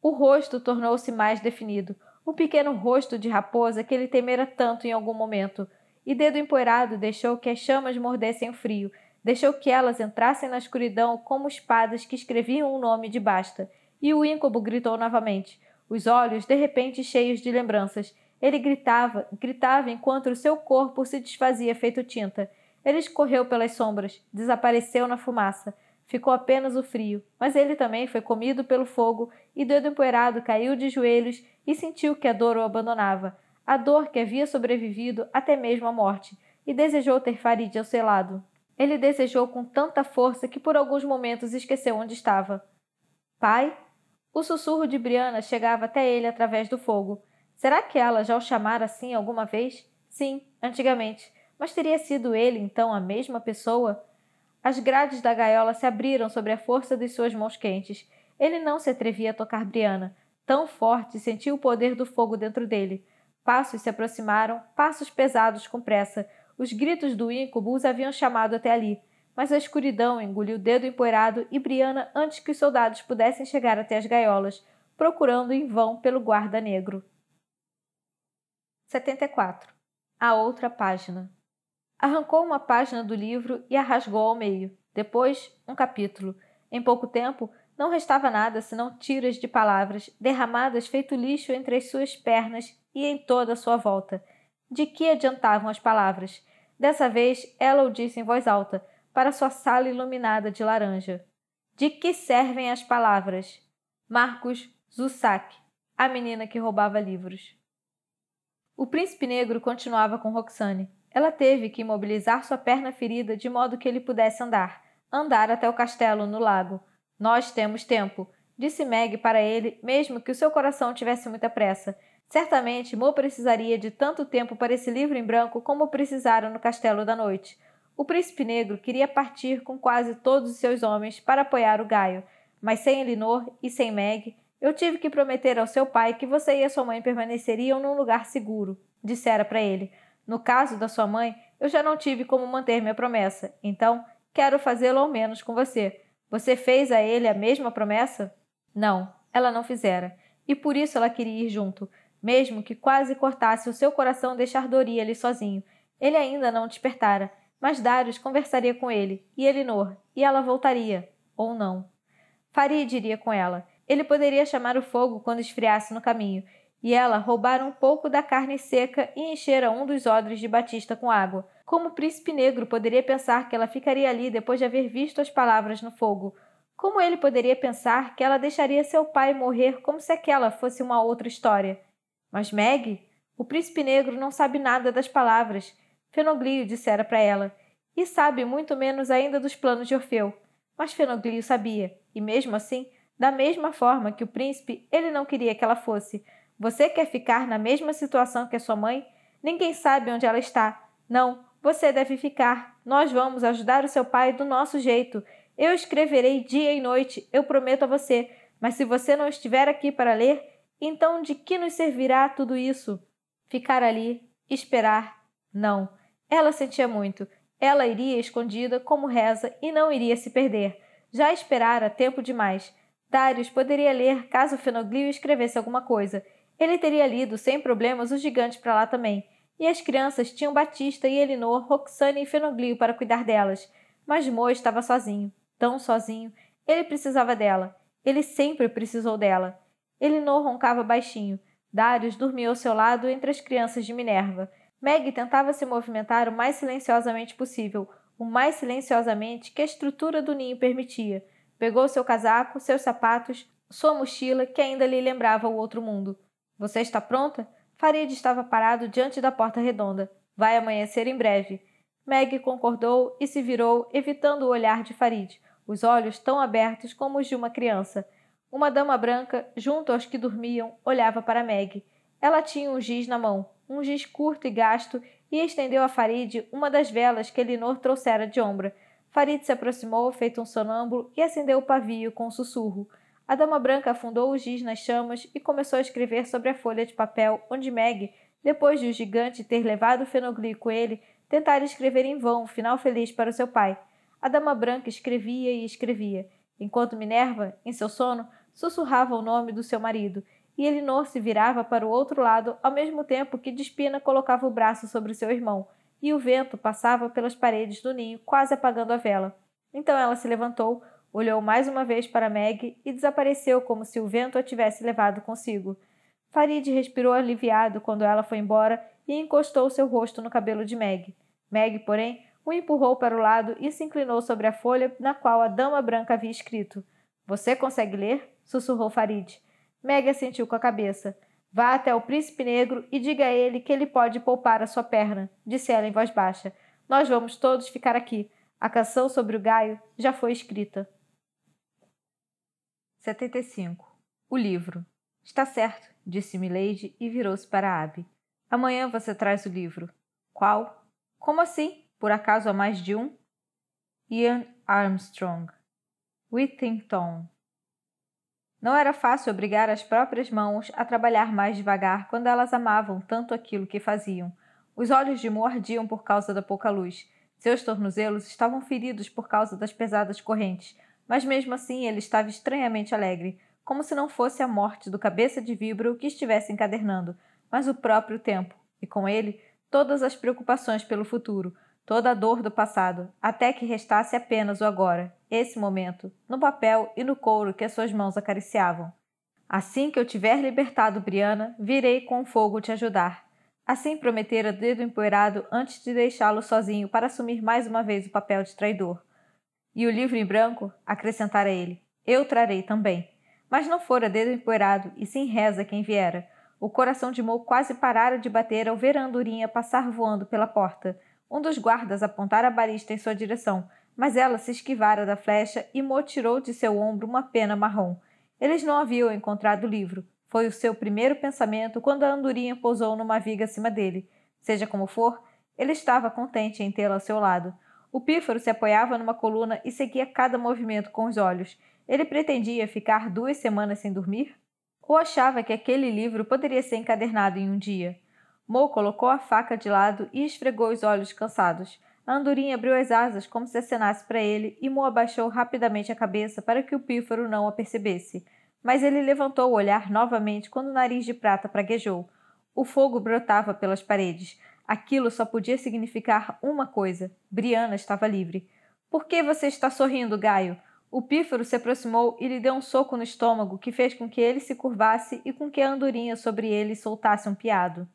O rosto tornou-se mais definido o pequeno rosto de raposa que ele temera tanto em algum momento, e dedo empoeirado deixou que as chamas mordessem o frio, deixou que elas entrassem na escuridão como espadas que escreviam o um nome de basta, e o íncubo gritou novamente, os olhos de repente cheios de lembranças. Ele gritava, gritava enquanto o seu corpo se desfazia feito tinta. Ele escorreu pelas sombras, desapareceu na fumaça. Ficou apenas o frio, mas ele também foi comido pelo fogo e dedo empoeirado caiu de joelhos e sentiu que a dor o abandonava, a dor que havia sobrevivido até mesmo à morte, e desejou ter Farid ao seu lado. Ele desejou com tanta força que por alguns momentos esqueceu onde estava. Pai? O sussurro de Brianna chegava até ele através do fogo. Será que ela já o chamara assim alguma vez? Sim, antigamente. Mas teria sido ele, então, a mesma pessoa? As grades da gaiola se abriram sobre a força de suas mãos quentes. Ele não se atrevia a tocar Brianna, tão forte, sentiu o poder do fogo dentro dele. Passos se aproximaram, passos pesados com pressa. Os gritos do íncubo os haviam chamado até ali, mas a escuridão engoliu o dedo empoeirado e Briana antes que os soldados pudessem chegar até as gaiolas, procurando em vão pelo guarda negro. 74. A outra página. Arrancou uma página do livro e a rasgou ao meio, depois um capítulo. Em pouco tempo, não restava nada senão tiras de palavras, derramadas feito lixo entre as suas pernas e em toda a sua volta. De que adiantavam as palavras? Dessa vez, ela o disse em voz alta, para sua sala iluminada de laranja. De que servem as palavras? Marcos Zusak, a menina que roubava livros. O príncipe negro continuava com Roxane. Ela teve que imobilizar sua perna ferida de modo que ele pudesse andar, andar até o castelo no lago. Nós temos tempo, disse Meg para ele, mesmo que o seu coração tivesse muita pressa. Certamente Mo precisaria de tanto tempo para esse livro em branco como precisaram no Castelo da Noite. O príncipe negro queria partir com quase todos os seus homens para apoiar o Gaio, mas sem Elinor e sem Meg, eu tive que prometer ao seu pai que você e a sua mãe permaneceriam num lugar seguro, dissera para ele. No caso da sua mãe, eu já não tive como manter minha promessa, então quero fazê-lo ao menos com você. Você fez a ele a mesma promessa? Não, ela não fizera, e por isso ela queria ir junto, mesmo que quase cortasse o seu coração deixar Doria ali sozinho. Ele ainda não despertara, mas Darius conversaria com ele, e Elinor, e ela voltaria, ou não. Farid diria com ela. Ele poderia chamar o fogo quando esfriasse no caminho, e ela roubaram um pouco da carne seca e encheram um dos odres de Batista com água. Como o príncipe negro poderia pensar que ela ficaria ali depois de haver visto as palavras no fogo? Como ele poderia pensar que ela deixaria seu pai morrer como se aquela fosse uma outra história? Mas Meg, o príncipe negro não sabe nada das palavras. Fenoglio dissera para ela, e sabe muito menos ainda dos planos de Orfeu. Mas Fenoglio sabia, e mesmo assim, da mesma forma que o príncipe, ele não queria que ela fosse, você quer ficar na mesma situação que a sua mãe? Ninguém sabe onde ela está. Não, você deve ficar. Nós vamos ajudar o seu pai do nosso jeito. Eu escreverei dia e noite, eu prometo a você. Mas se você não estiver aqui para ler, então de que nos servirá tudo isso? Ficar ali, esperar? Não. Ela sentia muito. Ela iria escondida como reza e não iria se perder. Já esperara tempo demais. Darius poderia ler caso Fenoglio escrevesse alguma coisa. Ele teria lido sem problemas o gigante para lá também, e as crianças tinham Batista e Elinor, Roxane e Fenoglio para cuidar delas. Mas Mo estava sozinho, tão sozinho. Ele precisava dela. Ele sempre precisou dela. Elinor roncava baixinho. Darius dormia ao seu lado entre as crianças de Minerva. Meg tentava se movimentar o mais silenciosamente possível, o mais silenciosamente que a estrutura do ninho permitia. Pegou seu casaco, seus sapatos, sua mochila, que ainda lhe lembrava o outro mundo. Você está pronta? Farid estava parado diante da porta redonda. Vai amanhecer em breve. Meg concordou e se virou, evitando o olhar de Farid, os olhos tão abertos como os de uma criança. Uma dama branca, junto aos que dormiam, olhava para Meg. Ela tinha um giz na mão, um giz curto e gasto, e estendeu a Farid uma das velas que Elinor trouxera de ombra. Farid se aproximou, feito um sonâmbulo, e acendeu o pavio com um sussurro. A Dama Branca afundou o giz nas chamas e começou a escrever sobre a folha de papel onde Meg, depois de o gigante ter levado o fenogli com ele, tentara escrever em vão um final feliz para o seu pai. A Dama Branca escrevia e escrevia, enquanto Minerva, em seu sono, sussurrava o nome do seu marido, e Elinor se virava para o outro lado ao mesmo tempo que Despina colocava o braço sobre seu irmão, e o vento passava pelas paredes do ninho, quase apagando a vela. Então ela se levantou, olhou mais uma vez para Meg e desapareceu como se o vento a tivesse levado consigo. Farid respirou aliviado quando ela foi embora e encostou seu rosto no cabelo de Meg. Meg, porém, o empurrou para o lado e se inclinou sobre a folha na qual a dama branca havia escrito. Você consegue ler? sussurrou Farid. Meg assentiu com a cabeça. Vá até o príncipe negro e diga a ele que ele pode poupar a sua perna, disse ela em voz baixa. Nós vamos todos ficar aqui. A canção sobre o gaio já foi escrita. 75. O livro. Está certo, disse Milady e virou-se para Abby. Amanhã você traz o livro. Qual? Como assim? Por acaso há mais de um? Ian Armstrong. Whittington. Não era fácil obrigar as próprias mãos a trabalhar mais devagar quando elas amavam tanto aquilo que faziam. Os olhos de Mo ardiam por causa da pouca luz. Seus tornozelos estavam feridos por causa das pesadas correntes, mas mesmo assim ele estava estranhamente alegre, como se não fosse a morte do cabeça de vibro que estivesse encadernando, mas o próprio tempo, e com ele todas as preocupações pelo futuro, toda a dor do passado, até que restasse apenas o agora, esse momento, no papel e no couro que as suas mãos acariciavam. Assim que eu tiver libertado Briana, virei com fogo te ajudar. Assim prometera dedo empoeirado antes de deixá-lo sozinho para assumir mais uma vez o papel de traidor. E o livro em branco acrescentara ele: Eu trarei também. Mas não fora dedo empoeirado, e sem reza quem viera. O coração de Mo quase parara de bater ao ver a andorinha passar voando pela porta. Um dos guardas apontara a barista em sua direção, mas ela se esquivara da flecha e Mo tirou de seu ombro uma pena marrom. Eles não haviam encontrado o livro. Foi o seu primeiro pensamento quando a andorinha pousou numa viga acima dele. Seja como for, ele estava contente em tê-la ao seu lado. O pífaro se apoiava numa coluna e seguia cada movimento com os olhos. Ele pretendia ficar duas semanas sem dormir? Ou achava que aquele livro poderia ser encadernado em um dia? Mo colocou a faca de lado e esfregou os olhos cansados. A andorinha abriu as asas como se acenasse para ele e Mo abaixou rapidamente a cabeça para que o pífaro não a percebesse. Mas ele levantou o olhar novamente quando o nariz de prata praguejou. O fogo brotava pelas paredes. Aquilo só podia significar uma coisa: Briana estava livre. Por que você está sorrindo, Gaio? O pífaro se aproximou e lhe deu um soco no estômago que fez com que ele se curvasse e com que a andorinha sobre ele soltasse um piado.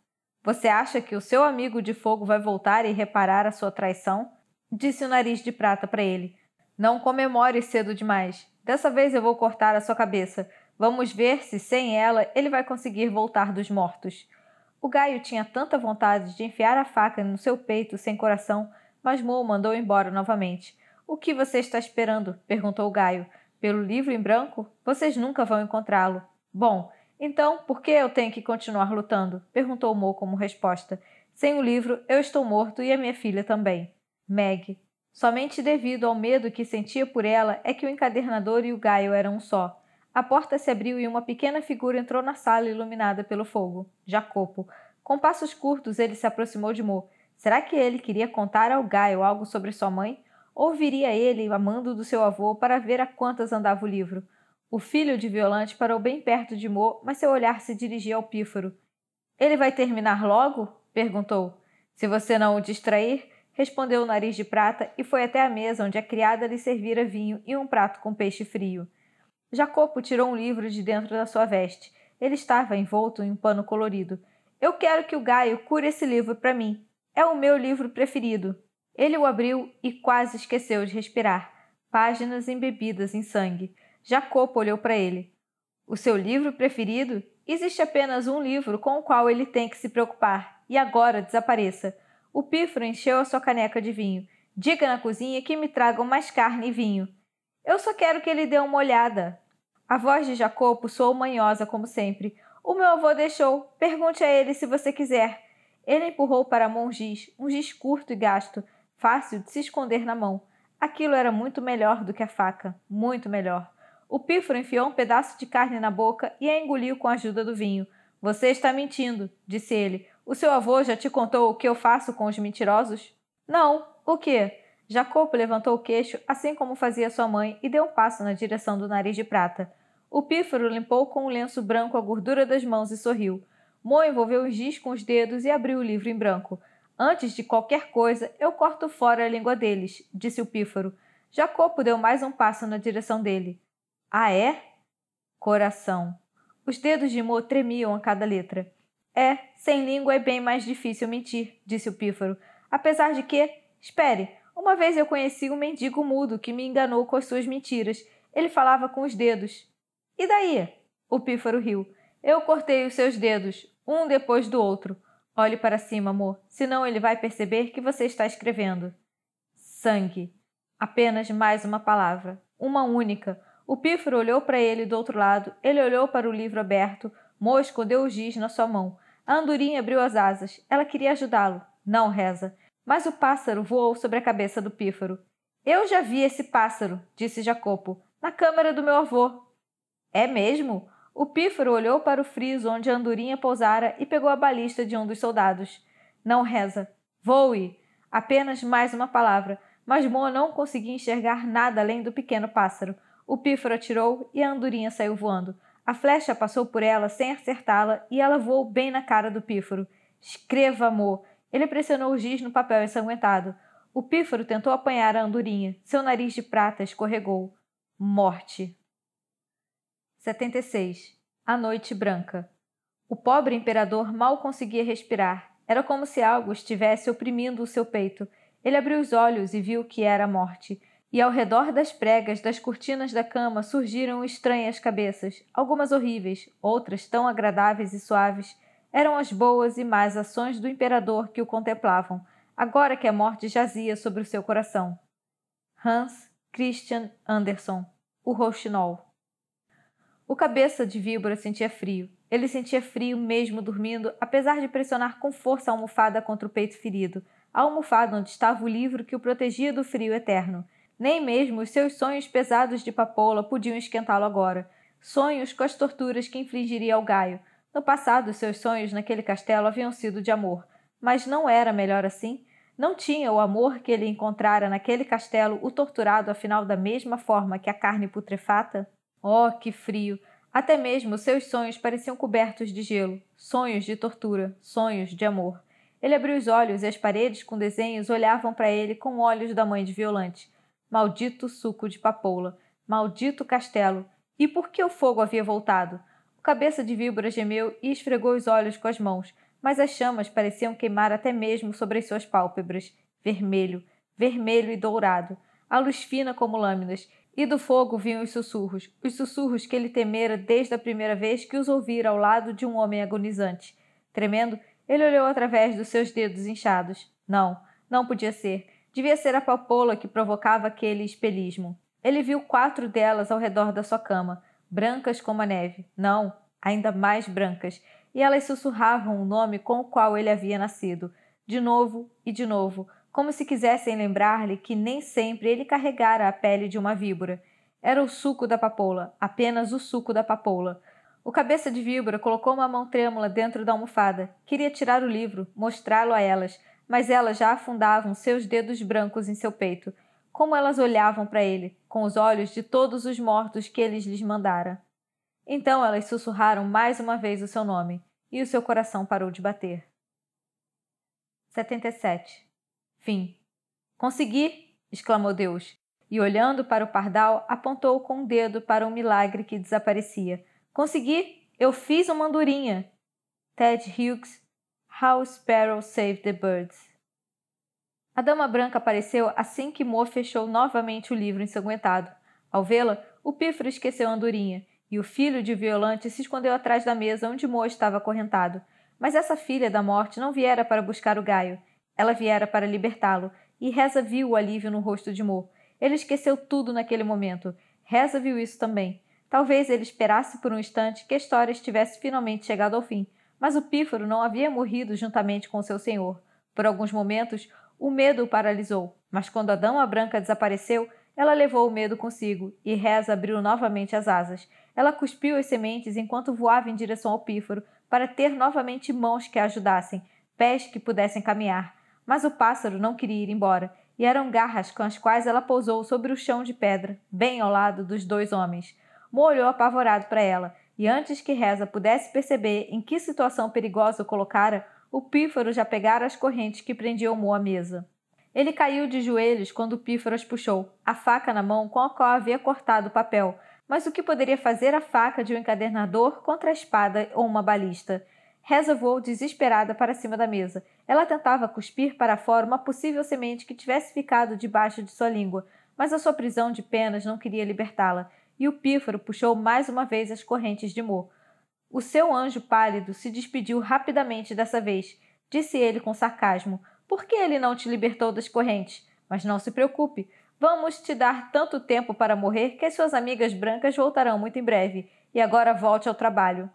Você acha que o seu amigo de fogo vai voltar e reparar a sua traição? Disse o nariz de prata para ele. Não comemore cedo demais. Dessa vez eu vou cortar a sua cabeça. Vamos ver se, sem ela, ele vai conseguir voltar dos mortos. O Gaio tinha tanta vontade de enfiar a faca no seu peito sem coração, mas Mo mandou embora novamente. O que você está esperando? perguntou o Gaio. Pelo livro em branco, vocês nunca vão encontrá-lo. Bom, então por que eu tenho que continuar lutando? perguntou Mo como resposta. Sem o livro, eu estou morto e a minha filha também. Meg. Somente devido ao medo que sentia por ela é que o encadernador e o Gaio eram um só. A porta se abriu e uma pequena figura entrou na sala iluminada pelo fogo. Jacopo. Com passos curtos, ele se aproximou de Mo. Será que ele queria contar ao Gaio algo sobre sua mãe? Ou viria ele, amando do seu avô, para ver a quantas andava o livro? O filho de Violante parou bem perto de Mo, mas seu olhar se dirigia ao pífaro. Ele vai terminar logo? perguntou. Se você não o distrair, respondeu o nariz de prata e foi até a mesa onde a criada lhe servira vinho e um prato com peixe frio. Jacopo tirou um livro de dentro da sua veste. Ele estava envolto em um pano colorido. Eu quero que o Gaio cure esse livro para mim. É o meu livro preferido. Ele o abriu e quase esqueceu de respirar. Páginas embebidas em sangue. Jacopo olhou para ele. O seu livro preferido? Existe apenas um livro com o qual ele tem que se preocupar. E agora desapareça. O pífaro encheu a sua caneca de vinho. Diga na cozinha que me tragam mais carne e vinho. Eu só quero que ele dê uma olhada. A voz de Jacopo soou manhosa, como sempre. O meu avô deixou. Pergunte a ele se você quiser. Ele empurrou para a mão um giz, um giz curto e gasto, fácil de se esconder na mão. Aquilo era muito melhor do que a faca, muito melhor. O pífaro enfiou um pedaço de carne na boca e a engoliu com a ajuda do vinho. Você está mentindo, disse ele. O seu avô já te contou o que eu faço com os mentirosos? Não. O que? Jacopo levantou o queixo, assim como fazia sua mãe, e deu um passo na direção do nariz de prata. O pífaro limpou com um lenço branco a gordura das mãos e sorriu. Mo envolveu os giz com os dedos e abriu o livro em branco. Antes de qualquer coisa, eu corto fora a língua deles, disse o pífaro. Jacopo deu mais um passo na direção dele. Ah, é? Coração. Os dedos de Mo tremiam a cada letra. É, sem língua é bem mais difícil mentir, disse o pífaro. Apesar de que. Espere, uma vez eu conheci um mendigo mudo que me enganou com as suas mentiras. Ele falava com os dedos. E daí? O pífaro riu. Eu cortei os seus dedos, um depois do outro. Olhe para cima, amor, senão ele vai perceber que você está escrevendo. Sangue. Apenas mais uma palavra. Uma única. O pífaro olhou para ele do outro lado, ele olhou para o livro aberto, Mo escondeu o giz na sua mão. A andorinha abriu as asas. Ela queria ajudá-lo. Não, reza mas o pássaro voou sobre a cabeça do pífaro. Eu já vi esse pássaro, disse Jacopo, na câmara do meu avô. É mesmo? O pífaro olhou para o friso onde a andorinha pousara e pegou a balista de um dos soldados. Não reza. Voe! Apenas mais uma palavra, mas Moa não conseguia enxergar nada além do pequeno pássaro. O pífaro atirou e a andorinha saiu voando. A flecha passou por ela sem acertá-la e ela voou bem na cara do pífaro. Escreva, amor! Ele pressionou o giz no papel ensanguentado. O pífaro tentou apanhar a andorinha. Seu nariz de prata escorregou. Morte. 76. A noite branca. O pobre imperador mal conseguia respirar. Era como se algo estivesse oprimindo o seu peito. Ele abriu os olhos e viu que era a morte. E ao redor das pregas das cortinas da cama surgiram estranhas cabeças, algumas horríveis, outras tão agradáveis e suaves eram as boas e más ações do imperador que o contemplavam, agora que a morte jazia sobre o seu coração. Hans Christian Andersen, o Rouxinol. O cabeça de víbora sentia frio. Ele sentia frio mesmo dormindo, apesar de pressionar com força a almofada contra o peito ferido, a almofada onde estava o livro que o protegia do frio eterno. Nem mesmo os seus sonhos pesados de papoula podiam esquentá-lo agora. Sonhos com as torturas que infligiria ao Gaio, no passado, seus sonhos naquele castelo haviam sido de amor, mas não era melhor assim? Não tinha o amor que ele encontrara naquele castelo o torturado afinal da mesma forma que a carne putrefata? Oh, que frio! Até mesmo seus sonhos pareciam cobertos de gelo, sonhos de tortura, sonhos de amor. Ele abriu os olhos e as paredes com desenhos olhavam para ele com olhos da mãe de Violante. Maldito suco de papoula, maldito castelo. E por que o fogo havia voltado? O cabeça de víbora gemeu e esfregou os olhos com as mãos, mas as chamas pareciam queimar até mesmo sobre as suas pálpebras, vermelho, vermelho e dourado, a luz fina como lâminas, e do fogo vinham os sussurros, os sussurros que ele temera desde a primeira vez que os ouvira ao lado de um homem agonizante. Tremendo, ele olhou através dos seus dedos inchados. Não, não podia ser. Devia ser a palpola que provocava aquele espelismo. Ele viu quatro delas ao redor da sua cama, brancas como a neve, não, ainda mais brancas, e elas sussurravam o nome com o qual ele havia nascido, de novo e de novo, como se quisessem lembrar-lhe que nem sempre ele carregara a pele de uma víbora. Era o suco da papoula, apenas o suco da papoula. O cabeça de víbora colocou uma mão trêmula dentro da almofada. Queria tirar o livro, mostrá-lo a elas, mas elas já afundavam seus dedos brancos em seu peito como elas olhavam para ele, com os olhos de todos os mortos que eles lhes mandara. Então elas sussurraram mais uma vez o seu nome, e o seu coração parou de bater. 77. Fim. Consegui! exclamou Deus, e olhando para o pardal, apontou com o um dedo para um milagre que desaparecia. Consegui! Eu fiz uma mandurinha! Ted Hughes, How Sparrow Saved the Birds. A Dama Branca apareceu assim que Mo fechou novamente o livro ensanguentado. Ao vê-la, o pífaro esqueceu a andorinha, e o filho de Violante se escondeu atrás da mesa onde Mo estava acorrentado. Mas essa filha da morte não viera para buscar o Gaio. Ela viera para libertá-lo, e Reza viu o alívio no rosto de Mo. Ele esqueceu tudo naquele momento. Reza viu isso também. Talvez ele esperasse por um instante que a história estivesse finalmente chegado ao fim, mas o pífaro não havia morrido juntamente com seu senhor. Por alguns momentos, o medo o paralisou, mas quando a dama branca desapareceu, ela levou o medo consigo e Reza abriu novamente as asas. Ela cuspiu as sementes enquanto voava em direção ao pífaro para ter novamente mãos que a ajudassem, pés que pudessem caminhar. Mas o pássaro não queria ir embora e eram garras com as quais ela pousou sobre o chão de pedra, bem ao lado dos dois homens. Mo olhou apavorado para ela, e antes que Reza pudesse perceber em que situação perigosa o colocara, o pífaro já pegara as correntes que prendiam Mo à mesa. Ele caiu de joelhos quando o pífaro as puxou, a faca na mão com a qual havia cortado o papel. Mas o que poderia fazer a faca de um encadernador contra a espada ou uma balista? Reza voou desesperada para cima da mesa. Ela tentava cuspir para fora uma possível semente que tivesse ficado debaixo de sua língua, mas a sua prisão de penas não queria libertá-la, e o pífaro puxou mais uma vez as correntes de Mo. O seu anjo pálido se despediu rapidamente dessa vez, disse ele com sarcasmo. Por que ele não te libertou das correntes? Mas não se preocupe, vamos te dar tanto tempo para morrer que as suas amigas brancas voltarão muito em breve. E agora volte ao trabalho.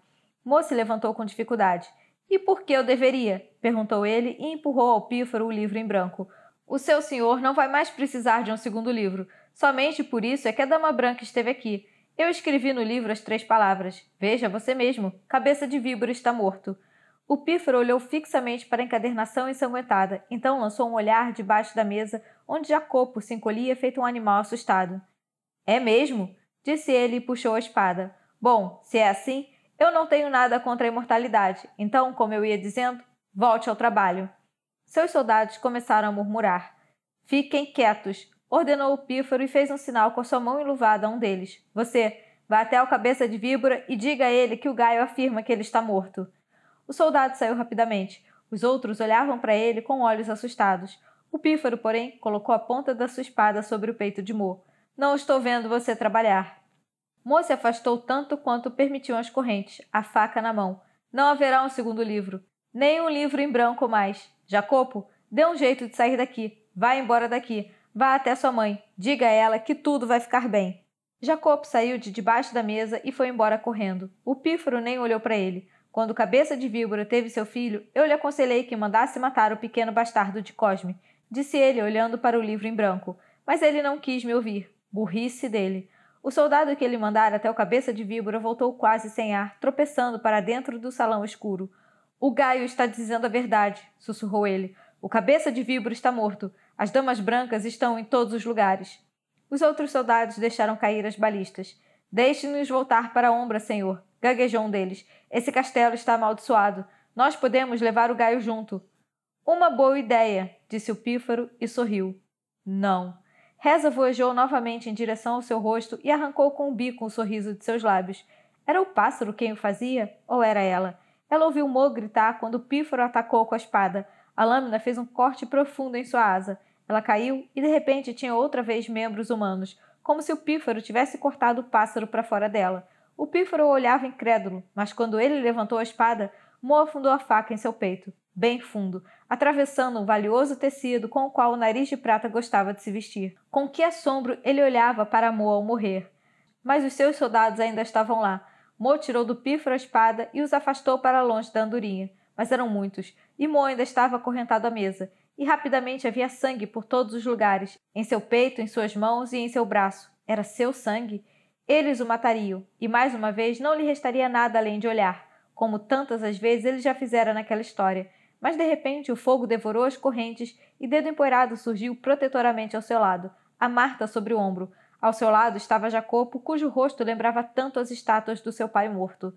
Mo se levantou com dificuldade. E por que eu deveria? perguntou ele e empurrou ao pífaro o livro em branco. O seu senhor não vai mais precisar de um segundo livro. Somente por isso é que a Dama Branca esteve aqui. Eu escrevi no livro as três palavras: Veja você mesmo, cabeça de víbora está morto. O pífaro olhou fixamente para a encadernação ensanguentada, então lançou um olhar debaixo da mesa, onde Jacopo se encolhia feito um animal assustado. É mesmo? disse ele e puxou a espada. Bom, se é assim, eu não tenho nada contra a imortalidade, então, como eu ia dizendo, volte ao trabalho. Seus soldados começaram a murmurar. Fiquem quietos, ordenou o pífaro e fez um sinal com a sua mão enluvada a um deles. Você, vá até o cabeça de víbora e diga a ele que o Gaio afirma que ele está morto. O soldado saiu rapidamente. Os outros olhavam para ele com olhos assustados. O pífaro, porém, colocou a ponta da sua espada sobre o peito de Mo. Não estou vendo você trabalhar. Mo se afastou tanto quanto permitiam as correntes, a faca na mão. Não haverá um segundo livro. Nem um livro em branco mais. Jacopo, dê um jeito de sair daqui. Vá embora daqui. Vá até sua mãe, diga a ela que tudo vai ficar bem. Jacob saiu de debaixo da mesa e foi embora correndo. O pífaro nem olhou para ele. Quando Cabeça de Víbora teve seu filho, eu lhe aconselhei que mandasse matar o pequeno bastardo de Cosme, disse ele, olhando para o livro em branco. Mas ele não quis me ouvir. Burrice dele. O soldado que ele mandara até o Cabeça de Víbora voltou quase sem ar, tropeçando para dentro do salão escuro. O Gaio está dizendo a verdade, sussurrou ele. O Cabeça de Víbora está morto. As damas brancas estão em todos os lugares. Os outros soldados deixaram cair as balistas. Deixe-nos voltar para a Ombra, senhor, gaguejou um deles. Esse castelo está amaldiçoado. Nós podemos levar o Gaio junto. Uma boa ideia, disse o pífaro e sorriu. Não. Reza voejou novamente em direção ao seu rosto e arrancou com o um bico um sorriso de seus lábios. Era o pássaro quem o fazia? Ou era ela? Ela ouviu Mo gritar quando o pífaro atacou com a espada. A lâmina fez um corte profundo em sua asa. Ela caiu e de repente tinha outra vez membros humanos, como se o pífaro tivesse cortado o pássaro para fora dela. O pífaro olhava incrédulo, mas quando ele levantou a espada, Mo afundou a faca em seu peito, bem fundo, atravessando o valioso tecido com o qual o nariz de prata gostava de se vestir. Com que assombro ele olhava para Mo ao morrer. Mas os seus soldados ainda estavam lá. Mo tirou do pífaro a espada e os afastou para longe da andorinha mas eram muitos, e Mo ainda estava acorrentado à mesa, e rapidamente havia sangue por todos os lugares, em seu peito, em suas mãos e em seu braço. Era seu sangue? Eles o matariam, e mais uma vez não lhe restaria nada além de olhar, como tantas as vezes ele já fizera naquela história. Mas de repente o fogo devorou as correntes e dedo empoeirado surgiu protetoramente ao seu lado, a Marta sobre o ombro. Ao seu lado estava Jacopo, cujo rosto lembrava tanto as estátuas do seu pai morto.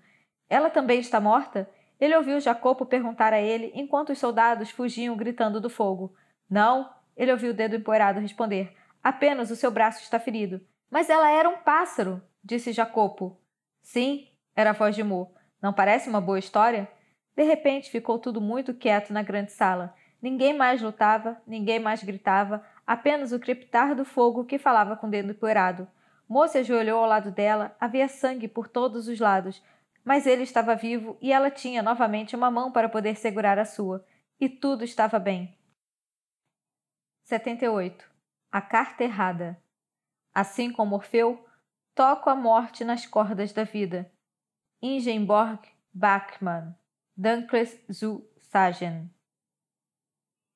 Ela também está morta? Ele ouviu Jacopo perguntar a ele enquanto os soldados fugiam gritando do fogo. Não, ele ouviu o dedo empoeirado responder. Apenas o seu braço está ferido. Mas ela era um pássaro, disse Jacopo. Sim, era a voz de Mu. Não parece uma boa história? De repente ficou tudo muito quieto na grande sala. Ninguém mais lutava, ninguém mais gritava, apenas o crepitar do fogo que falava com o dedo empoeirado. Moça ajoelhou ao lado dela, havia sangue por todos os lados, mas ele estava vivo e ela tinha novamente uma mão para poder segurar a sua, e tudo estava bem. 78. A carta errada. Assim como Orfeu, toco a morte nas cordas da vida. Ingenborg Bachmann, Dunkles zu Sagen.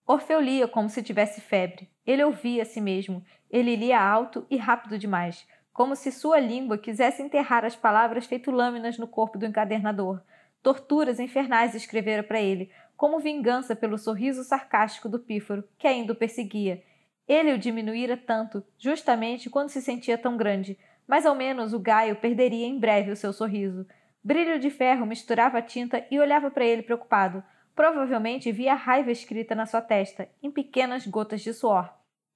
Orfeu lia como se tivesse febre. Ele ouvia a si mesmo. Ele lia alto e rápido demais, como se sua língua quisesse enterrar as palavras feito lâminas no corpo do encadernador. Torturas infernais escrevera para ele, como vingança pelo sorriso sarcástico do pífaro, que ainda o perseguia. Ele o diminuíra tanto, justamente quando se sentia tão grande, mas ao menos o Gaio perderia em breve o seu sorriso. Brilho de ferro misturava a tinta e olhava para ele preocupado. Provavelmente via a raiva escrita na sua testa, em pequenas gotas de suor.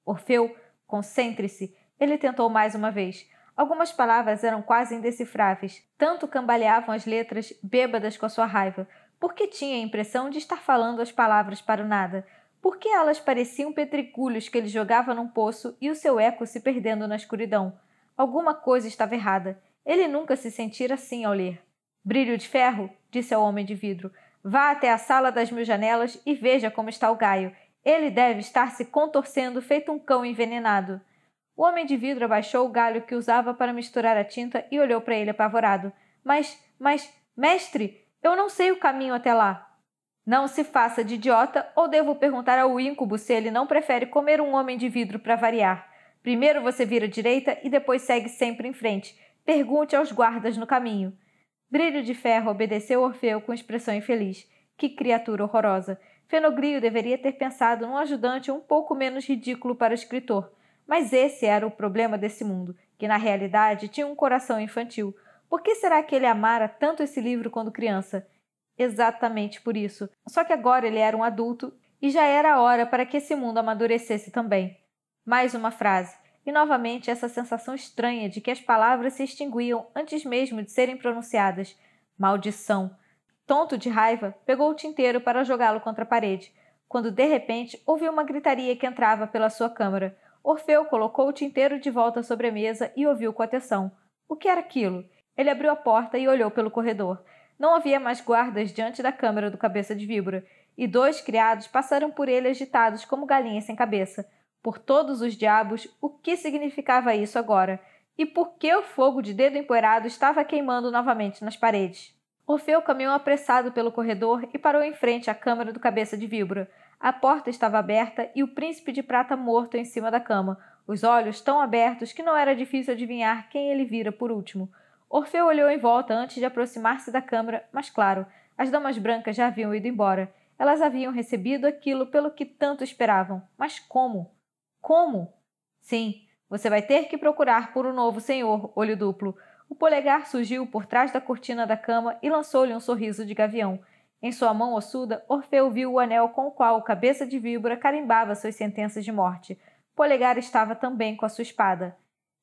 Orfeu, concentre-se. Ele tentou mais uma vez. Algumas palavras eram quase indecifráveis, tanto cambaleavam as letras, bêbadas com a sua raiva, porque tinha a impressão de estar falando as palavras para o nada, porque elas pareciam petriculhos que ele jogava num poço e o seu eco se perdendo na escuridão. Alguma coisa estava errada. Ele nunca se sentira assim ao ler. Brilho de ferro, disse ao homem de vidro, vá até a sala das mil janelas e veja como está o Gaio. Ele deve estar se contorcendo feito um cão envenenado. O homem de vidro abaixou o galho que usava para misturar a tinta e olhou para ele apavorado. Mas, mas, mestre, eu não sei o caminho até lá. Não se faça de idiota, ou devo perguntar ao íncubo se ele não prefere comer um homem de vidro para variar. Primeiro você vira à direita e depois segue sempre em frente. Pergunte aos guardas no caminho. Brilho de Ferro obedeceu Orfeu com expressão infeliz. Que criatura horrorosa! Fenogrio deveria ter pensado num ajudante um pouco menos ridículo para o escritor. Mas esse era o problema desse mundo, que na realidade tinha um coração infantil. Por que será que ele amara tanto esse livro quando criança? Exatamente por isso. Só que agora ele era um adulto e já era a hora para que esse mundo amadurecesse também. Mais uma frase, e novamente essa sensação estranha de que as palavras se extinguiam antes mesmo de serem pronunciadas. Maldição! Tonto de raiva, pegou o tinteiro para jogá-lo contra a parede, quando de repente ouviu uma gritaria que entrava pela sua câmara. Orfeu colocou o tinteiro de volta sobre a mesa e ouviu com atenção. O que era aquilo? Ele abriu a porta e olhou pelo corredor. Não havia mais guardas diante da câmara do cabeça de víbora, e dois criados passaram por ele agitados como galinhas sem cabeça. Por todos os diabos, o que significava isso agora? E por que o fogo de dedo empoeirado estava queimando novamente nas paredes? Orfeu caminhou apressado pelo corredor e parou em frente à câmara do cabeça de víbora. A porta estava aberta e o príncipe de prata morto em cima da cama, os olhos tão abertos que não era difícil adivinhar quem ele vira por último. Orfeu olhou em volta antes de aproximar-se da câmara, mas claro, as damas brancas já haviam ido embora. Elas haviam recebido aquilo pelo que tanto esperavam. Mas como? Como? Sim, você vai ter que procurar por um novo senhor, olho duplo. O polegar surgiu por trás da cortina da cama e lançou-lhe um sorriso de gavião. Em sua mão ossuda, Orfeu viu o anel com o qual cabeça de víbora carimbava suas sentenças de morte. Polegar estava também com a sua espada.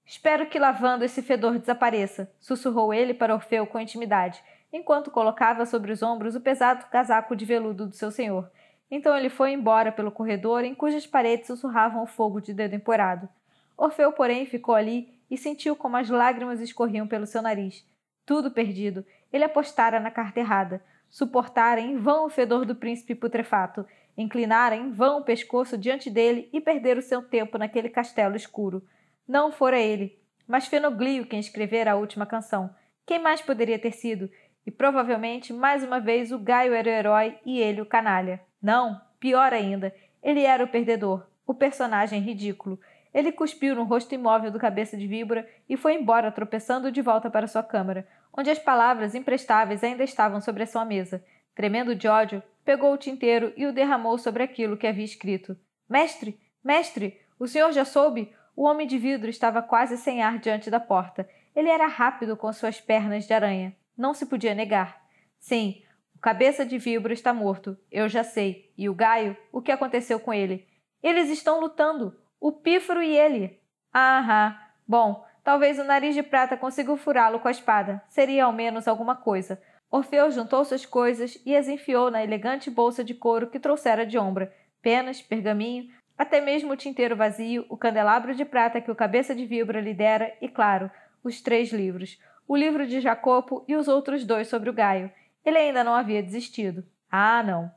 Espero que lavando esse fedor desapareça, sussurrou ele para Orfeu com intimidade, enquanto colocava sobre os ombros o pesado casaco de veludo do seu senhor. Então ele foi embora pelo corredor em cujas paredes sussurravam o fogo de dedo empoeirado. Orfeu, porém, ficou ali e sentiu como as lágrimas escorriam pelo seu nariz. Tudo perdido. Ele apostara na carta errada suportara em vão o fedor do príncipe putrefato, inclinara em vão o pescoço diante dele e perdera o seu tempo naquele castelo escuro. Não fora ele, mas Fenoglio quem escrevera a última canção. Quem mais poderia ter sido? E provavelmente, mais uma vez, o Gaio era o herói e ele o canalha. Não, pior ainda, ele era o perdedor, o personagem ridículo. Ele cuspiu no rosto imóvel do cabeça de víbora e foi embora, tropeçando de volta para sua câmara onde as palavras imprestáveis ainda estavam sobre a sua mesa. Tremendo de ódio, pegou o tinteiro e o derramou sobre aquilo que havia escrito. Mestre, mestre, o senhor já soube? O homem de vidro estava quase sem ar diante da porta. Ele era rápido com suas pernas de aranha. Não se podia negar. Sim, o cabeça de vidro está morto. Eu já sei. E o Gaio, o que aconteceu com ele? Eles estão lutando. O Pífaro e ele. Aham. Ah. Bom, Talvez o nariz de prata consiga furá-lo com a espada. Seria ao menos alguma coisa. Orfeu juntou suas coisas e as enfiou na elegante bolsa de couro que trouxera de ombra. Penas, pergaminho, até mesmo o tinteiro vazio, o candelabro de prata que o cabeça de vibra lhe dera e, claro, os três livros. O livro de Jacopo e os outros dois sobre o Gaio. Ele ainda não havia desistido. Ah, não.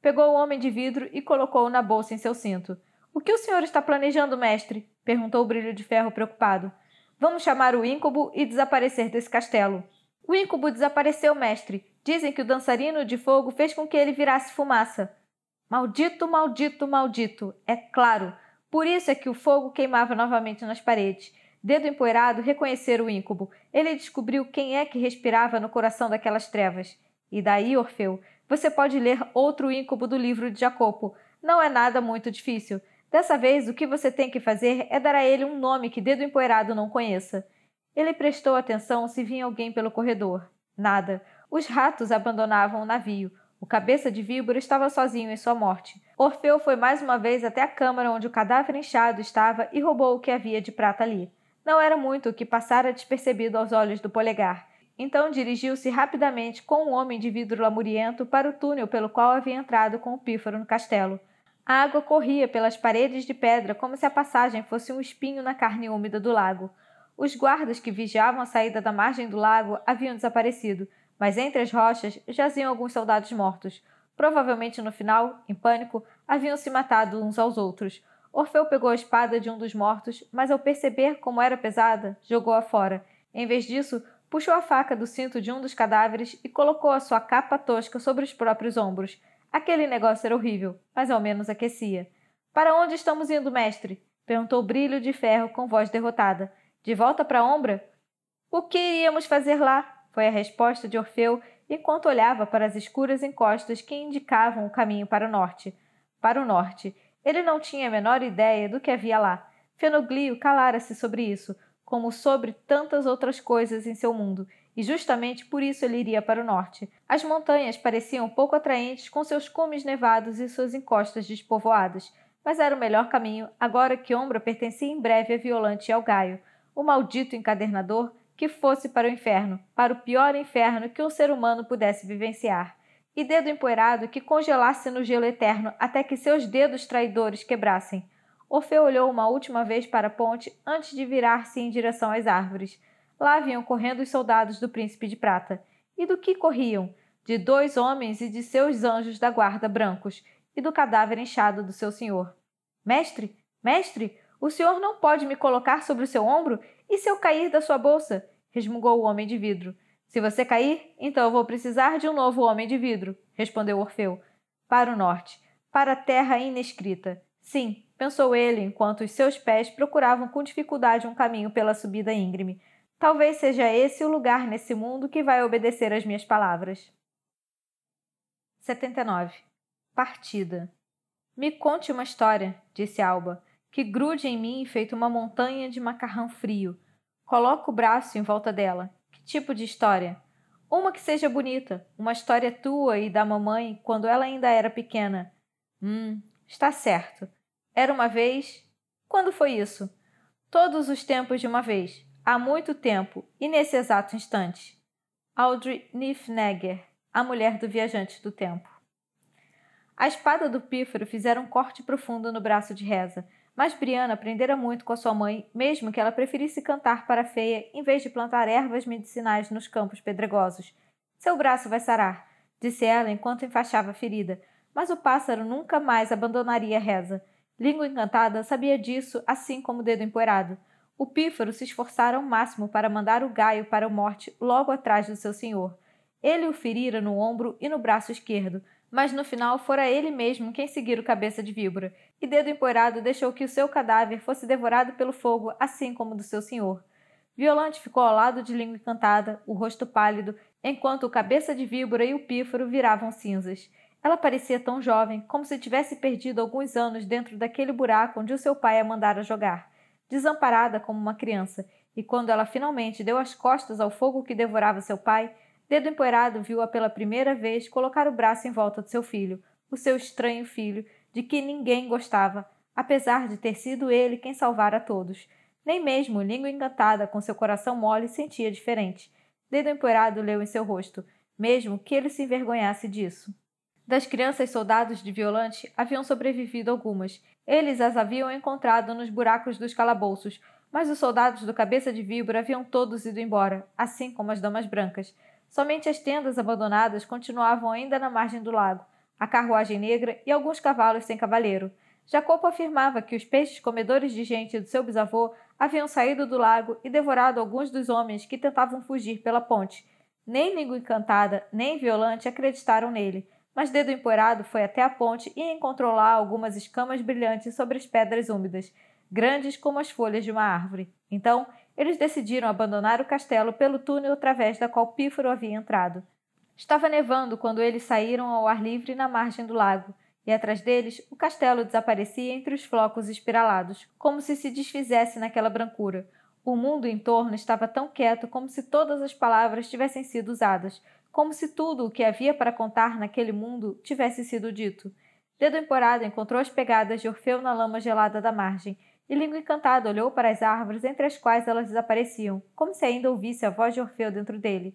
Pegou o homem de vidro e colocou-o na bolsa em seu cinto. O que o senhor está planejando, mestre? perguntou o brilho de ferro preocupado. Vamos chamar o íncubo e desaparecer desse castelo. O íncubo desapareceu, mestre. Dizem que o dançarino de fogo fez com que ele virasse fumaça. Maldito, maldito, maldito. É claro. Por isso é que o fogo queimava novamente nas paredes. Dedo empoeirado reconhecer o íncubo. Ele descobriu quem é que respirava no coração daquelas trevas. E daí, Orfeu, você pode ler outro íncubo do livro de Jacopo. Não é nada muito difícil. Dessa vez, o que você tem que fazer é dar a ele um nome que Dedo Empoeirado não conheça. Ele prestou atenção se vinha alguém pelo corredor. Nada. Os ratos abandonavam o navio. O cabeça de víbora estava sozinho em sua morte. Orfeu foi mais uma vez até a câmara onde o cadáver inchado estava e roubou o que havia de prata ali. Não era muito o que passara despercebido aos olhos do polegar. Então dirigiu-se rapidamente com um homem de vidro lamuriento para o túnel pelo qual havia entrado com o pífaro no castelo. A água corria pelas paredes de pedra como se a passagem fosse um espinho na carne úmida do lago. Os guardas que vigiavam a saída da margem do lago haviam desaparecido, mas entre as rochas jaziam alguns soldados mortos. Provavelmente no final, em pânico, haviam se matado uns aos outros. Orfeu pegou a espada de um dos mortos, mas ao perceber como era pesada, jogou-a fora. Em vez disso, puxou a faca do cinto de um dos cadáveres e colocou a sua capa tosca sobre os próprios ombros. Aquele negócio era horrível, mas ao menos aquecia. Para onde estamos indo, mestre? perguntou Brilho de Ferro com voz derrotada. De volta para a Ombra? O que iríamos fazer lá? foi a resposta de Orfeu enquanto olhava para as escuras encostas que indicavam o caminho para o norte. Para o norte. Ele não tinha a menor ideia do que havia lá. Fenoglio calara-se sobre isso, como sobre tantas outras coisas em seu mundo, e justamente por isso ele iria para o norte. As montanhas pareciam pouco atraentes com seus cumes nevados e suas encostas despovoadas, mas era o melhor caminho agora que Ombra pertencia em breve a Violante e ao Gaio, o maldito encadernador que fosse para o inferno, para o pior inferno que um ser humano pudesse vivenciar. E dedo empoeirado que congelasse no gelo eterno até que seus dedos traidores quebrassem. Orfeu olhou uma última vez para a ponte antes de virar-se em direção às árvores. Lá vinham correndo os soldados do príncipe de prata. E do que corriam? De dois homens e de seus anjos da guarda brancos, e do cadáver inchado do seu senhor. Mestre, mestre, o senhor não pode me colocar sobre o seu ombro? E se eu cair da sua bolsa? resmungou o homem de vidro. Se você cair, então eu vou precisar de um novo homem de vidro, respondeu Orfeu. Para o norte, para a terra inescrita. Sim, pensou ele enquanto os seus pés procuravam com dificuldade um caminho pela subida íngreme. Talvez seja esse o lugar nesse mundo que vai obedecer às minhas palavras. 79. Partida. Me conte uma história, disse Alba, que grude em mim feito uma montanha de macarrão frio. Coloco o braço em volta dela. Que tipo de história? Uma que seja bonita, uma história tua e da mamãe quando ela ainda era pequena. Hum, está certo. Era uma vez. Quando foi isso? Todos os tempos de uma vez há muito tempo e nesse exato instante. Audrey Niffenegger, a mulher do viajante do tempo. A espada do pífaro fizera um corte profundo no braço de Reza, mas Brianna aprendera muito com a sua mãe, mesmo que ela preferisse cantar para a feia em vez de plantar ervas medicinais nos campos pedregosos. Seu braço vai sarar, disse ela enquanto enfaixava a ferida, mas o pássaro nunca mais abandonaria Reza. Língua Encantada sabia disso, assim como o dedo empoeirado. O pífaro se esforçara ao máximo para mandar o gaio para a morte logo atrás do seu senhor. Ele o ferira no ombro e no braço esquerdo, mas no final fora ele mesmo quem seguira o cabeça de víbora, e dedo empoeirado deixou que o seu cadáver fosse devorado pelo fogo, assim como do seu senhor. Violante ficou ao lado de língua encantada, o rosto pálido, enquanto o cabeça de víbora e o pífaro viravam cinzas. Ela parecia tão jovem, como se tivesse perdido alguns anos dentro daquele buraco onde o seu pai a mandara jogar desamparada como uma criança, e quando ela finalmente deu as costas ao fogo que devorava seu pai, Dedo Empoeirado viu-a pela primeira vez colocar o braço em volta do seu filho, o seu estranho filho, de que ninguém gostava, apesar de ter sido ele quem salvara todos. Nem mesmo Língua Encantada, com seu coração mole, sentia diferente. Dedo Empoeirado leu em seu rosto, mesmo que ele se envergonhasse disso. Das crianças soldados de Violante haviam sobrevivido algumas. Eles as haviam encontrado nos buracos dos calabouços, mas os soldados do Cabeça de Víbora haviam todos ido embora, assim como as damas brancas. Somente as tendas abandonadas continuavam ainda na margem do lago, a carruagem negra e alguns cavalos sem cavaleiro. Jacopo afirmava que os peixes comedores de gente do seu bisavô haviam saído do lago e devorado alguns dos homens que tentavam fugir pela ponte. Nem Língua Encantada, nem Violante acreditaram nele, mas Dedo Empoeirado foi até a ponte e encontrou lá algumas escamas brilhantes sobre as pedras úmidas, grandes como as folhas de uma árvore. Então, eles decidiram abandonar o castelo pelo túnel através da qual Pífaro havia entrado. Estava nevando quando eles saíram ao ar livre na margem do lago, e atrás deles o castelo desaparecia entre os flocos espiralados, como se se desfizesse naquela brancura. O mundo em torno estava tão quieto como se todas as palavras tivessem sido usadas, como se tudo o que havia para contar naquele mundo tivesse sido dito. Dedo emporado encontrou as pegadas de Orfeu na lama gelada da margem, e Língua Encantada olhou para as árvores entre as quais elas desapareciam, como se ainda ouvisse a voz de Orfeu dentro dele.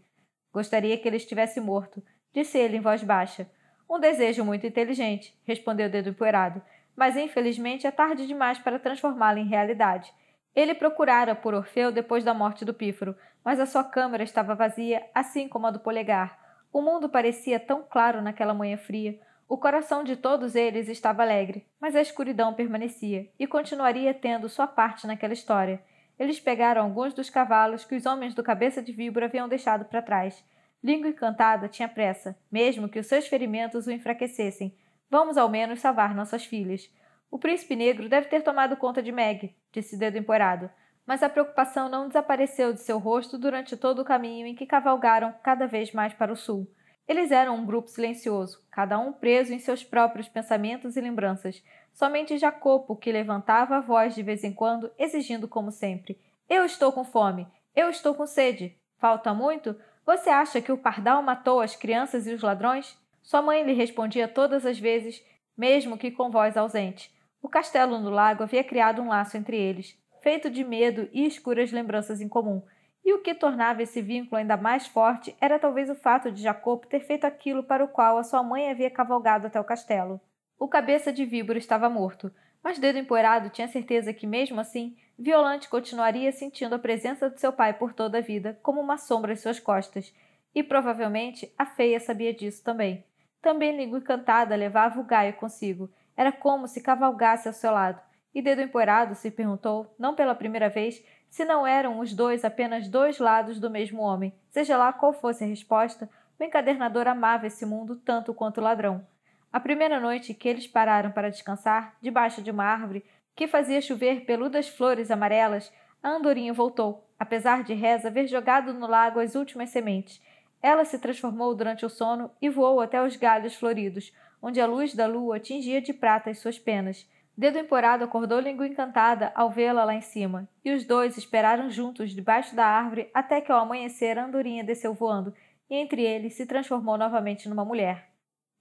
Gostaria que ele estivesse morto, disse ele em voz baixa. Um desejo muito inteligente, respondeu Dedo Empoeirado, mas infelizmente é tarde demais para transformá-lo em realidade. Ele procurara por Orfeu depois da morte do Pífaro, mas a sua câmera estava vazia, assim como a do polegar. O mundo parecia tão claro naquela manhã fria. O coração de todos eles estava alegre, mas a escuridão permanecia e continuaria tendo sua parte naquela história. Eles pegaram alguns dos cavalos que os homens do cabeça de víbora haviam deixado para trás. Língua Encantada tinha pressa, mesmo que os seus ferimentos o enfraquecessem. Vamos ao menos salvar nossas filhas. O príncipe negro deve ter tomado conta de Meg, disse Dedo Empoeirado mas a preocupação não desapareceu de seu rosto durante todo o caminho em que cavalgaram cada vez mais para o sul. Eles eram um grupo silencioso, cada um preso em seus próprios pensamentos e lembranças. Somente Jacopo, que levantava a voz de vez em quando, exigindo como sempre: Eu estou com fome, eu estou com sede. Falta muito? Você acha que o pardal matou as crianças e os ladrões? Sua mãe lhe respondia todas as vezes, mesmo que com voz ausente. O castelo no lago havia criado um laço entre eles feito de medo e escuras lembranças em comum. E o que tornava esse vínculo ainda mais forte era talvez o fato de Jacopo ter feito aquilo para o qual a sua mãe havia cavalgado até o castelo. O cabeça de víbora estava morto, mas Dedo Empoeirado tinha certeza que, mesmo assim, Violante continuaria sentindo a presença de seu pai por toda a vida, como uma sombra às suas costas. E provavelmente a feia sabia disso também. Também Língua Encantada levava o Gaio consigo. Era como se cavalgasse ao seu lado e Dedo Empoeirado se perguntou, não pela primeira vez, se não eram os dois apenas dois lados do mesmo homem. Seja lá qual fosse a resposta, o encadernador amava esse mundo tanto quanto o ladrão. A primeira noite que eles pararam para descansar, debaixo de uma árvore que fazia chover peludas flores amarelas, a andorinha voltou, apesar de Reza haver jogado no lago as últimas sementes. Ela se transformou durante o sono e voou até os galhos floridos, onde a luz da lua tingia de prata as suas penas. Dedo Emporado acordou língua encantada ao vê-la lá em cima, e os dois esperaram juntos debaixo da árvore até que ao amanhecer a andorinha desceu voando e entre eles se transformou novamente numa mulher.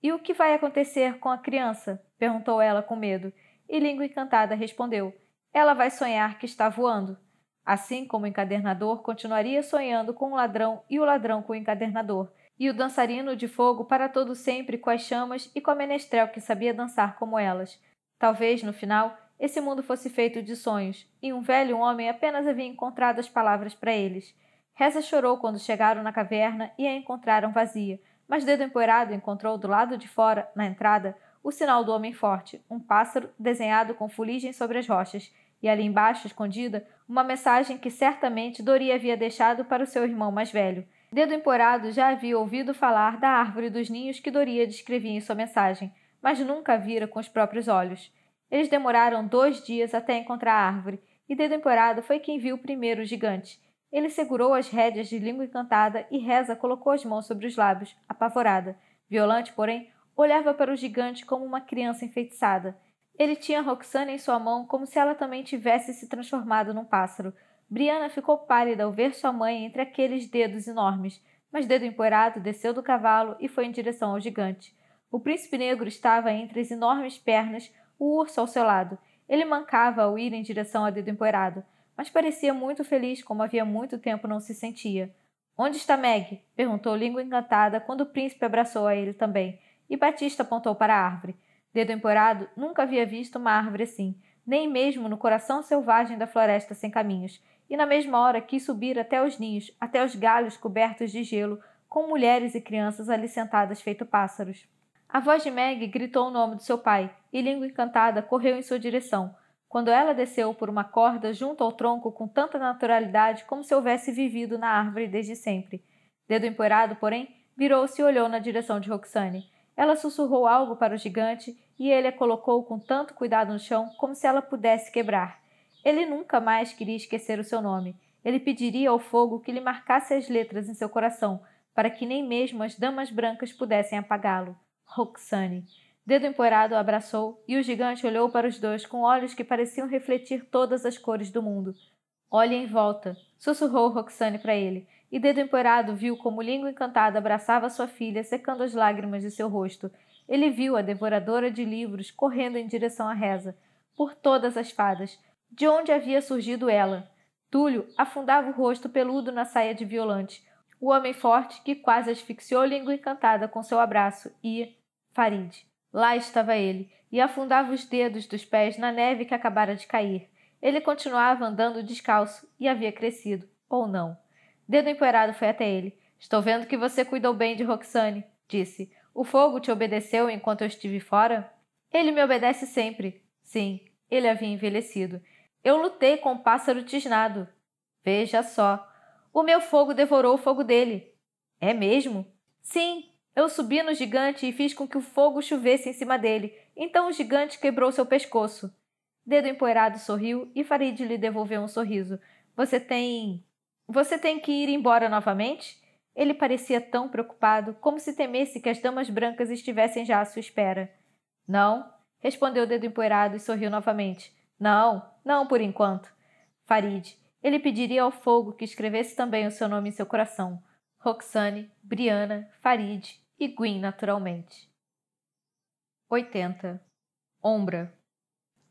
E o que vai acontecer com a criança? perguntou ela com medo, e Língua Encantada respondeu: Ela vai sonhar que está voando. Assim como o encadernador continuaria sonhando com o ladrão e o ladrão com o encadernador, e o dançarino de fogo para todo sempre com as chamas e com a menestrel que sabia dançar como elas. Talvez, no final, esse mundo fosse feito de sonhos, e um velho homem apenas havia encontrado as palavras para eles. Reza chorou quando chegaram na caverna e a encontraram vazia, mas Dedo Empoeirado encontrou do lado de fora, na entrada, o sinal do homem forte, um pássaro desenhado com fuligem sobre as rochas, e ali embaixo, escondida, uma mensagem que certamente Dori havia deixado para o seu irmão mais velho. Dedo Empoeirado já havia ouvido falar da árvore dos ninhos que Doria descrevia em sua mensagem, mas nunca vira com os próprios olhos. Eles demoraram dois dias até encontrar a árvore, e Detemporado foi quem viu primeiro o gigante. Ele segurou as rédeas de língua encantada e Reza colocou as mãos sobre os lábios, apavorada. Violante, porém, olhava para o gigante como uma criança enfeitiçada. Ele tinha Roxana em sua mão como se ela também tivesse se transformado num pássaro. Briana ficou pálida ao ver sua mãe entre aqueles dedos enormes, mas Dedo Empoeirado desceu do cavalo e foi em direção ao gigante. O príncipe negro estava entre as enormes pernas, o urso ao seu lado. Ele mancava ao ir em direção ao dedo empoeirado, mas parecia muito feliz, como havia muito tempo não se sentia. Onde está Meg? perguntou Língua Encantada quando o príncipe abraçou a ele também, e Batista apontou para a árvore. Dedo Empoeirado nunca havia visto uma árvore assim, nem mesmo no coração selvagem da floresta sem caminhos, e na mesma hora quis subir até os ninhos, até os galhos cobertos de gelo, com mulheres e crianças ali sentadas feito pássaros. A voz de Meg gritou o nome do seu pai, e Língua Encantada correu em sua direção. Quando ela desceu por uma corda junto ao tronco com tanta naturalidade como se houvesse vivido na árvore desde sempre. Dedo empoeirado, porém, virou-se e olhou na direção de Roxane. Ela sussurrou algo para o gigante e ele a colocou com tanto cuidado no chão como se ela pudesse quebrar. Ele nunca mais queria esquecer o seu nome. Ele pediria ao fogo que lhe marcasse as letras em seu coração, para que nem mesmo as damas brancas pudessem apagá-lo. Roxane. Dedo empoeirado abraçou e o gigante olhou para os dois com olhos que pareciam refletir todas as cores do mundo. Olhe em volta, sussurrou Roxane para ele, e Dedo Empoeirado viu como Língua Encantada abraçava sua filha, secando as lágrimas de seu rosto. Ele viu a devoradora de livros correndo em direção à reza, por todas as fadas. De onde havia surgido ela? Túlio afundava o rosto peludo na saia de Violante, o homem forte que quase asfixiou Língua Encantada com seu abraço e, Farid. Lá estava ele, e afundava os dedos dos pés na neve que acabara de cair. Ele continuava andando descalço e havia crescido, ou não. Dedo empoeirado foi até ele. Estou vendo que você cuidou bem de Roxane, disse. O fogo te obedeceu enquanto eu estive fora? Ele me obedece sempre. Sim, ele havia envelhecido. Eu lutei com o pássaro tisnado. Veja só. O meu fogo devorou o fogo dele. É mesmo? Sim, eu subi no gigante e fiz com que o fogo chovesse em cima dele. Então o gigante quebrou seu pescoço. Dedo empoeirado sorriu e Farid lhe devolveu um sorriso. Você tem. Você tem que ir embora novamente? Ele parecia tão preocupado, como se temesse que as damas brancas estivessem já à sua espera. Não, respondeu o dedo empoeirado e sorriu novamente. Não, não por enquanto. Farid, ele pediria ao fogo que escrevesse também o seu nome em seu coração. Roxane, Briana, Farid, e Gwyn naturalmente. 80. Ombra.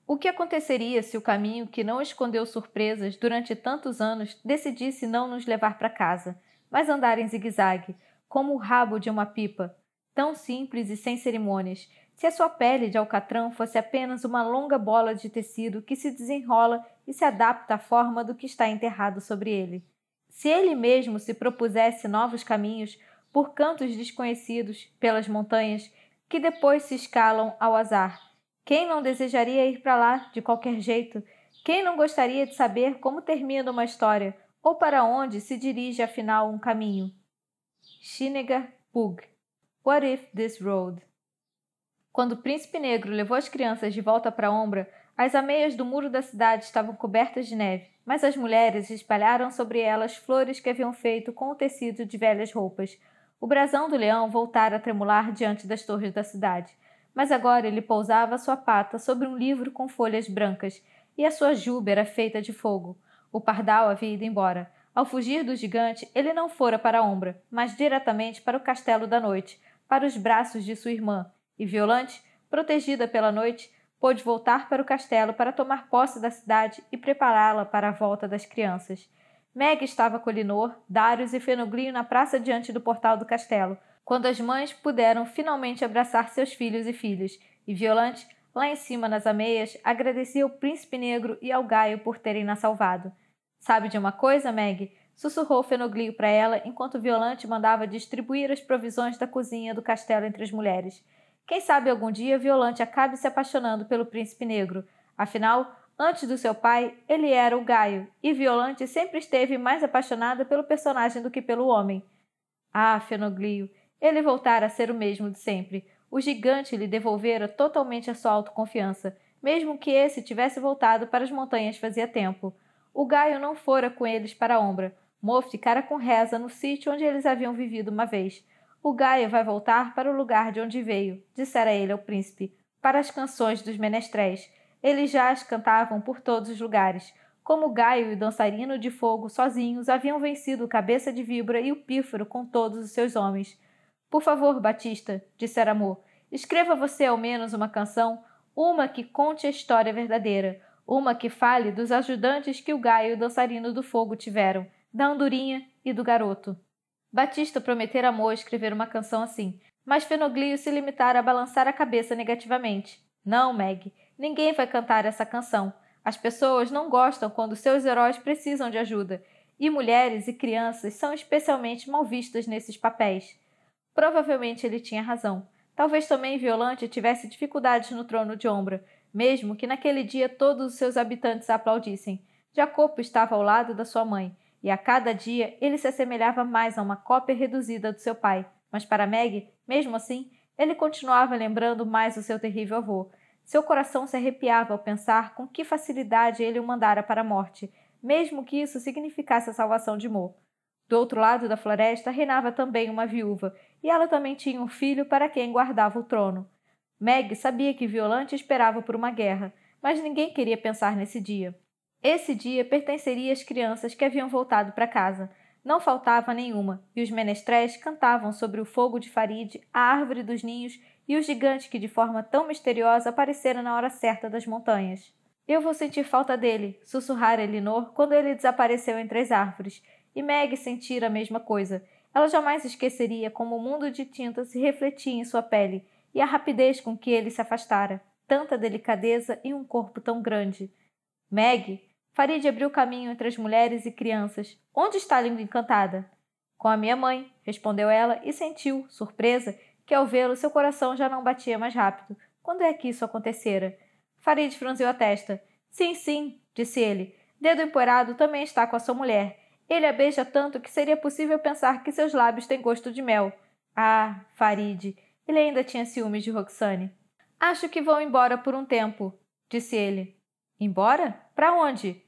O que aconteceria se o caminho que não escondeu surpresas durante tantos anos decidisse não nos levar para casa, mas andar em zigue-zague, como o rabo de uma pipa, tão simples e sem cerimônias, se a sua pele de alcatrão fosse apenas uma longa bola de tecido que se desenrola e se adapta à forma do que está enterrado sobre ele? Se ele mesmo se propusesse novos caminhos, por cantos desconhecidos, pelas montanhas, que depois se escalam ao azar. Quem não desejaria ir para lá de qualquer jeito? Quem não gostaria de saber como termina uma história ou para onde se dirige afinal um caminho? Shinega Pug What If This Road? Quando o príncipe negro levou as crianças de volta para a ombra, as ameias do muro da cidade estavam cobertas de neve, mas as mulheres espalharam sobre elas flores que haviam feito com o tecido de velhas roupas, o brasão do leão voltara a tremular diante das torres da cidade, mas agora ele pousava sua pata sobre um livro com folhas brancas e a sua juba era feita de fogo. O pardal havia ido embora. Ao fugir do gigante, ele não fora para a ombra, mas diretamente para o castelo da noite, para os braços de sua irmã, e Violante, protegida pela noite, pôde voltar para o castelo para tomar posse da cidade e prepará-la para a volta das crianças. Meg estava com Linor, Darius e Fenoglinho na praça diante do portal do castelo, quando as mães puderam finalmente abraçar seus filhos e filhas, e Violante, lá em cima nas ameias, agradecia ao príncipe negro e ao Gaio por terem na salvado. Sabe de uma coisa, Meg? Sussurrou Fenoglio para ela enquanto Violante mandava distribuir as provisões da cozinha do castelo entre as mulheres. Quem sabe algum dia Violante acabe se apaixonando pelo príncipe negro. Afinal, Antes do seu pai, ele era o Gaio, e Violante sempre esteve mais apaixonada pelo personagem do que pelo homem. Ah, Fenoglio, ele voltara a ser o mesmo de sempre. O gigante lhe devolvera totalmente a sua autoconfiança, mesmo que esse tivesse voltado para as montanhas fazia tempo. O Gaio não fora com eles para a Ombra. Mo ficara com Reza no sítio onde eles haviam vivido uma vez. O Gaio vai voltar para o lugar de onde veio, dissera ele ao príncipe, para as canções dos menestréis, eles já as cantavam por todos os lugares. Como Gaio e o dançarino de fogo sozinhos haviam vencido o cabeça de Vibra e o pífaro com todos os seus homens. Por favor, Batista, disse Aramô, escreva você ao menos uma canção, uma que conte a história verdadeira, uma que fale dos ajudantes que o Gaio e o dançarino do fogo tiveram, da andorinha e do garoto. Batista prometera amor escrever uma canção assim, mas Fenoglio se limitara a balançar a cabeça negativamente. Não, Meg, Ninguém vai cantar essa canção. As pessoas não gostam quando seus heróis precisam de ajuda, e mulheres e crianças são especialmente mal vistas nesses papéis. Provavelmente ele tinha razão. Talvez também Violante tivesse dificuldades no trono de Ombra, mesmo que naquele dia todos os seus habitantes aplaudissem. Jacopo estava ao lado da sua mãe, e a cada dia ele se assemelhava mais a uma cópia reduzida do seu pai. Mas para Meg, mesmo assim, ele continuava lembrando mais o seu terrível avô, seu coração se arrepiava ao pensar com que facilidade ele o mandara para a morte, mesmo que isso significasse a salvação de Mo. Do outro lado da floresta reinava também uma viúva, e ela também tinha um filho para quem guardava o trono. Meg sabia que Violante esperava por uma guerra, mas ninguém queria pensar nesse dia. Esse dia pertenceria às crianças que haviam voltado para casa. Não faltava nenhuma, e os menestréis cantavam sobre o fogo de Farid, a árvore dos ninhos e o gigante que de forma tão misteriosa aparecera na hora certa das montanhas. Eu vou sentir falta dele, sussurrara Elinor quando ele desapareceu entre as árvores, e Meg sentira a mesma coisa. Ela jamais esqueceria como o mundo de tinta se refletia em sua pele e a rapidez com que ele se afastara, tanta delicadeza e um corpo tão grande. Meg, Farid abriu caminho entre as mulheres e crianças. Onde está a língua encantada? Com a minha mãe, respondeu ela e sentiu, surpresa, que ao vê-lo seu coração já não batia mais rápido. Quando é que isso acontecera? Farid franziu a testa. Sim, sim, disse ele. Dedo empoeirado também está com a sua mulher. Ele a beija tanto que seria possível pensar que seus lábios têm gosto de mel. Ah, Farid, ele ainda tinha ciúmes de Roxane. Acho que vão embora por um tempo, disse ele. Embora? Para onde?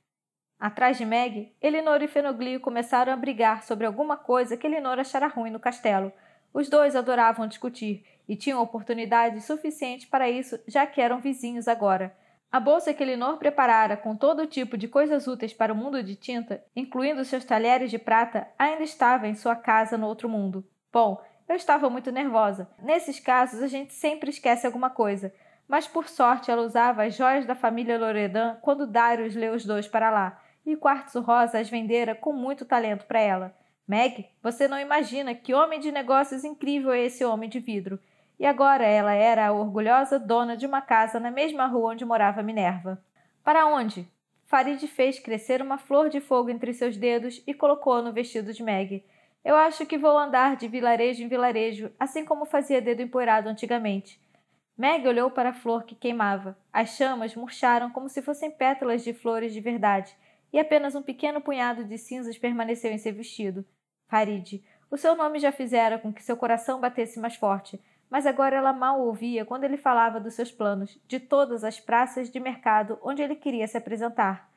Atrás de Meg, Elinor e Fenoglio começaram a brigar sobre alguma coisa que Elinor achara ruim no castelo. Os dois adoravam discutir e tinham oportunidade suficiente para isso, já que eram vizinhos agora. A bolsa que Elinor preparara com todo tipo de coisas úteis para o mundo de tinta, incluindo seus talheres de prata, ainda estava em sua casa no outro mundo. Bom, eu estava muito nervosa. Nesses casos, a gente sempre esquece alguma coisa. Mas por sorte, ela usava as joias da família Loredan quando Darius leu os dois para lá, e Quartzo Rosa as vendera com muito talento para ela. Meg, você não imagina que homem de negócios incrível é esse homem de vidro. E agora ela era a orgulhosa dona de uma casa na mesma rua onde morava Minerva. Para onde? Farid fez crescer uma flor de fogo entre seus dedos e colocou no vestido de Meg. Eu acho que vou andar de vilarejo em vilarejo, assim como fazia dedo empoeirado antigamente. Meg olhou para a flor que queimava. As chamas murcharam como se fossem pétalas de flores de verdade, e apenas um pequeno punhado de cinzas permaneceu em seu vestido. Farid, o seu nome já fizera com que seu coração batesse mais forte, mas agora ela mal ouvia quando ele falava dos seus planos, de todas as praças de mercado onde ele queria se apresentar.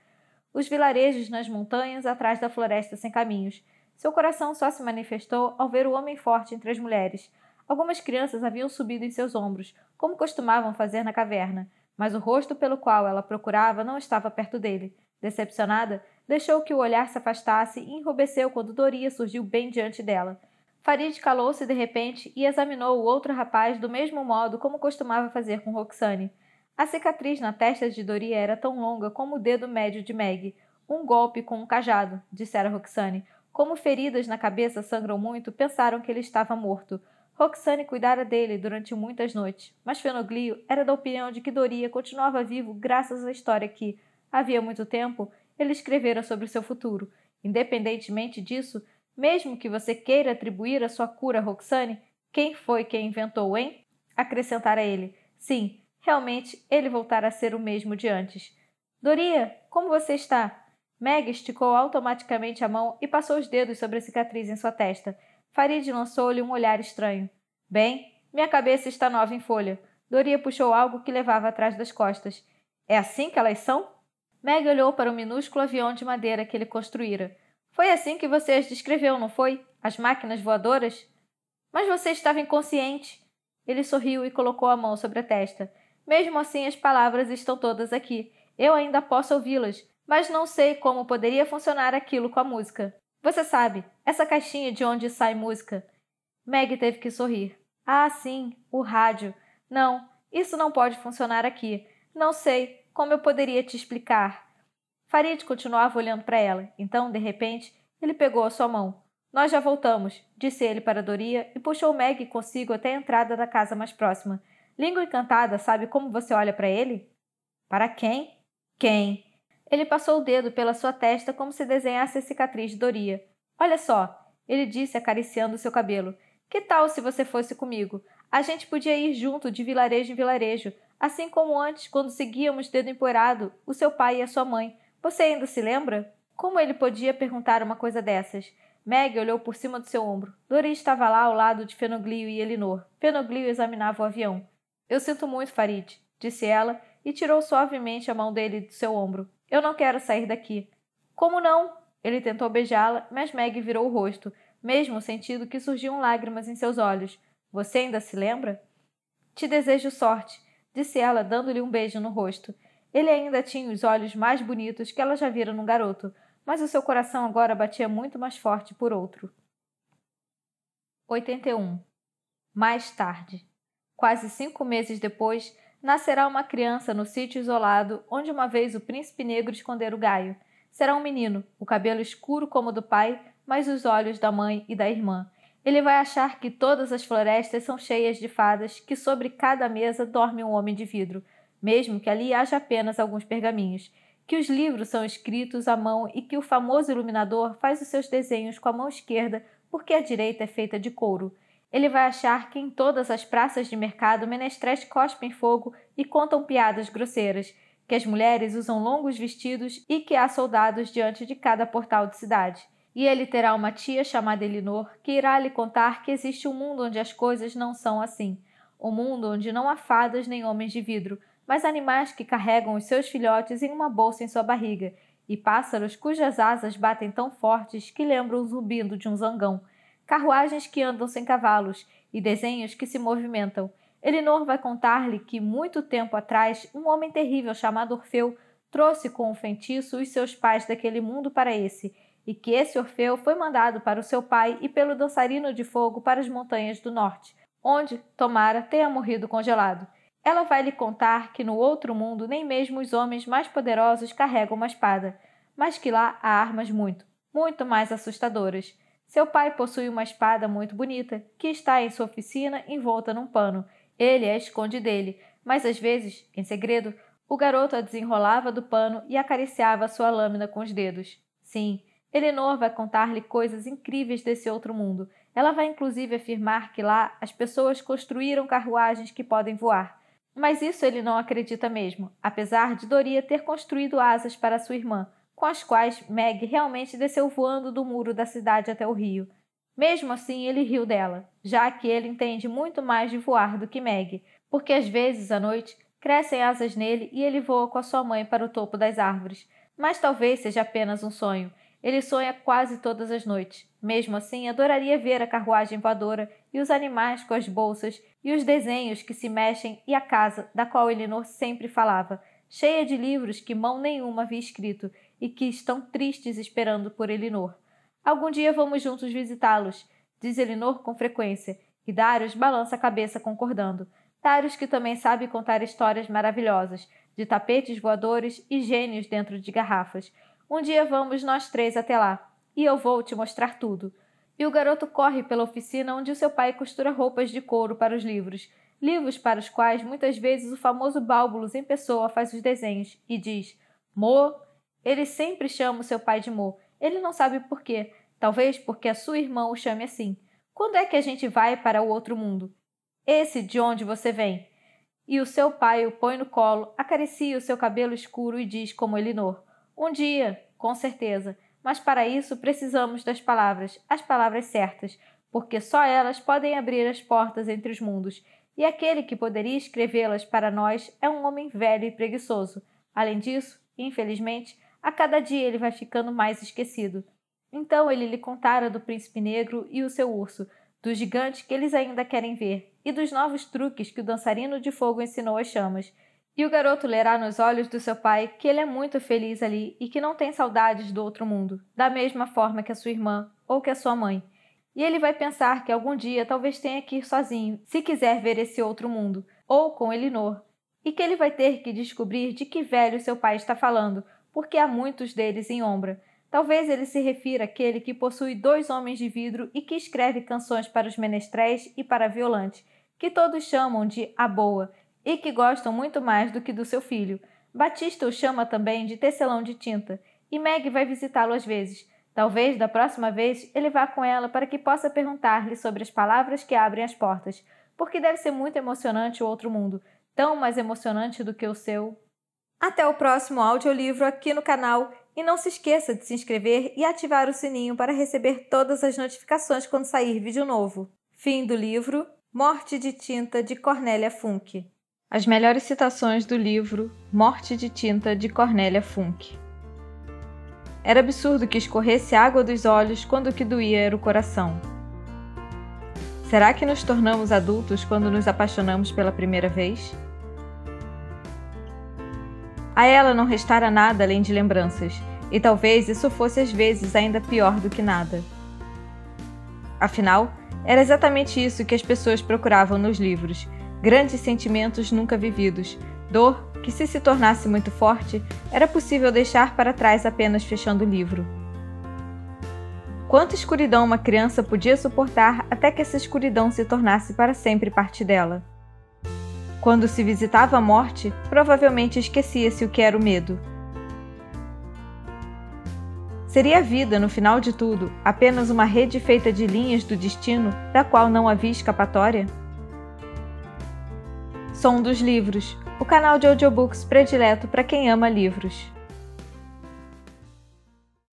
Os vilarejos nas montanhas atrás da floresta sem caminhos. Seu coração só se manifestou ao ver o homem forte entre as mulheres. Algumas crianças haviam subido em seus ombros, como costumavam fazer na caverna, mas o rosto pelo qual ela procurava não estava perto dele. Decepcionada, deixou que o olhar se afastasse e enrubesceu quando Doria surgiu bem diante dela. Farid calou-se de repente e examinou o outro rapaz do mesmo modo como costumava fazer com Roxane. A cicatriz na testa de Doria era tão longa como o dedo médio de Meg. Um golpe com um cajado, dissera Roxane. Como feridas na cabeça sangram muito, pensaram que ele estava morto. Roxane cuidara dele durante muitas noites, mas Fenoglio era da opinião de que Doria continuava vivo graças à história que, havia muito tempo, ele escrevera sobre seu futuro. Independentemente disso, mesmo que você queira atribuir a sua cura a Roxane, quem foi quem inventou, hein? Acrescentara ele. Sim, realmente ele voltara a ser o mesmo de antes. Doria, como você está? Meg esticou automaticamente a mão e passou os dedos sobre a cicatriz em sua testa. Farid lançou-lhe um olhar estranho. Bem, minha cabeça está nova em folha. Doria puxou algo que levava atrás das costas. É assim que elas são? Meg olhou para o minúsculo avião de madeira que ele construíra. Foi assim que você as descreveu, não foi? As máquinas voadoras? Mas você estava inconsciente. Ele sorriu e colocou a mão sobre a testa. Mesmo assim, as palavras estão todas aqui. Eu ainda posso ouvi-las, mas não sei como poderia funcionar aquilo com a música. Você sabe, essa caixinha de onde sai música. Meg teve que sorrir. Ah, sim, o rádio. Não, isso não pode funcionar aqui. Não sei, como eu poderia te explicar? Farid continuava olhando para ela. Então, de repente, ele pegou a sua mão. Nós já voltamos, disse ele para Doria e puxou Meg consigo até a entrada da casa mais próxima. Língua encantada, sabe como você olha para ele? Para quem? Quem? Ele passou o dedo pela sua testa como se desenhasse a cicatriz de Doria. Olha só, ele disse acariciando seu cabelo. Que tal se você fosse comigo? A gente podia ir junto de vilarejo em vilarejo, Assim como antes, quando seguíamos dedo empoeirado, o seu pai e a sua mãe. Você ainda se lembra? Como ele podia perguntar uma coisa dessas? Meg olhou por cima do seu ombro. Doris estava lá ao lado de Fenoglio e Elinor. Fenoglio examinava o avião. Eu sinto muito, Farid, disse ela e tirou suavemente a mão dele do seu ombro. Eu não quero sair daqui. Como não? Ele tentou beijá-la, mas Meg virou o rosto, mesmo sentindo que surgiam lágrimas em seus olhos. Você ainda se lembra? Te desejo sorte disse ela, dando-lhe um beijo no rosto. Ele ainda tinha os olhos mais bonitos que ela já vira num garoto, mas o seu coração agora batia muito mais forte por outro. 81. Mais tarde. Quase cinco meses depois, nascerá uma criança no sítio isolado onde uma vez o príncipe negro escondera o gaio. Será um menino, o cabelo escuro como o do pai, mas os olhos da mãe e da irmã. Ele vai achar que todas as florestas são cheias de fadas, que sobre cada mesa dorme um homem de vidro, mesmo que ali haja apenas alguns pergaminhos, que os livros são escritos à mão e que o famoso iluminador faz os seus desenhos com a mão esquerda, porque a direita é feita de couro. Ele vai achar que em todas as praças de mercado menestréis cospem fogo e contam piadas grosseiras, que as mulheres usam longos vestidos e que há soldados diante de cada portal de cidade. E ele terá uma tia chamada Elinor que irá lhe contar que existe um mundo onde as coisas não são assim. Um mundo onde não há fadas nem homens de vidro, mas animais que carregam os seus filhotes em uma bolsa em sua barriga, e pássaros cujas asas batem tão fortes que lembram o zumbido de um zangão, carruagens que andam sem cavalos e desenhos que se movimentam. Elinor vai contar-lhe que, muito tempo atrás, um homem terrível chamado Orfeu trouxe com um feitiço os seus pais daquele mundo para esse e que esse Orfeu foi mandado para o seu pai e pelo dançarino de fogo para as montanhas do norte, onde tomara tenha morrido congelado. Ela vai lhe contar que no outro mundo nem mesmo os homens mais poderosos carregam uma espada, mas que lá há armas muito, muito mais assustadoras. Seu pai possui uma espada muito bonita, que está em sua oficina envolta num pano. Ele a esconde dele, mas às vezes, em segredo, o garoto a desenrolava do pano e acariciava sua lâmina com os dedos. Sim, Eleanor vai contar-lhe coisas incríveis desse outro mundo. Ela vai inclusive afirmar que lá as pessoas construíram carruagens que podem voar. Mas isso ele não acredita mesmo, apesar de Doria ter construído asas para sua irmã, com as quais Meg realmente desceu voando do muro da cidade até o rio. Mesmo assim, ele riu dela, já que ele entende muito mais de voar do que Meg, porque às vezes à noite crescem asas nele e ele voa com a sua mãe para o topo das árvores. Mas talvez seja apenas um sonho, ele sonha quase todas as noites. Mesmo assim, adoraria ver a carruagem voadora e os animais com as bolsas e os desenhos que se mexem e a casa da qual Elinor sempre falava, cheia de livros que mão nenhuma havia escrito e que estão tristes esperando por Elinor. Algum dia vamos juntos visitá-los, diz Elinor com frequência, e Darius balança a cabeça concordando. Darius que também sabe contar histórias maravilhosas, de tapetes voadores e gênios dentro de garrafas. Um dia vamos nós três até lá, e eu vou te mostrar tudo. E o garoto corre pela oficina onde o seu pai costura roupas de couro para os livros, livros para os quais muitas vezes o famoso Bálbulos em pessoa faz os desenhos, e diz: Mo. Ele sempre chama o seu pai de Mo. Ele não sabe por quê. Talvez porque a sua irmã o chame assim. Quando é que a gente vai para o outro mundo? Esse de onde você vem. E o seu pai o põe no colo, acaricia o seu cabelo escuro e diz como Elinor: um dia, com certeza, mas para isso precisamos das palavras, as palavras certas, porque só elas podem abrir as portas entre os mundos, e aquele que poderia escrevê-las para nós é um homem velho e preguiçoso. Além disso, infelizmente, a cada dia ele vai ficando mais esquecido. Então ele lhe contara do príncipe negro e o seu urso, do gigante que eles ainda querem ver, e dos novos truques que o dançarino de fogo ensinou às chamas. E o garoto lerá nos olhos do seu pai que ele é muito feliz ali e que não tem saudades do outro mundo, da mesma forma que a sua irmã ou que a sua mãe. E ele vai pensar que algum dia talvez tenha que ir sozinho, se quiser ver esse outro mundo, ou com Elinor, e que ele vai ter que descobrir de que velho seu pai está falando, porque há muitos deles em ombra. Talvez ele se refira àquele que possui dois homens de vidro e que escreve canções para os menestréis e para violante, que todos chamam de a boa, e que gostam muito mais do que do seu filho. Batista o chama também de tecelão de tinta e Meg vai visitá-lo às vezes. Talvez da próxima vez ele vá com ela para que possa perguntar-lhe sobre as palavras que abrem as portas, porque deve ser muito emocionante o outro mundo, tão mais emocionante do que o seu. Até o próximo audiolivro aqui no canal e não se esqueça de se inscrever e ativar o sininho para receber todas as notificações quando sair vídeo novo. Fim do livro Morte de Tinta de Cornélia Funk. As melhores citações do livro Morte de Tinta de Cornélia Funk. Era absurdo que escorresse água dos olhos quando o que doía era o coração. Será que nos tornamos adultos quando nos apaixonamos pela primeira vez? A ela não restara nada além de lembranças, e talvez isso fosse às vezes ainda pior do que nada. Afinal, era exatamente isso que as pessoas procuravam nos livros, grandes sentimentos nunca vividos, dor que, se se tornasse muito forte, era possível deixar para trás apenas fechando o livro. Quanta escuridão uma criança podia suportar até que essa escuridão se tornasse para sempre parte dela? Quando se visitava a morte, provavelmente esquecia-se o que era o medo. Seria a vida, no final de tudo, apenas uma rede feita de linhas do destino da qual não havia escapatória? Som dos Livros, o canal de audiobooks predileto para quem ama livros.